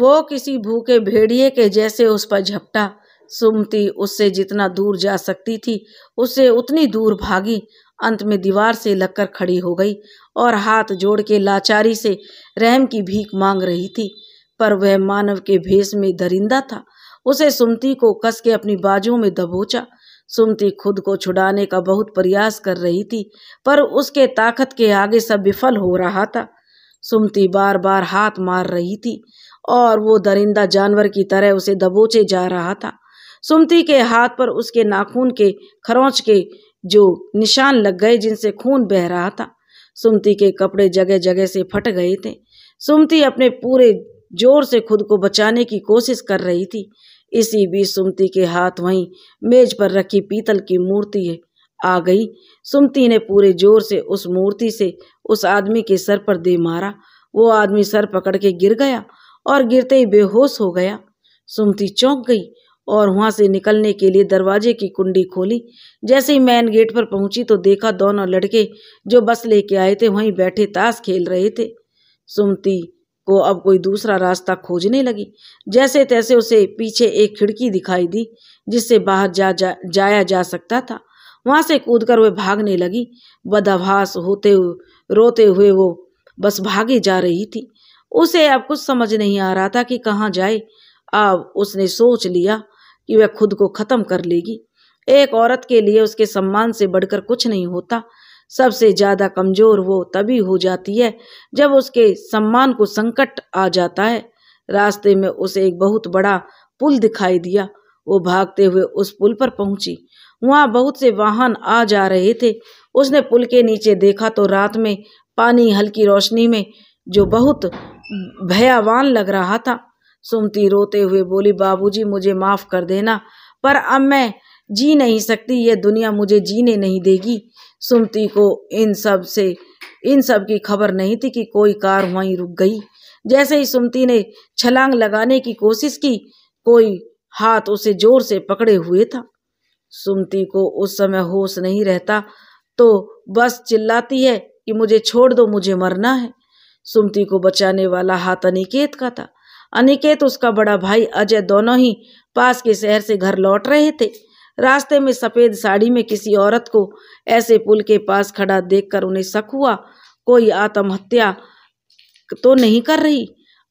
वो किसी भूखे भेड़िए के जैसे उस पर झपटा सुमती उससे जितना दूर जा सकती थी उससे उतनी दूर भागी अंत में दीवार से लगकर खड़ी हो गई और हाथ जोड़ के लाचारी से रहम की भीख मांग रही थी पर वह मानव के भेष में दरिंदा था उसे सुमती को कस के अपनी बाजुओं में दबोचा सुमती खुद को छुड़ाने का बहुत प्रयास कर रही थी पर उसके ताकत के आगे सब विफल हो रहा था सुमती बार बार हाथ मार रही थी और वो दरिंदा जानवर की तरह उसे दबोचे जा रहा था सुमती के हाथ पर उसके नाखून के खरोंच के जो निशान लग गए जिनसे खून बह रहा था सुमती के कपड़े जगह जगह से फट गए थे सुमती अपने पूरे जोर से खुद को बचाने की कोशिश कर रही थी इसी बीच सुमती के हाथ वहीं मेज पर रखी पीतल की मूर्ति है आ गई सुमती ने पूरे जोर से उस मूर्ति से उस आदमी के सर पर दे मारा वो आदमी सर पकड़ के गिर गया और गिरते ही बेहोश हो गया सुमती चौंक गई और वहां से निकलने के लिए दरवाजे की कुंडी खोली जैसे ही मैन गेट पर पहुंची तो देखा दोनों लड़के जो बस लेके आए थे वहीं बैठे ताश खेल रहे थे सुमती को अब कोई दूसरा रास्ता खोजने लगी जैसे तैसे उसे पीछे एक खिड़की दिखाई दी जिससे बाहर जा, जा जाया जा सकता था वहां से कूदकर वे भागने लगी बदाभास होते हुए रोते हुए वो बस भागी जा रही थी उसे अब कुछ समझ नहीं आ रहा था कि कहाँ जाए अब उसने सोच लिया कि वह खुद को ख़त्म कर लेगी एक औरत के लिए उसके सम्मान से बढ़कर कुछ नहीं होता सबसे ज़्यादा कमज़ोर वो तभी हो जाती है जब उसके सम्मान को संकट आ जाता है रास्ते में उसे एक बहुत बड़ा पुल दिखाई दिया वो भागते हुए उस पुल पर पहुंची वहां बहुत से वाहन आ जा रहे थे उसने पुल के नीचे देखा तो रात में पानी हल्की रोशनी में जो बहुत भयावान लग रहा था सुमती रोते हुए बोली बाबूजी मुझे माफ़ कर देना पर अब मैं जी नहीं सकती ये दुनिया मुझे जीने नहीं देगी सुमती को इन सब से इन सब की खबर नहीं थी कि कोई कार वहीं रुक गई जैसे ही सुमती ने छलांग लगाने की कोशिश की कोई हाथ उसे जोर से पकड़े हुए था सुमती को उस समय होश नहीं रहता तो बस चिल्लाती है कि मुझे छोड़ दो मुझे मरना है सुमती को बचाने वाला हाथ अनिकेत का था अनिकेत उसका बड़ा भाई अजय दोनों ही पास के शहर से घर लौट रहे थे रास्ते में सफ़ेद साड़ी में किसी औरत को ऐसे पुल के पास खड़ा देखकर उन्हें शक हुआ कोई आत्महत्या तो नहीं कर रही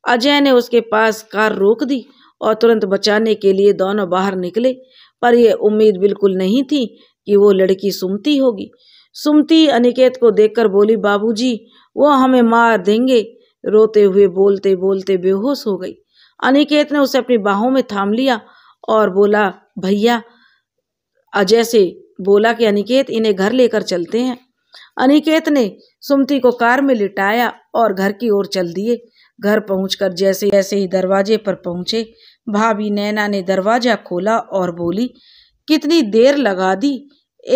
अजय ने उसके पास कार रोक दी और तुरंत बचाने के लिए दोनों बाहर निकले पर यह उम्मीद बिल्कुल नहीं थी कि वो लड़की सुमती होगी सुमती अनिकेत को देखकर बोली बाबूजी वो हमें मार देंगे रोते हुए बोलते बोलते बेहोश हो गई अनिकेत ने उसे अपनी बाहों में थाम लिया और बोला भैया अजय से बोला कि अनिकेत इन्हें घर लेकर चलते हैं अनिकेत ने सुमती को कार में लिटाया और घर की ओर चल दिए घर पहुंचकर जैसे जैसे ही दरवाजे पर पहुंचे भाभी नैना ने दरवाजा खोला और बोली कितनी देर लगा दी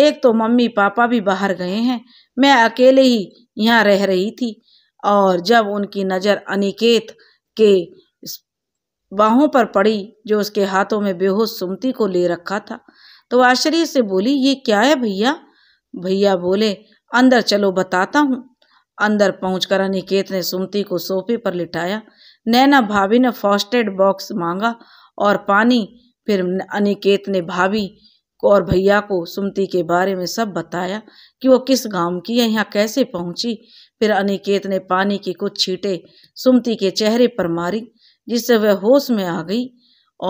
एक तो मम्मी पापा भी बाहर गए हैं मैं अकेले ही यहाँ रह रही थी और जब उनकी नज़र अनिकेत के बाहों पर पड़ी जो उसके हाथों में बेहोश सुमती को ले रखा था तो आश्चर्य से बोली ये क्या है भैया भैया बोले अंदर चलो बताता हूँ अंदर पहुंचकर अनिकेत ने सुमती को सोफे पर लिटाया नैना भाभी ने फॉस्टेड बॉक्स मांगा और पानी फिर अनिकेत ने भाभी को और भैया को सुमती के बारे में सब बताया कि वो किस गांव की है यहाँ कैसे पहुंची फिर अनिकेत ने पानी की कुछ छींटे सुमती के चेहरे पर मारी जिससे वह होश में आ गई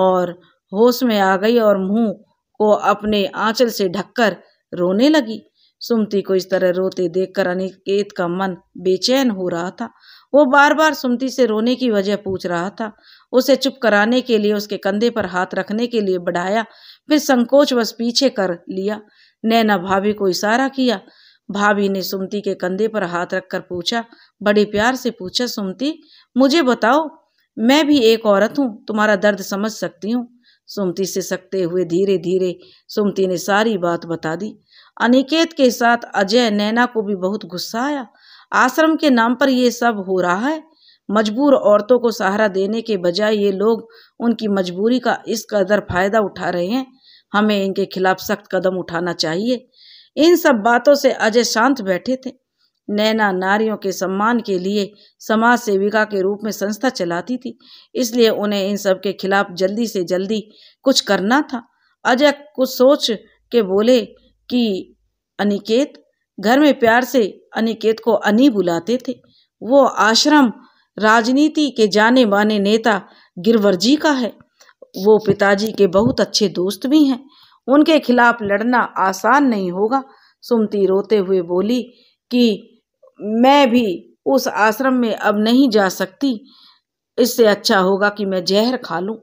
और होश में आ गई और मुंह को अपने आंचल से ढककर रोने लगी सुमती को इस तरह रोते देखकर अनिकेत का मन बेचैन हो रहा था वो बार बार सुमती से रोने की वजह पूछ रहा था उसे चुप कराने के लिए उसके कंधे पर हाथ रखने के लिए बढ़ाया फिर संकोच बस पीछे कर लिया नैना भाभी को इशारा किया भाभी ने सुमती के कंधे पर हाथ रखकर पूछा बड़े प्यार से पूछा सुमती मुझे बताओ मैं भी एक औरत हूँ तुम्हारा दर्द समझ सकती हूँ सुमती से सकते हुए धीरे धीरे सुमती ने सारी बात बता दी अनिकेत के साथ अजय नैना को भी बहुत गुस्सा आया आश्रम के नाम पर यह सब हो रहा है मजबूर औरतों को सहारा देने के बजाय ये लोग उनकी मजबूरी का इस कदर फायदा उठा रहे हैं हमें इनके खिलाफ सख्त कदम उठाना चाहिए इन सब बातों से अजय शांत बैठे थे नैना नारियों के सम्मान के लिए समाज सेविका के रूप में संस्था चलाती थी इसलिए उन्हें इन सब के खिलाफ जल्दी से जल्दी कुछ करना था अजय कुछ सोच के बोले कि अनिकेत घर में प्यार से अनिकेत को अनी बुलाते थे वो आश्रम राजनीति के जाने माने नेता गिरवर जी का है वो पिताजी के बहुत अच्छे दोस्त भी हैं उनके खिलाफ लड़ना आसान नहीं होगा सुमती रोते हुए बोली कि मैं भी उस आश्रम में अब नहीं जा सकती इससे अच्छा होगा कि मैं जहर खा लूं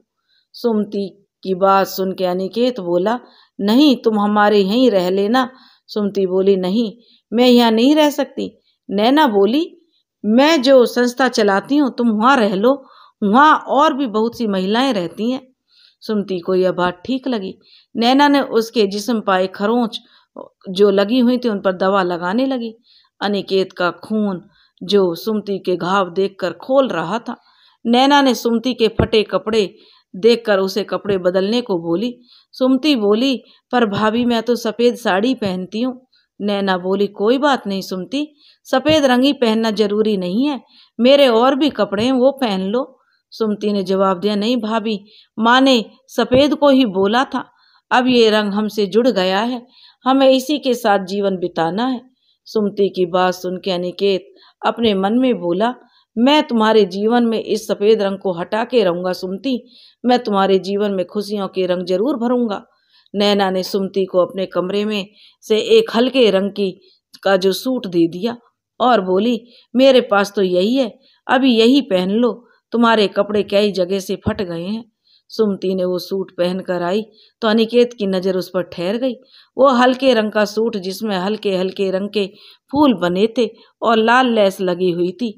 सुमती की बात सुन के अनिकेत बोला नहीं तुम हमारे यहीं रह लेना सुमती बोली नहीं मैं यहाँ नहीं रह सकती नैना बोली मैं जो संस्था चलाती हूँ तुम वहाँ रह लो वहाँ और भी बहुत सी महिलाएं रहती हैं सुमती को यह बात ठीक लगी नैना ने उसके जिसम पाए खरोंच जो लगी हुई थी उन पर दवा लगाने लगी अनिकेत का खून जो सुमती के घाव देखकर खोल रहा था नैना ने सुमती के फटे कपड़े देखकर उसे कपड़े बदलने को बोली सुमती बोली पर भाभी मैं तो सफ़ेद साड़ी पहनती हूँ नैना बोली कोई बात नहीं सुमती सफ़ेद रंगी पहनना जरूरी नहीं है मेरे और भी कपड़े हैं वो पहन लो सुमती ने जवाब दिया नहीं भाभी माँ ने सफ़ेद को ही बोला था अब ये रंग हमसे जुड़ गया है हमें इसी के साथ जीवन बिताना है सुमती की बात सुन के अनिकेत अपने मन में बोला मैं तुम्हारे जीवन में इस सफ़ेद रंग को हटा के रहूंगा सुमती मैं तुम्हारे जीवन में खुशियों के रंग जरूर भरूंगा नैना ने सुमती को अपने कमरे में से एक हल्के रंग की का जो सूट दे दिया और बोली मेरे पास तो यही है अभी यही पहन लो तुम्हारे कपड़े कई जगह से फट गए हैं सुमती ने वो सूट पहन कर आई तो अनिकेत की नज़र उस पर ठहर गई वो हल्के रंग का सूट जिसमें हल्के हल्के रंग के फूल बने थे और लाल लैस लगी हुई थी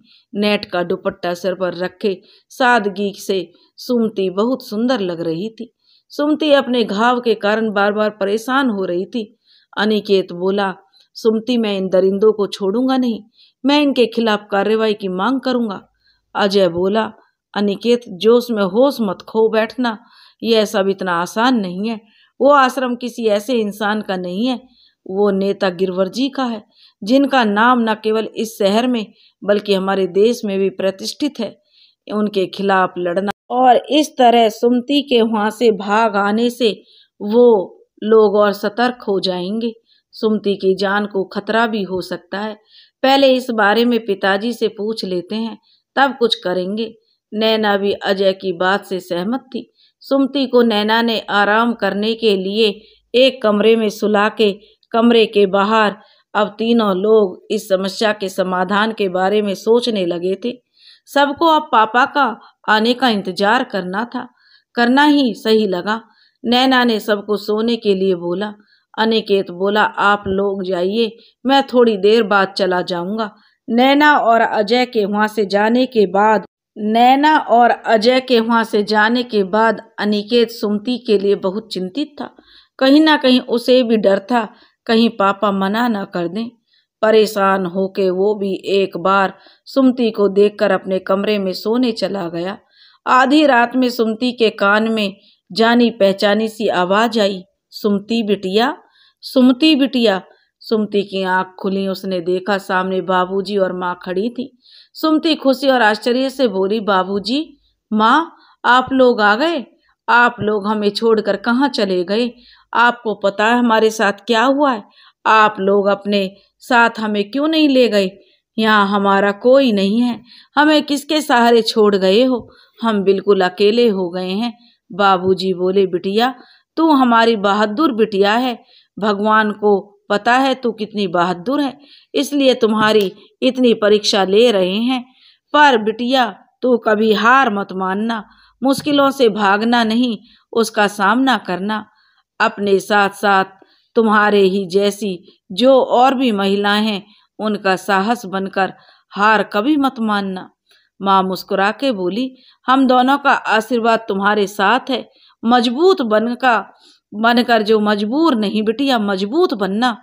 नेट का दुपट्टा सिर पर रखे सादगी से सुमती बहुत सुंदर लग रही थी सुमती अपने घाव के कारण बार बार परेशान हो रही थी अनिकेत बोला सुमती मैं इन दरिंदों को छोड़ूंगा नहीं मैं इनके खिलाफ कार्रवाई की मांग करूंगा अजय बोला अनिकेत जोश में होश मत खो बैठना यह सब इतना आसान नहीं है वो आश्रम किसी ऐसे इंसान का नहीं है वो नेता गिरवर जी का है जिनका नाम न केवल इस शहर में बल्कि हमारे देश में भी प्रतिष्ठित है उनके खिलाफ लड़ना और इस तरह सुमती के वहाँ से भाग आने से वो लोग और सतर्क हो जाएंगे सुमती की जान को खतरा भी हो सकता है पहले इस बारे में पिताजी से पूछ लेते हैं तब कुछ करेंगे नैना भी अजय की बात से सहमत थी सुमती को नैना ने आराम करने के लिए एक कमरे में सुला के कमरे के बाहर अब तीनों लोग इस समस्या के समाधान के बारे में सोचने लगे थे सबको अब पापा का आने का इंतजार करना था करना ही सही लगा नैना ने सबको सोने के लिए बोला अनिकेत बोला आप लोग जाइए मैं थोड़ी देर बाद चला जाऊंगा नैना और अजय के वहाँ से जाने के बाद नैना और अजय के वहाँ से जाने के बाद अनिकेत सुमती के लिए बहुत चिंतित था कहीं ना कहीं उसे भी डर था कहीं पापा मना ना कर दें परेशान होके वो भी एक बार सुमती को देखकर अपने कमरे में सोने चला गया आधी रात में सुमती के कान में जानी पहचानी सी आवाज आई सुमती बिटिया सुमती बिटिया सुमती की आंख खुली उसने देखा सामने बाबूजी और माँ खड़ी थी सुमती खुशी और आश्चर्य से बोली बाबूजी माँ आप लोग आ गए आप लोग हमें छोड़कर कहाँ चले गए आपको पता है हमारे साथ क्या हुआ है आप लोग अपने साथ हमें क्यों नहीं ले गए यहाँ हमारा कोई नहीं है हमें किसके सहारे छोड़ गए हो हम बिल्कुल अकेले हो गए हैं बाबूजी बोले बिटिया तू हमारी बहादुर बिटिया है भगवान को पता है तू कितनी बहादुर है इसलिए तुम्हारी इतनी परीक्षा ले रहे हैं पर बिटिया तू कभी हार मत मानना मुश्किलों से भागना नहीं उसका सामना करना अपने साथ साथ तुम्हारे ही जैसी जो और भी महिलाएं हैं उनका साहस बनकर हार कभी मत मानना माँ मुस्कुरा के बोली हम दोनों का आशीर्वाद तुम्हारे साथ है मजबूत बनकर मन कर जो मजबूर नहीं बिटिया मजबूत बनना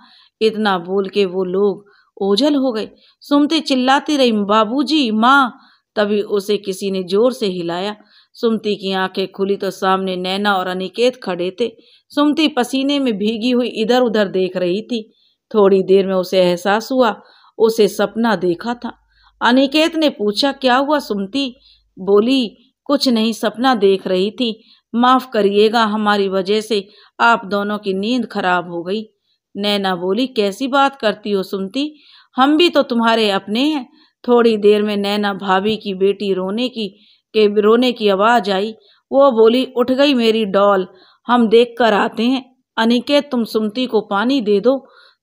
इतना बोल के वो लोग ओझल हो गए सुमती चिल्लाती रही बाबूजी माँ तभी उसे किसी ने जोर से हिलाया सुमती की आंखें खुली तो सामने नैना और अनिकेत खड़े थे सुमती पसीने में भीगी हुई इधर उधर देख रही थी थोड़ी देर में उसे एहसास हुआ उसे सपना देखा था अनिकेत ने पूछा क्या हुआ सुमती बोली कुछ नहीं सपना देख रही थी माफ़ करिएगा हमारी वजह से आप दोनों की नींद खराब हो गई नैना बोली कैसी बात करती हो सुमती हम भी तो तुम्हारे अपने हैं थोड़ी देर में नैना भाभी की बेटी रोने की के रोने की आवाज़ आई वो बोली उठ गई मेरी डॉल हम देख कर आते हैं अनिकेत तुम सुमती को पानी दे दो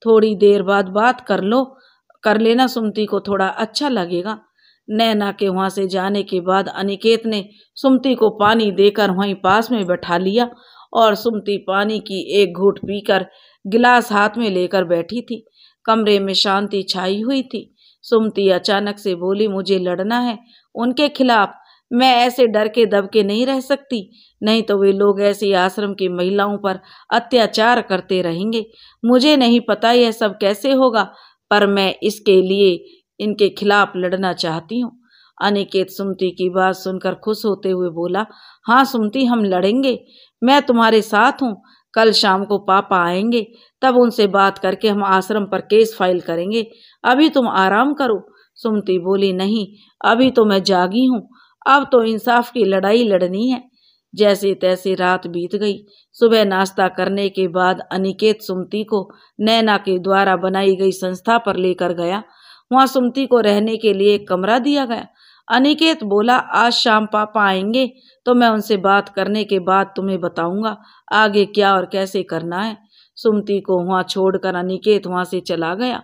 थोड़ी देर बाद बात कर लो कर लेना सुमती को थोड़ा अच्छा लगेगा नैना के वहाँ से जाने के बाद अनिकेत ने सुमती को पानी देकर वहीं पास में बैठा लिया और सुमती पानी की एक घूट पीकर गिलास हाथ में लेकर बैठी थी कमरे में शांति छाई हुई थी सुमती अचानक से बोली मुझे लड़ना है उनके खिलाफ मैं ऐसे डर के दब के नहीं रह सकती नहीं तो वे लोग ऐसे आश्रम की महिलाओं पर अत्याचार करते रहेंगे मुझे नहीं पता यह सब कैसे होगा पर मैं इसके लिए इनके खिलाफ लड़ना चाहती हूँ अनिकेत सुमती की बात सुनकर खुश होते हुए बोला हाँ सुमती हम लड़ेंगे मैं तुम्हारे साथ हूँ कल शाम को पापा आएंगे तब उनसे बात करके हम आश्रम पर केस फाइल करेंगे अभी तुम आराम करो सुमती बोली नहीं अभी तो मैं जागी हूँ अब तो इंसाफ की लड़ाई लड़नी है जैसे तैसे रात बीत गई सुबह नाश्ता करने के बाद अनिकेत सुमती को नैना के द्वारा बनाई गई संस्था पर लेकर गया वहाँ सुमती को रहने के लिए एक कमरा दिया गया अनिकेत बोला आज शाम पापा आएंगे तो मैं उनसे बात करने के बाद तुम्हें बताऊंगा आगे क्या और कैसे करना है सुमती को वहाँ छोड़कर अनिकेत वहाँ से चला गया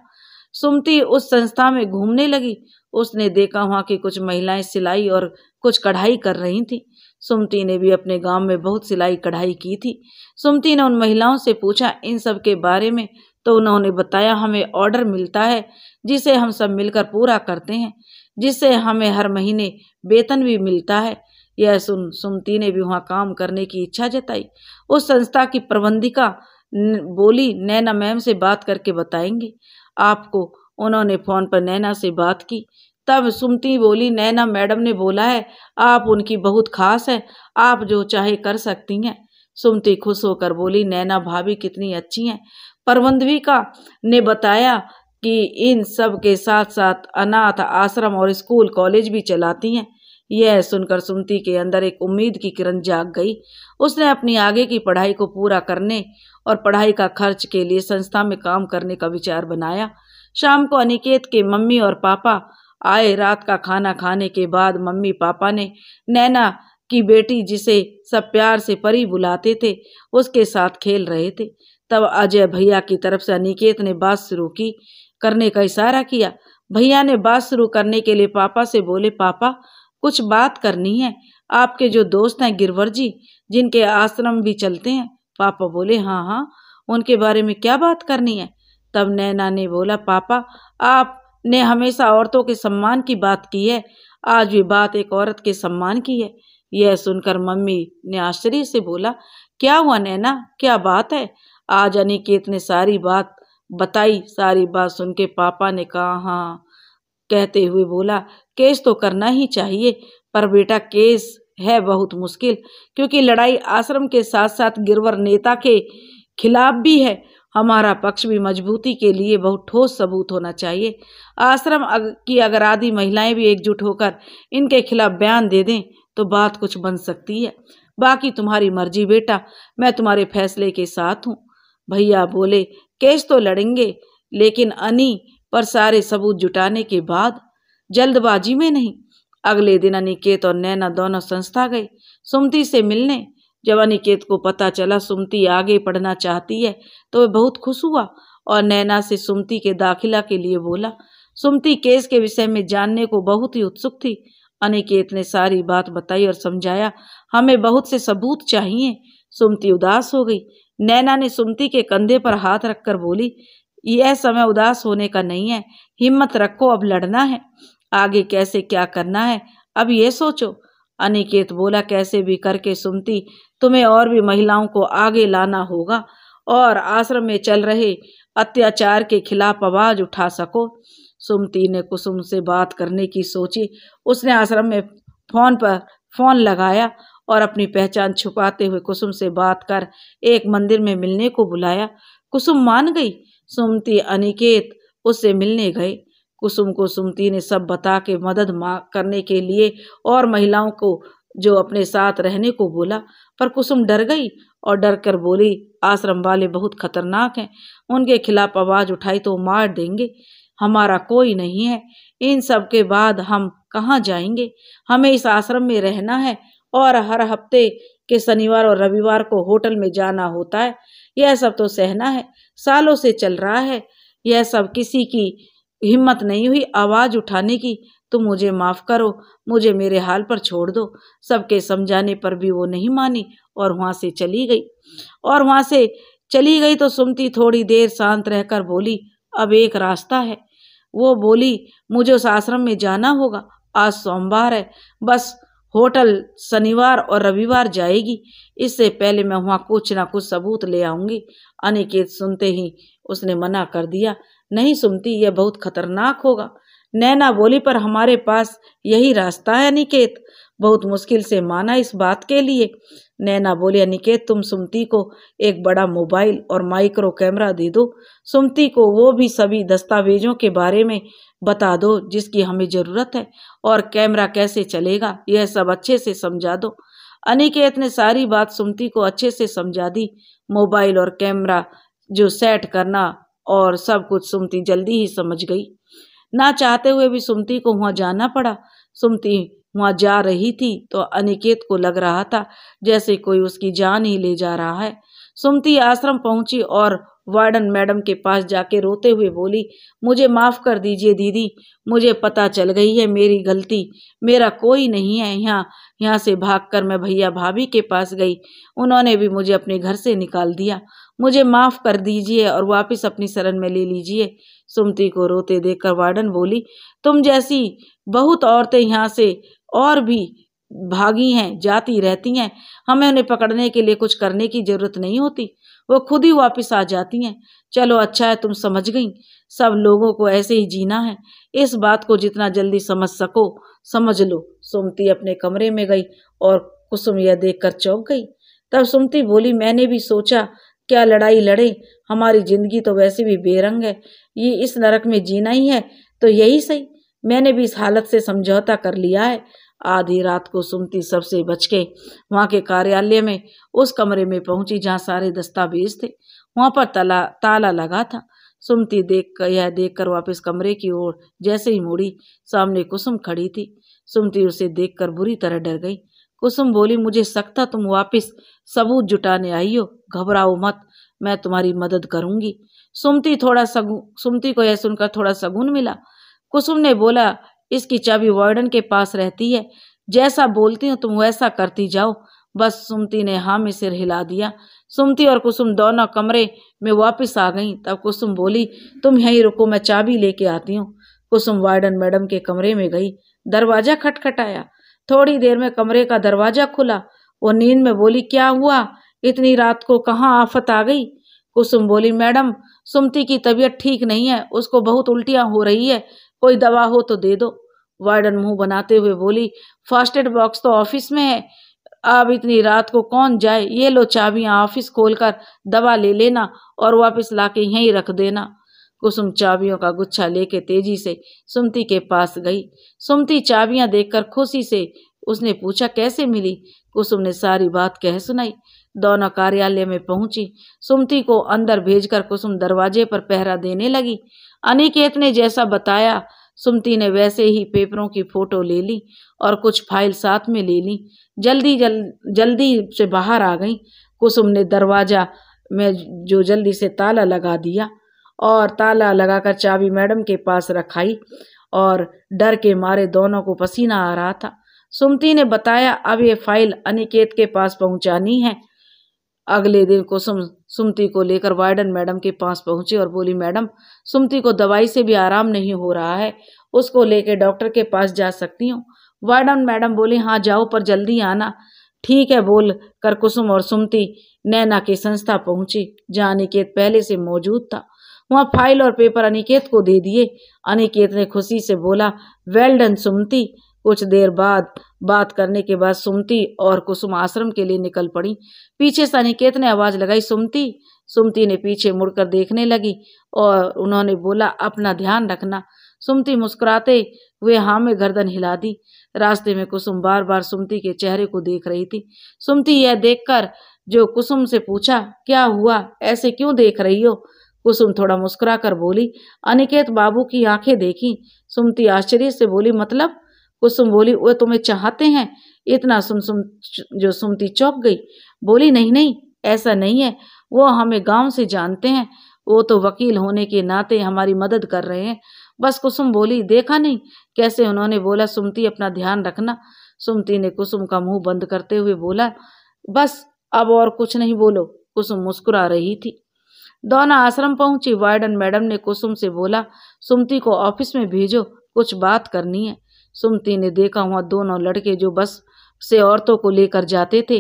सुमती उस संस्था में घूमने लगी उसने देखा वहाँ की कुछ महिलाएं सिलाई और कुछ कढ़ाई कर रही थी सुमती ने भी अपने गांव में बहुत सिलाई कढ़ाई की थी सुमती ने उन महिलाओं से पूछा इन सब के बारे में तो उन्होंने बताया हमें ऑर्डर मिलता है जिसे हम सब मिलकर पूरा करते हैं जिससे हमें हर महीने वेतन भी मिलता है यह सुन सुमती ने भी वहाँ काम करने की इच्छा जताई उस संस्था की प्रबंधिका बोली नैना मैम से बात करके बताएंगे आपको उन्होंने फ़ोन पर नैना से बात की तब सुमती बोली नैना मैडम ने बोला है आप उनकी बहुत खास है आप जो चाहे कर सकती हैं सुमती खुश होकर बोली नैना भाभी कितनी अच्छी हैं प्रबंधविका ने बताया कि इन सब के साथ साथ अनाथ आश्रम और स्कूल कॉलेज भी चलाती हैं यह सुनकर सुमती के अंदर एक उम्मीद की किरण जाग गई उसने अपनी आगे की पढ़ाई को पूरा करने और पढ़ाई का खर्च के लिए संस्था में काम करने का विचार बनाया शाम को अनिकेत के मम्मी और पापा आए रात का खाना खाने के बाद मम्मी पापा ने नैना की बेटी जिसे सब प्यार से परी बुलाते थे उसके साथ खेल रहे थे तब अजय भैया की तरफ से अनिकेत ने बात शुरू की करने का इशारा किया भैया ने बात शुरू करने के लिए पापा से बोले पापा कुछ बात करनी है आपके जो दोस्त हैं गिरवर जी जिनके आश्रम भी चलते हैं पापा बोले हाँ हाँ उनके बारे में क्या बात करनी है तब नैना ने बोला पापा आप ने हमेशा औरतों के सम्मान की बात की है आज भी बात एक औरत के सम्मान की है यह सुनकर मम्मी ने आश्चर्य से बोला क्या हुआ नैना क्या बात है आज अनिकेत ने सारी बात बताई सारी बात सुन के पापा ने कहा हाँ कहते हुए बोला केस तो करना ही चाहिए पर बेटा केस है बहुत मुश्किल क्योंकि लड़ाई आश्रम के साथ साथ गिरवर नेता के खिलाफ भी है हमारा पक्ष भी मजबूती के लिए बहुत ठोस सबूत होना चाहिए आश्रम अग, की अगर आदि महिलाएं भी एकजुट होकर इनके खिलाफ बयान दे दें तो बात कुछ बन सकती है बाकी तुम्हारी मर्जी बेटा मैं तुम्हारे फैसले के साथ हूँ भैया बोले केस तो लड़ेंगे लेकिन अनी पर सारे सबूत जुटाने के बाद जल्दबाजी में नहीं अगले दिन अनिकेत और नैना दोनों संस्था गए सुमती से मिलने जब अनिकेत को पता चला सुमती आगे पढ़ना चाहती है तो वह बहुत खुश हुआ और नैना से सुमति के दाखिला के लिए बोला सुमती केस के विषय में जानने को बहुत ही उत्सुक थी अनिकेत ने सारी बात बताई और समझाया हमें बहुत से सबूत चाहिए सुमती उदास हो गई नैना ने सुमती के कंधे पर हाथ रखकर बोली यह समय उदास होने का नहीं है हिम्मत रखो अब लड़ना है आगे कैसे क्या करना है अब ये सोचो अनिकेत बोला कैसे भी करके सुमती तुम्हें और भी महिलाओं को आगे लाना होगा और आश्रम में चल रहे अत्याचार के खिलाफ आवाज उठा सको सुमती ने कुसुम से बात करने की सोची उसने आश्रम में फोन पर फोन लगाया और अपनी पहचान छुपाते हुए कुसुम से बात कर एक मंदिर में मिलने को बुलाया कुसुम मान गई सुमती अनिकेत उससे मिलने गए कुसुम को सुमती ने सब बता के मदद करने के लिए और महिलाओं को जो अपने साथ रहने को बोला पर कुसुम डर गई और डर कर बोली आश्रम वाले बहुत खतरनाक हैं उनके खिलाफ आवाज़ उठाई तो मार देंगे हमारा कोई नहीं है इन सब के बाद हम कहाँ जाएंगे हमें इस आश्रम में रहना है और हर हफ्ते के शनिवार और रविवार को होटल में जाना होता है यह सब तो सहना है सालों से चल रहा है यह सब किसी की हिम्मत नहीं हुई आवाज़ उठाने की तो मुझे माफ़ करो मुझे मेरे हाल पर छोड़ दो सबके समझाने पर भी वो नहीं मानी और वहाँ से चली गई और वहाँ से चली गई तो सुमती थोड़ी देर शांत रहकर बोली अब एक रास्ता है वो बोली मुझे उस आश्रम में जाना होगा आज सोमवार है बस होटल शनिवार और रविवार जाएगी इससे पहले मैं वहाँ कुछ ना कुछ सबूत ले आऊँगी अनिकेत सुनते ही उसने मना कर दिया नहीं सुनती यह बहुत खतरनाक होगा नैना बोली पर हमारे पास यही रास्ता है अनिकेत बहुत मुश्किल से माना इस बात के लिए नैना बोली अनिकेत तुम सुमती को एक बड़ा मोबाइल और माइक्रो कैमरा दे दो सुमती को वो भी सभी दस्तावेजों के बारे में बता दो जिसकी हमें ज़रूरत है और कैमरा कैसे चलेगा यह सब अच्छे से समझा दो अनिकेत ने सारी बात सुमती को अच्छे से समझा दी मोबाइल और कैमरा जो सेट करना और सब कुछ सुमती जल्दी ही समझ गई ना चाहते हुए भी सुमती को वहाँ जाना पड़ा सुमती वहाँ जा रही थी तो अनिकेत को लग रहा था जैसे कोई उसकी जान ही ले जा रहा है सुमती आश्रम पहुंची और वार्डन मैडम के पास जाके रोते हुए बोली मुझे माफ़ कर दीजिए दीदी मुझे पता चल गई है मेरी गलती मेरा कोई नहीं है यहाँ यहाँ से भागकर मैं भैया भाभी के पास गई उन्होंने भी मुझे अपने घर से निकाल दिया मुझे माफ़ कर दीजिए और वापस अपनी शरण में ले लीजिए सुमती को रोते देखकर वार्डन बोली तुम जैसी बहुत औरतें यहाँ से और भी भागी हैं जाती रहती हैं हमें उन्हें पकड़ने के लिए कुछ करने की ज़रूरत नहीं होती वो खुद ही वापस आ जाती हैं चलो अच्छा है तुम समझ गई सब लोगों को ऐसे ही जीना है इस बात को जितना जल्दी समझ सको समझ लो सुमती अपने कमरे में गई और कुसुम यह देखकर चौंक गई तब सुमती बोली मैंने भी सोचा क्या लड़ाई लड़े हमारी जिंदगी तो वैसे भी बेरंग है ये इस नरक में जीना ही है तो यही सही मैंने भी इस हालत से समझौता कर लिया है आधी रात को सुमती सबसे बच के वहाँ के कार्यालय में उस कमरे में पहुंची जहाँ सारे दस्तावेज थे वहाँ पर तला ताला लगा था सुमती देख कर यह देख कर वापस कमरे की ओर जैसे ही मुड़ी सामने कुसुम खड़ी थी सुमती उसे देख कर बुरी तरह डर गई कुसुम बोली मुझे शक था तुम वापस सबूत जुटाने आई हो घबराओ मत मैं तुम्हारी मदद करूंगी सुमती थोड़ा सगु सुमती को यह सुनकर थोड़ा सगुन मिला कुसुम ने बोला इसकी चाबी वार्डन के पास रहती है जैसा बोलती हूँ तुम वैसा करती जाओ बस सुमती ने हाँ में सिर हिला दिया सुमती और कुसुम दोनों कमरे में वापस आ गईं तब कुसुम बोली तुम यहीं रुको मैं चाबी लेके आती हूँ कुसुम वार्डन मैडम के कमरे में गई दरवाज़ा खटखटाया थोड़ी देर में कमरे का दरवाज़ा खुला वो नींद में बोली क्या हुआ इतनी रात को कहाँ आफत आ गई कुसुम बोली मैडम सुमती की तबीयत ठीक नहीं है उसको बहुत उल्टियाँ हो रही है कोई दवा हो तो दे दो वार्डन मुंह बनाते हुए बोली फर्स्ट एड बॉक्स तो ऑफिस में है अब इतनी रात को कौन जाए ये लो चाबियां ऑफिस खोलकर दवा ले लेना और वापस लाके यहीं रख देना कुसुम चाबियों का गुच्छा लेके तेजी से सुमती के पास गई सुमती चाबियां देखकर खुशी से उसने पूछा कैसे मिली कुसुम ने सारी बात कह सुनाई दोनों कार्यालय में पहुंची सुमती को अंदर भेजकर कुसुम दरवाजे पर पहरा देने लगी अनिकेत ने जैसा बताया सुमती ने वैसे ही पेपरों की फोटो ले ली और कुछ फाइल साथ में ले ली जल्दी जल जल्दी से बाहर आ गई कुसुम ने दरवाज़ा में जो जल्दी से ताला लगा दिया और ताला लगाकर चाबी मैडम के पास रखाई और डर के मारे दोनों को पसीना आ रहा था सुमती ने बताया अब ये फाइल अनिकेत के पास पहुंचानी है अगले दिन कुसुम सुमती को लेकर वार्डन मैडम के पास पहुंची और बोली मैडम सुमती को दवाई से भी आराम नहीं हो रहा है उसको लेकर डॉक्टर के पास जा सकती हूँ वार्डन मैडम बोली हाँ जाओ पर जल्दी आना ठीक है बोल कर कुसुम और सुमती नैना की संस्था पहुंची जहाँ अनिकेत पहले से मौजूद था वहाँ फाइल और पेपर अनिकेत को दे दिए अनिकेत ने खुशी से बोला वेल डन कुछ देर बाद बात करने के बाद सुमती और कुसुम आश्रम के लिए निकल पड़ी पीछे सनिकेत ने आवाज़ लगाई सुमती सुमती ने पीछे मुड़कर देखने लगी और उन्होंने बोला अपना ध्यान रखना सुमती मुस्कुराते हुए हाँ में गर्दन हिला दी रास्ते में कुसुम बार बार सुमती के चेहरे को देख रही थी सुमती यह देखकर जो कुसुम से पूछा क्या हुआ ऐसे क्यों देख रही हो कुसुम थोड़ा मुस्कुरा कर बोली अनिकेत बाबू की आंखें देखी सुमती आश्चर्य से बोली मतलब कुसुम बोली वो तुम्हें चाहते हैं इतना सुन सुन जो सुमती चौंक गई बोली नहीं नहीं ऐसा नहीं है वो हमें गांव से जानते हैं वो तो वकील होने के नाते हमारी मदद कर रहे हैं बस कुसुम बोली देखा नहीं कैसे उन्होंने बोला सुमती अपना ध्यान रखना सुमती ने कुसुम का मुंह बंद करते हुए बोला बस अब और कुछ नहीं बोलो कुसुम मुस्कुरा रही थी दोना आश्रम पहुंची वार्डन मैडम ने कुसुम से बोला सुमती को ऑफिस में भेजो कुछ बात करनी है सुमती ने देखा हुआ दोनों लड़के जो बस से औरतों को लेकर जाते थे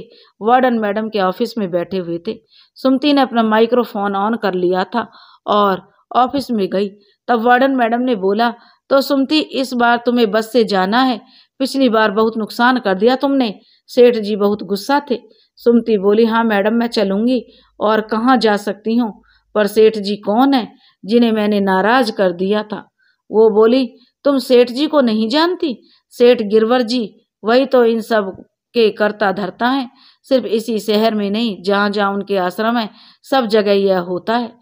वार्डन मैडम के ऑफिस में बैठे हुए थे सुमती ने अपना माइक्रोफोन ऑन कर लिया था और ऑफिस में गई तब वार्डन मैडम ने बोला तो सुमती इस बार तुम्हें बस से जाना है पिछली बार बहुत नुकसान कर दिया तुमने सेठ जी बहुत गुस्सा थे सुमती बोली हाँ मैडम मैं चलूँगी और कहाँ जा सकती हूँ पर सेठ जी कौन है जिन्हें मैंने नाराज कर दिया था वो बोली तुम सेठ जी को नहीं जानती सेठ गिरवर जी वही तो इन सब के कर्ता धरता है सिर्फ इसी शहर में नहीं जहाँ जहाँ उनके आश्रम है सब जगह यह होता है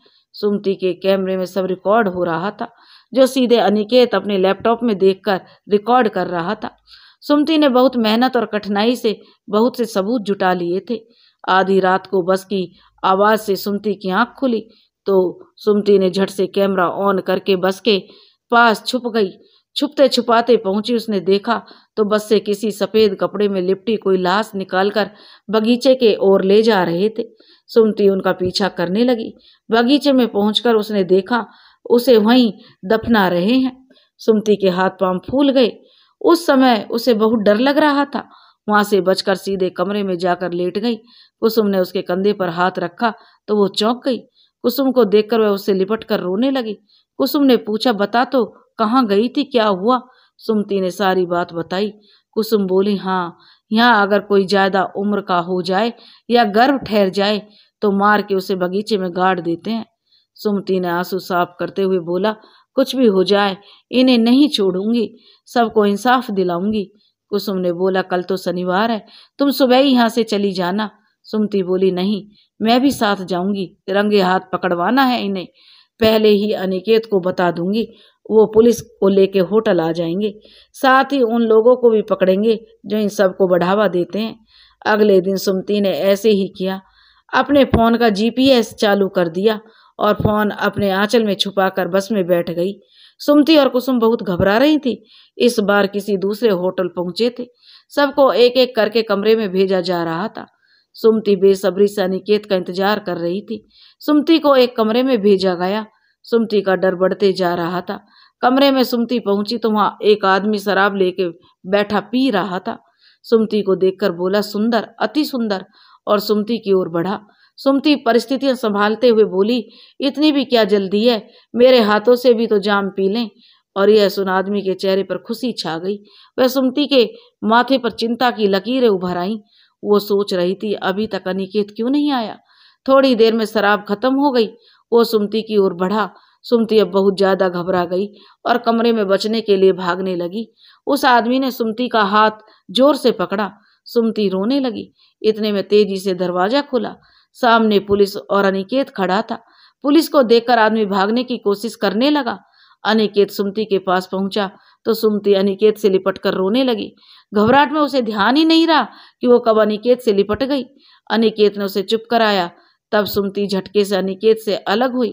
सुमती के कैमरे में सब रिकॉर्ड हो रहा था जो सीधे अनिकेत अपने लैपटॉप में देखकर रिकॉर्ड कर रहा था सुमती ने बहुत मेहनत और कठिनाई से बहुत से सबूत जुटा लिए थे आधी रात को बस की आवाज़ से सुमती की आंख खुली तो सुमती ने झट से कैमरा ऑन करके बस के पास छुप गई छुपते छुपाते पहुंची उसने देखा तो बस से किसी सफ़ेद कपड़े में लिपटी कोई लाश निकालकर बगीचे के ओर ले जा रहे थे सुमती उनका पीछा करने लगी बगीचे में पहुंचकर उसने देखा उसे वहीं दफना रहे हैं सुमती के हाथ पांव फूल गए उस समय उसे बहुत डर लग रहा था वहां से बचकर सीधे कमरे में जाकर लेट गई कुसुम ने उसके कंधे पर हाथ रखा तो वो चौंक गई कुसुम को देखकर वह उससे लिपट कर रोने लगी कुसुम ने पूछा बता तो कहाँ गई थी क्या हुआ सुमती ने सारी बात बताई कुसुम बोली हाँ यहाँ अगर कोई ज़्यादा उम्र का हो जाए या गर्भ ठहर जाए तो मार के उसे बगीचे में गाड़ देते हैं सुमती ने आंसू साफ करते हुए बोला कुछ भी हो जाए इन्हें नहीं छोड़ूंगी सबको इंसाफ दिलाऊंगी कुसुम ने बोला कल तो शनिवार है तुम सुबह ही यहाँ से चली जाना सुमती बोली नहीं मैं भी साथ जाऊंगी रंगे हाथ पकड़वाना है इन्हें पहले ही अनिकेत को बता दूंगी वो पुलिस को लेके होटल आ जाएंगे साथ ही उन लोगों को भी पकड़ेंगे जो इन सबको बढ़ावा देते हैं अगले दिन सुमती ने ऐसे ही किया अपने फ़ोन का जीपीएस चालू कर दिया और फ़ोन अपने आंचल में छुपाकर बस में बैठ गई सुमती और कुसुम बहुत घबरा रही थी इस बार किसी दूसरे होटल पहुंचे थे सबको एक एक करके कमरे में भेजा जा रहा था सुमती बेसब्री से अनिकेत का इंतजार कर रही थी सुमती को एक कमरे में भेजा गया सुमती का डर बढ़ते जा रहा था कमरे में सुमती पहुंची तो वहां एक आदमी शराब लेके बैठा पी रहा था सुमती को देखकर बोला सुंदर अति सुंदर और सुमती की ओर बढ़ा सुमती परिस्थितियां संभालते हुए बोली इतनी भी क्या जल्दी है मेरे हाथों से भी तो जाम पी लें और यह सुन आदमी के चेहरे पर खुशी छा गई वह सुमती के माथे पर चिंता की लकीरें उभर आईं वो सोच रही थी अभी तक अनिकेत क्यों नहीं आया थोड़ी देर में शराब खत्म हो गई वो सुमती की ओर बढ़ा सुमती अब बहुत ज़्यादा घबरा गई और कमरे में बचने के लिए भागने लगी उस आदमी ने सुमती का हाथ जोर से पकड़ा सुमती रोने लगी इतने में तेजी से दरवाजा खुला सामने पुलिस और अनिकेत खड़ा था पुलिस को देखकर आदमी भागने की कोशिश करने लगा अनिकेत सुमती के पास पहुंचा तो सुमती अनिकेत से लिपट कर रोने लगी घबराहट में उसे ध्यान ही नहीं रहा कि वो कब अनिकेत से लिपट गई अनिकेत ने उसे चुप कराया तब सुमती झटके से अनिकेत से अलग हुई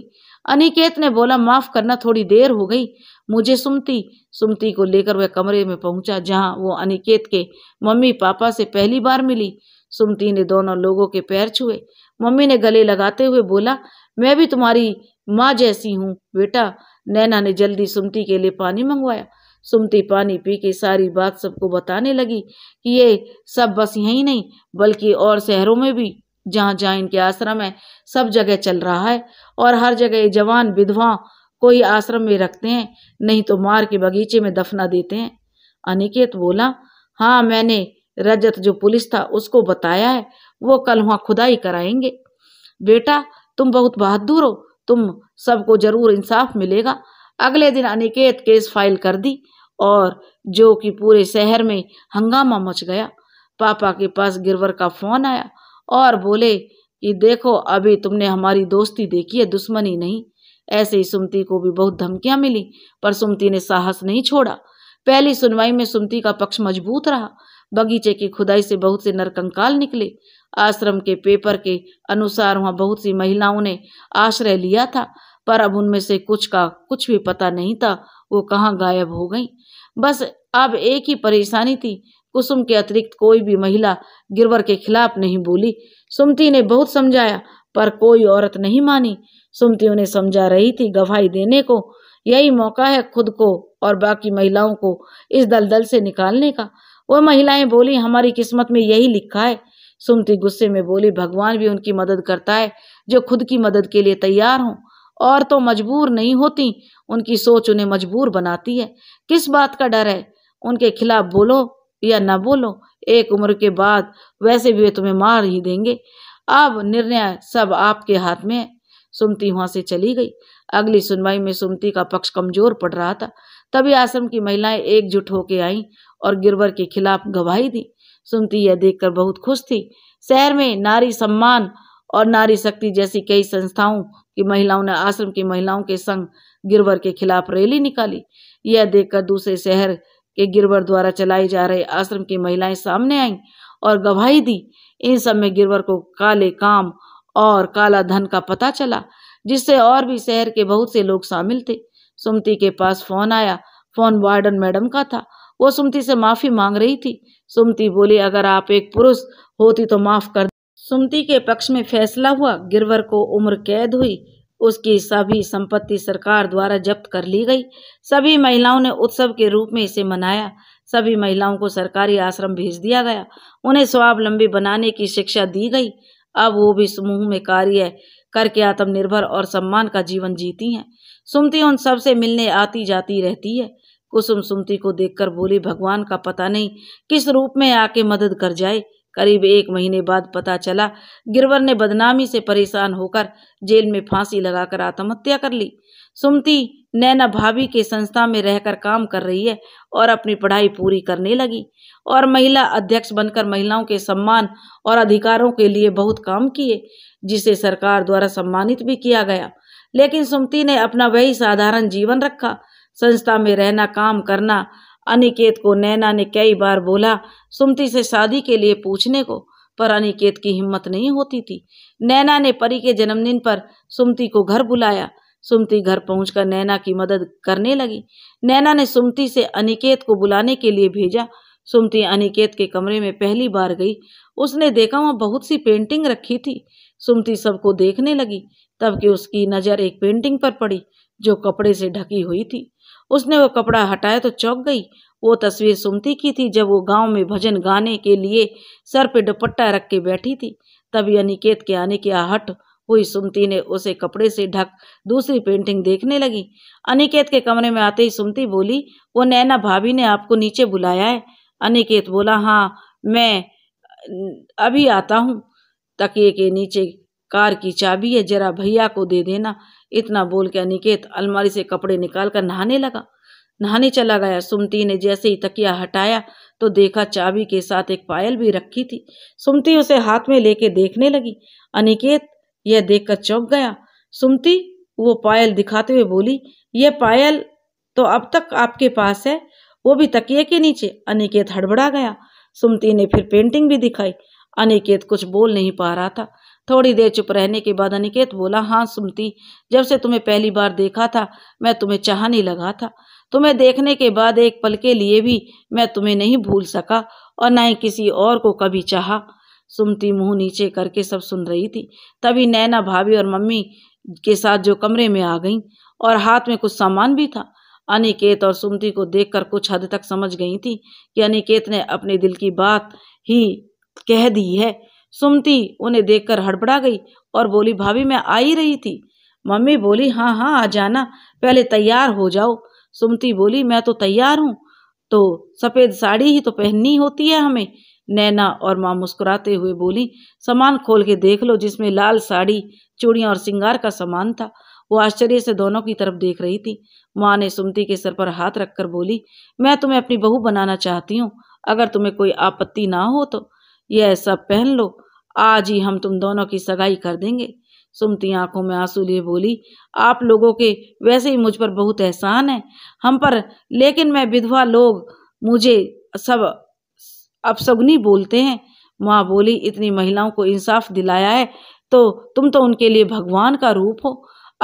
अनिकेत ने बोला माफ करना थोड़ी देर हो गई मुझे सुमती सुमती को लेकर वह कमरे में पहुंचा जहां वो अनिकेत के मम्मी पापा से पहली बार मिली सुमती ने दोनों लोगों के पैर छुए मम्मी ने गले लगाते हुए बोला मैं भी तुम्हारी माँ जैसी हूँ बेटा नैना ने जल्दी सुमती के लिए पानी मंगवाया सुमती पानी पी के सारी बात सबको बताने लगी कि ये सब बस यहीं नहीं बल्कि और शहरों में भी जहाँ जहाँ इनके आश्रम है सब जगह चल रहा है और हर जगह जवान विधवा को ही आश्रम में रखते हैं नहीं तो मार के बगीचे में दफना देते हैं अनिकेत बोला हाँ मैंने रजत जो पुलिस था उसको बताया है वो कल वहाँ खुदाई कराएंगे बेटा तुम बहुत बहादुर हो तुम सबको जरूर इंसाफ मिलेगा अगले दिन अनिकेत केस फाइल कर दी और जो कि पूरे शहर में हंगामा मच गया पापा के पास गिरवर का फोन आया और बोले कि देखो अभी तुमने हमारी दोस्ती देखी है दुश्मनी नहीं ऐसे ही सुमती को भी बहुत धमकियां मिली पर सुमती ने साहस नहीं छोड़ा पहली सुनवाई में सुमती का पक्ष मजबूत रहा बगीचे की खुदाई से बहुत से नरकंकाल निकले आश्रम के पेपर के अनुसार वहां बहुत सी महिलाओं ने आश्रय लिया था पर अब उनमें से कुछ का कुछ भी पता नहीं था वो कहाँ गायब हो गई बस अब एक ही परेशानी थी कुसुम के अतिरिक्त कोई भी महिला गिरवर के खिलाफ नहीं बोली सुमती ने बहुत समझाया पर कोई औरत नहीं मानी सुमती उन्हें समझा रही थी गवाही देने को यही मौका है खुद को और बाकी महिलाओं को इस दलदल से निकालने का वह महिलाएं बोली हमारी किस्मत में यही लिखा है सुमती गुस्से में बोली भगवान भी उनकी मदद करता है जो खुद की मदद के लिए तैयार हों और तो मजबूर नहीं होती उनकी सोच उन्हें मजबूर बनाती है किस बात का डर है उनके खिलाफ बोलो या न बोलो एक उम्र के बाद वैसे भी वे तुम्हें मार ही देंगे अब निर्णय सब आपके हाथ में है सुमती वहां से चली गई अगली सुनवाई में सुमती का पक्ष कमजोर पड़ रहा था तभी आश्रम की महिलाएं एकजुट होकर आईं और गिरवर के खिलाफ गवाही दी सुमती यह देखकर बहुत खुश थी शहर में नारी सम्मान और नारी शक्ति जैसी कई संस्थाओं की महिलाओं ने आश्रम की महिलाओं के संग गिरवर के खिलाफ रैली निकाली यह देखकर दूसरे शहर के गिरवर द्वारा चलाए जा रहे आश्रम की महिलाएं सामने आईं और गवाही दी इन सब में गिरवर को काले काम और काला धन का पता चला जिससे और भी शहर के बहुत से लोग शामिल थे सुमती के पास फोन आया फोन वार्डन मैडम का था वो सुमती से माफ़ी मांग रही थी सुमती बोली अगर आप एक पुरुष होती तो माफ़ कर सुमती के पक्ष में फैसला हुआ गिरवर को उम्र कैद हुई उसकी सभी संपत्ति सरकार द्वारा जब्त कर ली गई सभी महिलाओं ने उत्सव के रूप में इसे मनाया सभी महिलाओं को सरकारी आश्रम भेज दिया गया उन्हें स्वावलंबी बनाने की शिक्षा दी गई अब वो भी समूह में कार्य करके आत्मनिर्भर और सम्मान का जीवन जीती हैं सुमती उन सबसे मिलने आती जाती रहती है कुसुम सुमती को देखकर बोली भगवान का पता नहीं किस रूप में आके मदद कर जाए करीब एक महीने बाद पता चला गिरवर ने बदनामी से परेशान होकर जेल में फांसी लगाकर आत्महत्या कर ली सुमती नैना भाभी के संस्था में रहकर काम कर रही है और अपनी पढ़ाई पूरी करने लगी और महिला अध्यक्ष बनकर महिलाओं के सम्मान और अधिकारों के लिए बहुत काम किए जिसे सरकार द्वारा सम्मानित भी किया गया लेकिन सुमती ने अपना वही साधारण जीवन रखा संस्था में रहना काम करना अनिकेत को नैना ने कई बार बोला सुमती से शादी के लिए पूछने को पर अनिकेत की हिम्मत नहीं होती थी नैना ने परी के जन्मदिन पर सुमती को घर बुलाया सुमती घर पहुंचकर नैना की मदद करने लगी नैना ने सुमती से अनिकेत को बुलाने के लिए भेजा सुमती अनिकेत के कमरे में पहली बार गई उसने देखा वहाँ बहुत सी पेंटिंग रखी थी सुमती सबको देखने लगी तब कि उसकी नज़र एक पेंटिंग पर पड़ी जो कपड़े से ढकी हुई थी उसने वह कपड़ा हटाया तो चौंक गई वो तस्वीर सुमती की थी जब वो गांव में भजन गाने के लिए सर पे दुपट्टा रख के बैठी थी तभी अनिकेत के आने की आहट हुई सुमती ने उसे कपड़े से ढक दूसरी पेंटिंग देखने लगी अनिकेत के कमरे में आते ही सुमती बोली वो नैना भाभी ने आपको नीचे बुलाया है अनिकेत बोला हाँ मैं अभी आता हूँ तकिए के नीचे कार की चाबी है जरा भैया को दे देना इतना बोल के अनिकेत अलमारी से कपड़े निकाल कर नहाने लगा नहाने चला गया सुमती ने जैसे ही तकिया हटाया तो देखा चाबी के साथ एक पायल भी रखी थी सुमती उसे हाथ में लेके देखने लगी अनिकेत यह देखकर चौंक गया सुमती वो पायल दिखाते हुए बोली यह पायल तो अब तक आपके पास है वो भी तकिए के नीचे अनिकेत हड़बड़ा गया सुमती ने फिर पेंटिंग भी दिखाई अनिकेत कुछ बोल नहीं पा रहा था थोड़ी देर चुप रहने के बाद अनिकेत बोला हाँ सुमती जब से तुम्हें पहली बार देखा था मैं तुम्हें चाहने लगा था तुम्हें देखने के बाद एक पल के लिए भी मैं तुम्हें नहीं भूल सका और न ही किसी और को कभी चाहा सुमती मुंह नीचे करके सब सुन रही थी तभी नैना भाभी और मम्मी के साथ जो कमरे में आ गईं और हाथ में कुछ सामान भी था अनिकेत और सुमती को देखकर कुछ हद तक समझ गई थी कि अनिकेत ने अपने दिल की बात ही कह दी है सुमती उन्हें देखकर हड़बड़ा गई और बोली भाभी मैं आ ही रही थी मम्मी बोली हाँ हाँ आ जाना पहले तैयार हो जाओ सुमती बोली मैं तो तैयार हूँ तो सफ़ेद साड़ी ही तो पहननी होती है हमें नैना और माँ मुस्कुराते हुए बोली सामान खोल के देख लो जिसमें लाल साड़ी चूड़ियाँ और सिंगार का सामान था वो आश्चर्य से दोनों की तरफ देख रही थी माँ ने सुमती के सर पर हाथ रखकर बोली मैं तुम्हें अपनी बहू बनाना चाहती हूँ अगर तुम्हें कोई आपत्ति ना हो तो यह सब पहन लो आज ही हम तुम दोनों की सगाई कर देंगे सुमती आंखों में आंसू लिए बोली आप लोगों के वैसे ही मुझ पर बहुत एहसान है हम पर लेकिन मैं विधवा लोग मुझे सब अपसगुनी बोलते हैं माँ बोली इतनी महिलाओं को इंसाफ दिलाया है तो तुम तो उनके लिए भगवान का रूप हो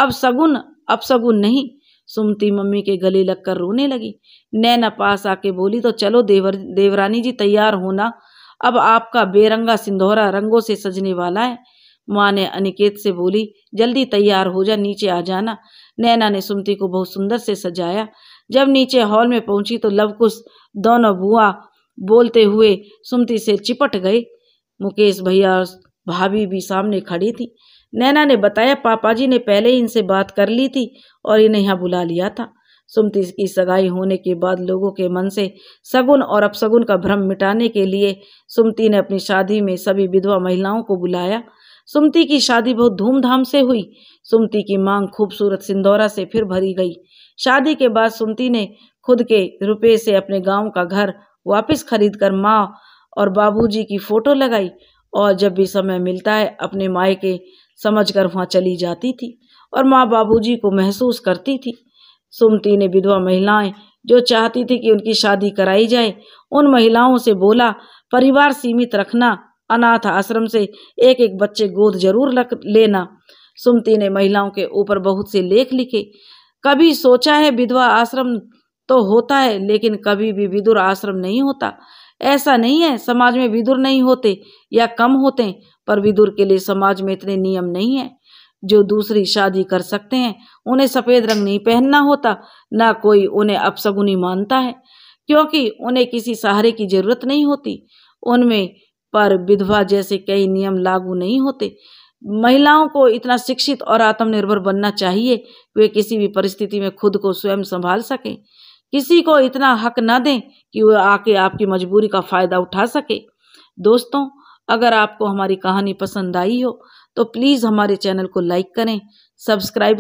अब सगुन अब सगुन नहीं सुमती मम्मी के गले लगकर रोने लगी नैना पास आके बोली तो चलो देवर देवरानी जी तैयार होना अब आपका बेरंगा सिंधौरा रंगों से सजने वाला है माँ ने अनिकेत से बोली जल्दी तैयार हो जा नीचे आ जाना नैना ने सुमती को बहुत सुंदर से सजाया जब नीचे हॉल में पहुंची तो लवकुश दोनों बुआ बोलते हुए सुमती से चिपट गए मुकेश भैया और भाभी भी सामने खड़ी थी नैना ने बताया पापा जी ने पहले इनसे बात कर ली थी और इन्हें यहाँ बुला लिया था सुमति की सगाई होने के बाद लोगों के मन से सगुन और अपसगुन का भ्रम मिटाने के लिए सुमति ने अपनी शादी में सभी विधवा महिलाओं को बुलाया सुमति की शादी बहुत धूमधाम से हुई सुमति की मांग खूबसूरत सिंदौरा से फिर भरी गई शादी के बाद सुमति ने खुद के रुपये से अपने गांव का घर वापस खरीद कर माँ और बाबूजी की फ़ोटो लगाई और जब भी समय मिलता है अपने के समझ कर वहाँ चली जाती थी और माँ बाबूजी को महसूस करती थी सुमती ने विधवा महिलाएं जो चाहती थी कि उनकी शादी कराई जाए उन महिलाओं से बोला परिवार सीमित रखना अनाथ आश्रम से एक एक बच्चे गोद जरूर लक लेना सुमती ने महिलाओं के ऊपर बहुत से लेख लिखे कभी सोचा है विधवा आश्रम तो होता है लेकिन कभी भी विदुर आश्रम नहीं होता ऐसा नहीं है समाज में विदुर नहीं होते या कम होते पर विदुर के लिए समाज में इतने नियम नहीं है जो दूसरी शादी कर सकते हैं उन्हें सफ़ेद रंग नहीं पहनना होता ना कोई उन्हें अपसगुनी मानता है क्योंकि उन्हें किसी सहारे की जरूरत नहीं होती उनमें पर विधवा जैसे कई नियम लागू नहीं होते महिलाओं को इतना शिक्षित और आत्मनिर्भर बनना चाहिए वे किसी भी परिस्थिति में खुद को स्वयं संभाल सकें किसी को इतना हक ना दें कि वह आके आपकी मजबूरी का फ़ायदा उठा सके दोस्तों अगर आपको हमारी कहानी पसंद आई हो तो प्लीज़ हमारे चैनल को लाइक करें सब्सक्राइब